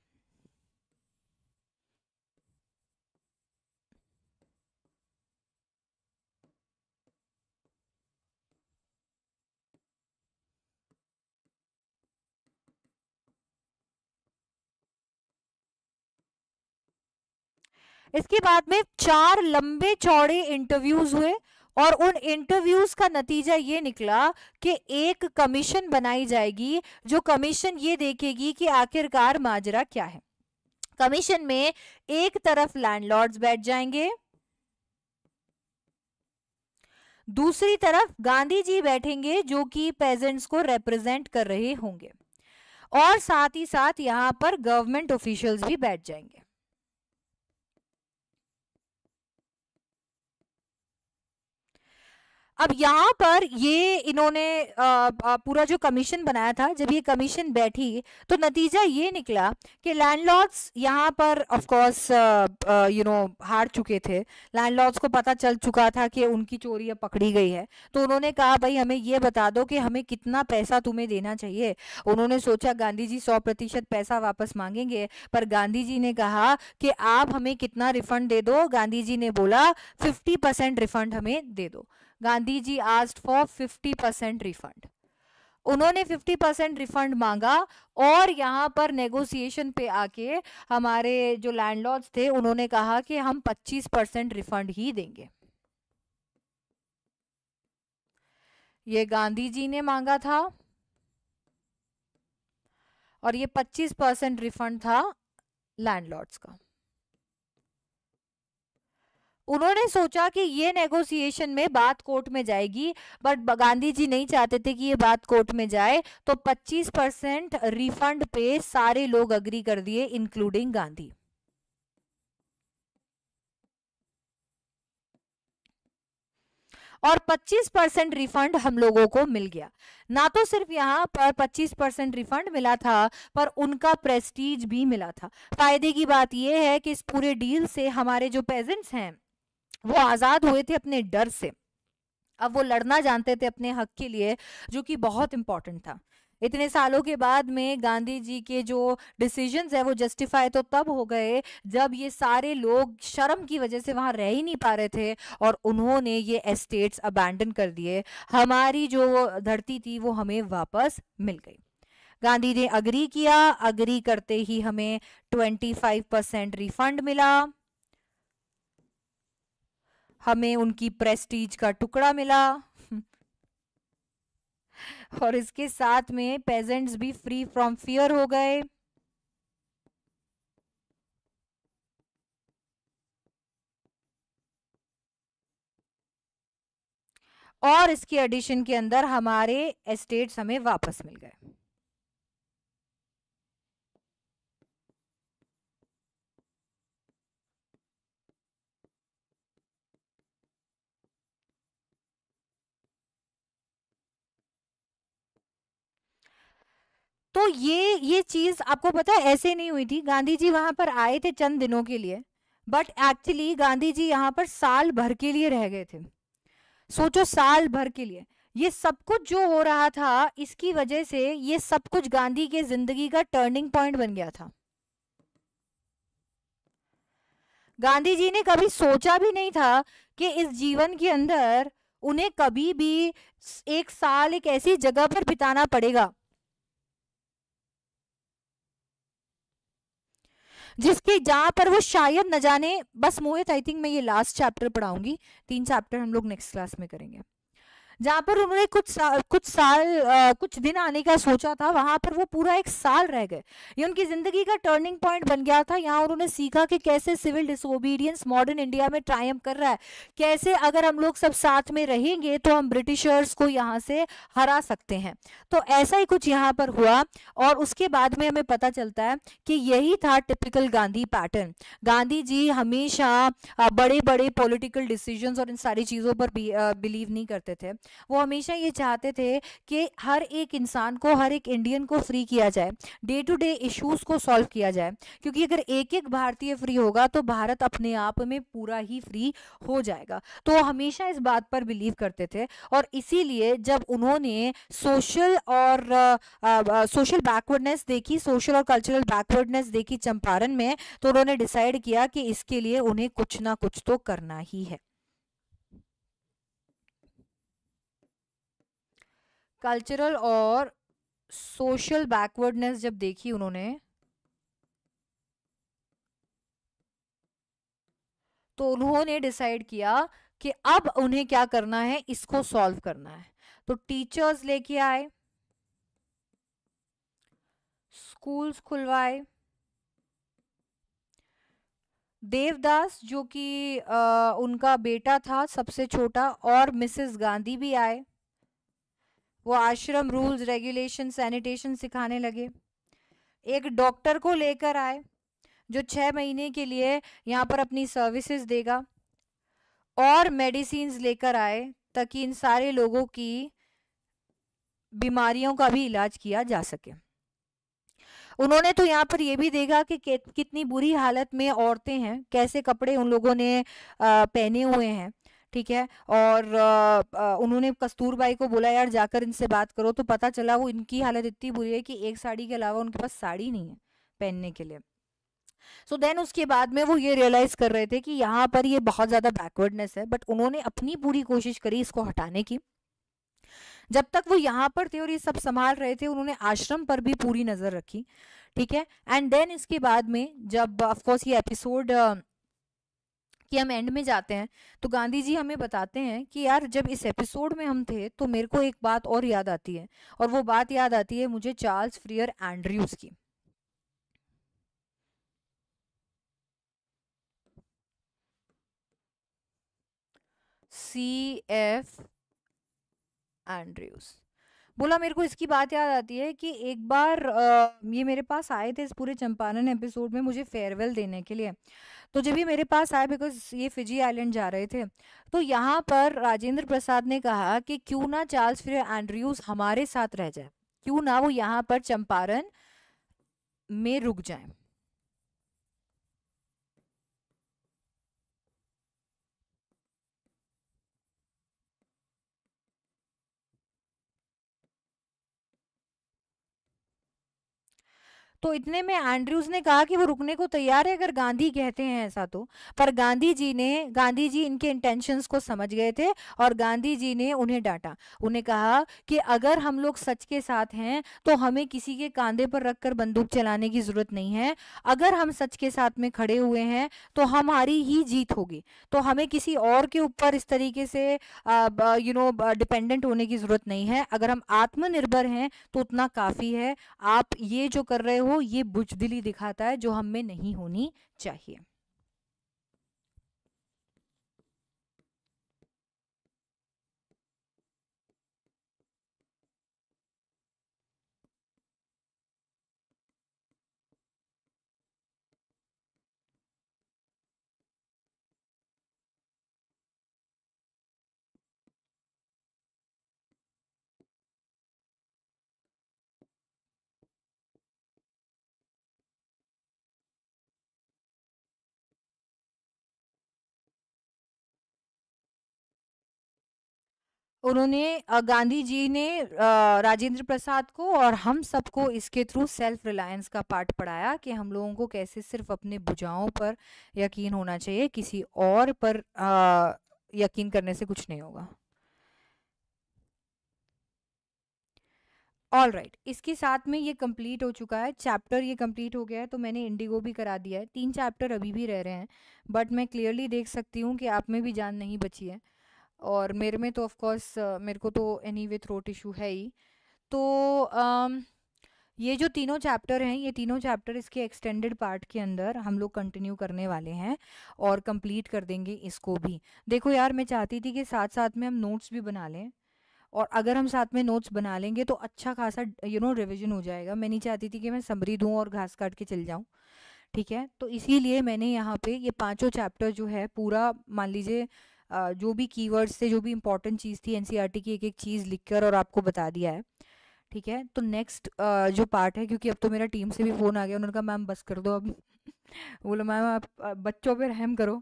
इसके बाद में चार लंबे चौड़े इंटरव्यूज हुए और उन इंटरव्यूज का नतीजा ये निकला कि एक कमीशन बनाई जाएगी जो कमीशन ये देखेगी कि आखिरकार माजरा क्या है कमीशन में एक तरफ लैंडलॉर्ड्स बैठ जाएंगे दूसरी तरफ गांधी जी बैठेंगे जो कि पेजेंट्स को रिप्रेजेंट कर रहे होंगे और साथ ही साथ यहां पर गवर्नमेंट ऑफिशियल्स भी बैठ जाएंगे अब यहाँ पर ये इन्होंने पूरा जो कमीशन बनाया था जब ये कमीशन बैठी तो नतीजा ये निकला कि लैंडलॉर्ड्स यहाँ पर ऑफकोर्स यू नो हार चुके थे लैंडलॉर्ड्स को पता चल चुका था कि उनकी चोरी अब पकड़ी गई है तो उन्होंने कहा भाई हमें ये बता दो कि हमें कितना पैसा तुम्हें देना चाहिए उन्होंने सोचा गांधी जी सौ प्रतिशत पैसा वापस मांगेंगे पर गांधी जी ने कहा कि आप हमें कितना रिफंड दे दो गांधी जी ने बोला फिफ्टी परसेंट रिफंड हमें दे दो Gandhi ji asked for fifty percent refund उन्होंने 50 परसेंट रिफंड मांगा और यहाँ पर नेगोशिएशन पे आके हमारे जो लैंडलॉर्ड्स थे उन्होंने कहा कि हम 25 परसेंट रिफंड ही देंगे ये गांधी जी ने मांगा था और ये 25 परसेंट रिफंड था लैंडलॉर्ड्स का उन्होंने सोचा कि ये नेगोशिएशन में बात कोर्ट में जाएगी बट गांधी जी नहीं चाहते थे कि ये बात कोर्ट में जाए तो 25 परसेंट रिफंड पे सारे लोग अग्री कर दिए इंक्लूडिंग गांधी और 25 परसेंट रिफंड हम लोगों को मिल गया ना तो सिर्फ यहाँ पर 25 परसेंट रिफंड मिला था पर उनका प्रेस्टीज भी मिला था फायदे की बात यह है कि इस पूरे डील से हमारे जो पेजेंट्स हैं वो आज़ाद हुए थे अपने डर से अब वो लड़ना जानते थे अपने हक के लिए जो कि बहुत इंपॉर्टेंट था इतने सालों के बाद में गांधी जी के जो डिसीजंस है वो जस्टिफाई तो तब हो गए जब ये सारे लोग शर्म की वजह से वहाँ रह ही नहीं पा रहे थे और उन्होंने ये एस्टेट्स अबैंडन कर दिए हमारी जो धरती थी वो हमें वापस मिल गई गांधी ने अग्री किया अग्री करते ही हमें 25 परसेंट रिफंड मिला हमें उनकी प्रेस्टीज का टुकड़ा मिला और इसके साथ में पेजेंट्स भी फ्री फ्रॉम फियर हो गए और इसके एडिशन के अंदर हमारे एस्टेट्स हमें वापस मिल गए तो ये ये चीज़ आपको पता है ऐसे नहीं हुई थी गांधी जी वहां पर आए थे चंद दिनों के लिए बट एक्चुअली गांधी जी यहाँ पर साल भर के लिए रह गए थे सोचो साल भर के लिए ये सब कुछ जो हो रहा था इसकी वजह से ये सब कुछ गांधी के जिंदगी का टर्निंग पॉइंट बन गया था गांधी जी ने कभी सोचा भी नहीं था कि इस जीवन के अंदर उन्हें कभी भी एक साल एक ऐसी जगह पर बिताना पड़ेगा जिसके जहाँ पर वो शायद न जाने बस मोहित आई थिंक मैं ये लास्ट चैप्टर पढ़ाऊंगी तीन चैप्टर हम लोग नेक्स्ट क्लास में करेंगे जहाँ पर उन्होंने कुछ साल कुछ साल आ, कुछ दिन आने का सोचा था वहाँ पर वो पूरा एक साल रह गए ये उनकी ज़िंदगी का टर्निंग पॉइंट बन गया था यहाँ उन्होंने सीखा कि कैसे सिविल डिसोबीडियंस मॉडर्न इंडिया में ट्रायम कर रहा है कैसे अगर हम लोग सब साथ में रहेंगे तो हम ब्रिटिशर्स को यहाँ से हरा सकते हैं तो ऐसा ही कुछ यहाँ पर हुआ और उसके बाद में हमें पता चलता है कि यही था टिपिकल गांधी पैटर्न गांधी जी हमेशा बड़े बड़े पोलिटिकल डिसीजन और इन सारी चीज़ों पर बिलीव नहीं करते थे वो हमेशा ये चाहते थे कि हर एक इंसान को हर एक इंडियन को फ्री किया जाए डे टू डे इश्यूज को सॉल्व किया जाए क्योंकि अगर एक एक भारतीय फ्री होगा तो भारत अपने आप में पूरा ही फ्री हो जाएगा तो वो हमेशा इस बात पर बिलीव करते थे और इसीलिए जब उन्होंने सोशल और सोशल बैकवर्डनेस देखी सोशल और कल्चरल बैकवर्डनेस देखी चंपारण में तो उन्होंने डिसाइड किया कि इसके लिए उन्हें कुछ ना कुछ तो करना ही है कल्चरल और सोशल बैकवर्डनेस जब देखी उन्होंने तो उन्होंने डिसाइड किया कि अब उन्हें क्या करना है इसको सॉल्व करना है तो टीचर्स लेके आए स्कूल्स खुलवाए देवदास जो कि उनका बेटा था सबसे छोटा और मिसेस गांधी भी आए वो आश्रम रूल्स रेगुलेशन सैनिटेशन सिखाने लगे एक डॉक्टर को लेकर आए जो छः महीने के लिए यहाँ पर अपनी सर्विसेज देगा और मेडिसिन लेकर आए ताकि इन सारे लोगों की बीमारियों का भी इलाज किया जा सके उन्होंने तो यहाँ पर यह भी देखा कि कितनी बुरी हालत में औरतें हैं कैसे कपड़े उन लोगों ने पहने हुए हैं ठीक है और उन्होंने कस्तूरबाई को बोला यार जाकर इनसे बात करो तो पता चला वो इनकी हालत इतनी बुरी है कि एक साड़ी के अलावा उनके पास साड़ी नहीं है पहनने के लिए सो so देन उसके बाद में वो ये रियलाइज कर रहे थे कि यहाँ पर ये बहुत ज़्यादा बैकवर्डनेस है बट उन्होंने अपनी पूरी कोशिश करी इसको हटाने की जब तक वो यहाँ पर थे और ये सब संभाल रहे थे उन्होंने आश्रम पर भी पूरी नज़र रखी ठीक है एंड देन इसके बाद में जब ऑफकोर्स ये एपिसोड कि हम एंड में जाते हैं तो गांधी जी हमें बताते हैं कि यार जब इस एपिसोड में हम थे तो मेरे को एक बात और याद आती है और वो बात याद आती है मुझे चार्ल्स फ्रियर एंड्रयूज की सी एफ एंड्रयूज बोला मेरे को इसकी बात याद आती है कि एक बार आ, ये मेरे पास आए थे इस पूरे चंपारण एपिसोड में मुझे फेयरवेल देने के लिए तो जब ये मेरे पास आया बिकॉज ये फिजी आइलैंड जा रहे थे तो यहाँ पर राजेंद्र प्रसाद ने कहा कि क्यों ना चार्ल्स फिर एंड्रयूज हमारे साथ रह जाए क्यों ना वो यहाँ पर चंपारण में रुक जाए तो इतने में एंड्रयूज ने कहा कि वो रुकने को तैयार है अगर गांधी कहते हैं ऐसा तो पर गांधी जी ने गांधी जी इनके इंटेंशंस को समझ गए थे और गांधी जी ने उन्हें डांटा उन्हें कहा कि अगर हम लोग सच के साथ हैं तो हमें किसी के कांधे पर रखकर बंदूक चलाने की जरूरत नहीं है अगर हम सच के साथ में खड़े हुए हैं तो हमारी ही जीत होगी तो हमें किसी और के ऊपर इस तरीके से यू नो डिपेंडेंट होने की जरूरत नहीं है अगर हम आत्मनिर्भर हैं तो उतना काफ़ी है आप ये जो कर रहे हो वो ये बुजदिली दिखाता है जो हम में नहीं होनी चाहिए उन्होंने गांधी जी ने राजेंद्र प्रसाद को और हम सबको इसके थ्रू सेल्फ रिलायंस का पाठ पढ़ाया कि हम लोगों को कैसे सिर्फ अपने बुझाओं पर यकीन होना चाहिए किसी और पर यकीन करने से कुछ नहीं होगा ऑल राइट right. इसके साथ में ये कंप्लीट हो चुका है चैप्टर ये कंप्लीट हो गया है तो मैंने इंडिगो भी करा दिया है तीन चैप्टर अभी भी रह रहे हैं बट मैं क्लियरली देख सकती हूँ कि आप में भी जान नहीं बची है और मेरे में तो ऑफकोर्स मेरे को तो एनी वे थ्रोट इशू है ही तो um, ये जो तीनों चैप्टर हैं ये तीनों चैप्टर इसके एक्सटेंडेड पार्ट के अंदर हम लोग कंटिन्यू करने वाले हैं और कंप्लीट कर देंगे इसको भी देखो यार मैं चाहती थी कि साथ साथ में हम नोट्स भी बना लें और अगर हम साथ में नोट्स बना लेंगे तो अच्छा खासा यू नो रिविजन हो जाएगा मैं नहीं चाहती थी कि मैं समरी दूँ और घास काट के चल जाऊँ ठीक है तो इसीलिए मैंने यहाँ पे ये पांचों चैप्टर जो है पूरा मान लीजिए जो भी कीवर्ड्स से जो भी इंपॉर्टेंट चीज़ थी एनसीईआरटी e की एक एक चीज़ लिखकर और आपको बता दिया है ठीक है तो नेक्स्ट जो पार्ट है क्योंकि अब तो मेरा टीम से भी फ़ोन आ गया उन्होंने कहा मैम बस कर दो अब बोलो मैम आप बच्चों पर रहम करो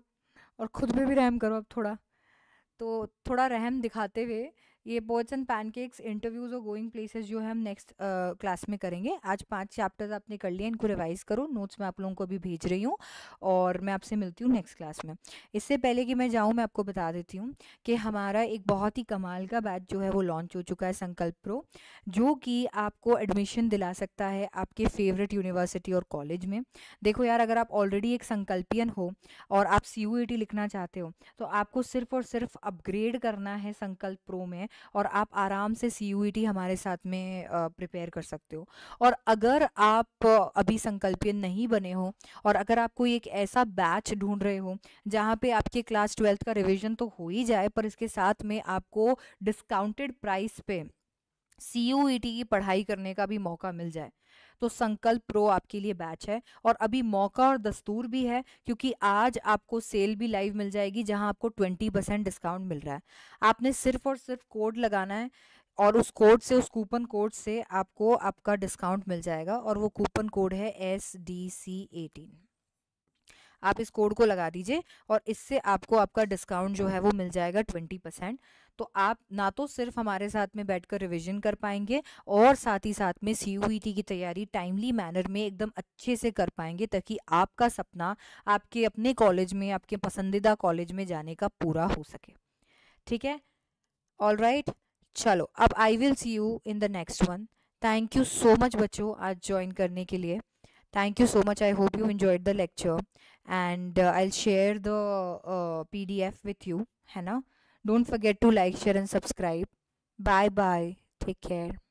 और ख़ुद पर भी रहम करो अब थोड़ा तो थोड़ा रहम दिखाते हुए ये पोर्ट्स एंड पैनकेक्स इंटरव्यूज और गोइंग प्लेसेस जो है हम नेक्स्ट क्लास में करेंगे आज पांच चैप्टर्स आपने कर लिए इनको रिवाइज करो नोट्स मैं आप लोगों को भी भेज रही हूँ और मैं आपसे मिलती हूँ नेक्स्ट क्लास में इससे पहले कि मैं जाऊँ मैं आपको बता देती हूँ कि हमारा एक बहुत ही कमाल का बैच जो है वो लॉन्च हो चुका है संकल्प प्रो जो कि आपको एडमिशन दिला सकता है आपके फेवरेट यूनिवर्सिटी और कॉलेज में देखो यार अगर आप ऑलरेडी एक संकल्पियन हो और आप सी e लिखना चाहते हो तो आपको सिर्फ और सिर्फ अपग्रेड करना है संकल्प प्रो में और आप आराम से सी e हमारे साथ में प्रिपेयर कर सकते हो और अगर आप अभी संकल्पीय नहीं बने हो और अगर आप कोई एक ऐसा बैच ढूंढ रहे हो जहाँ पे आपके क्लास ट्वेल्थ का रिविजन तो हो ही जाए पर इसके साथ में आपको डिस्काउंटेड प्राइस पे सी e की पढ़ाई करने का भी मौका मिल जाए तो संकल्प प्रो आपके लिए बैच है और अभी मौका और दस्तूर भी है क्योंकि आज आपको सेल भी लाइव मिल जाएगी जहां आपको 20 परसेंट डिस्काउंट मिल रहा है आपने सिर्फ और सिर्फ कोड लगाना है और उस कोड से उस कूपन कोड से आपको आपका डिस्काउंट मिल जाएगा और वो कूपन कोड है एस डी सी एटीन आप इस कोड को लगा दीजिए और इससे आपको आपका डिस्काउंट जो है वो मिल जाएगा ट्वेंटी परसेंट तो आप ना तो सिर्फ हमारे साथ में बैठकर रिविजन कर पाएंगे और साथ ही साथ में सी e की तैयारी टाइमली मैनर में एकदम अच्छे से कर पाएंगे ताकि आपका सपना आपके अपने कॉलेज में आपके पसंदीदा कॉलेज में जाने का पूरा हो सके ठीक है ऑल राइट right? चलो अब I will see you in the next one thank you so much बच्चों आज ज्वाइन करने के लिए thank you so much I hope you enjoyed the lecture and I share the P D F with you है ना Don't forget to like, share, and subscribe. Bye bye. Take care.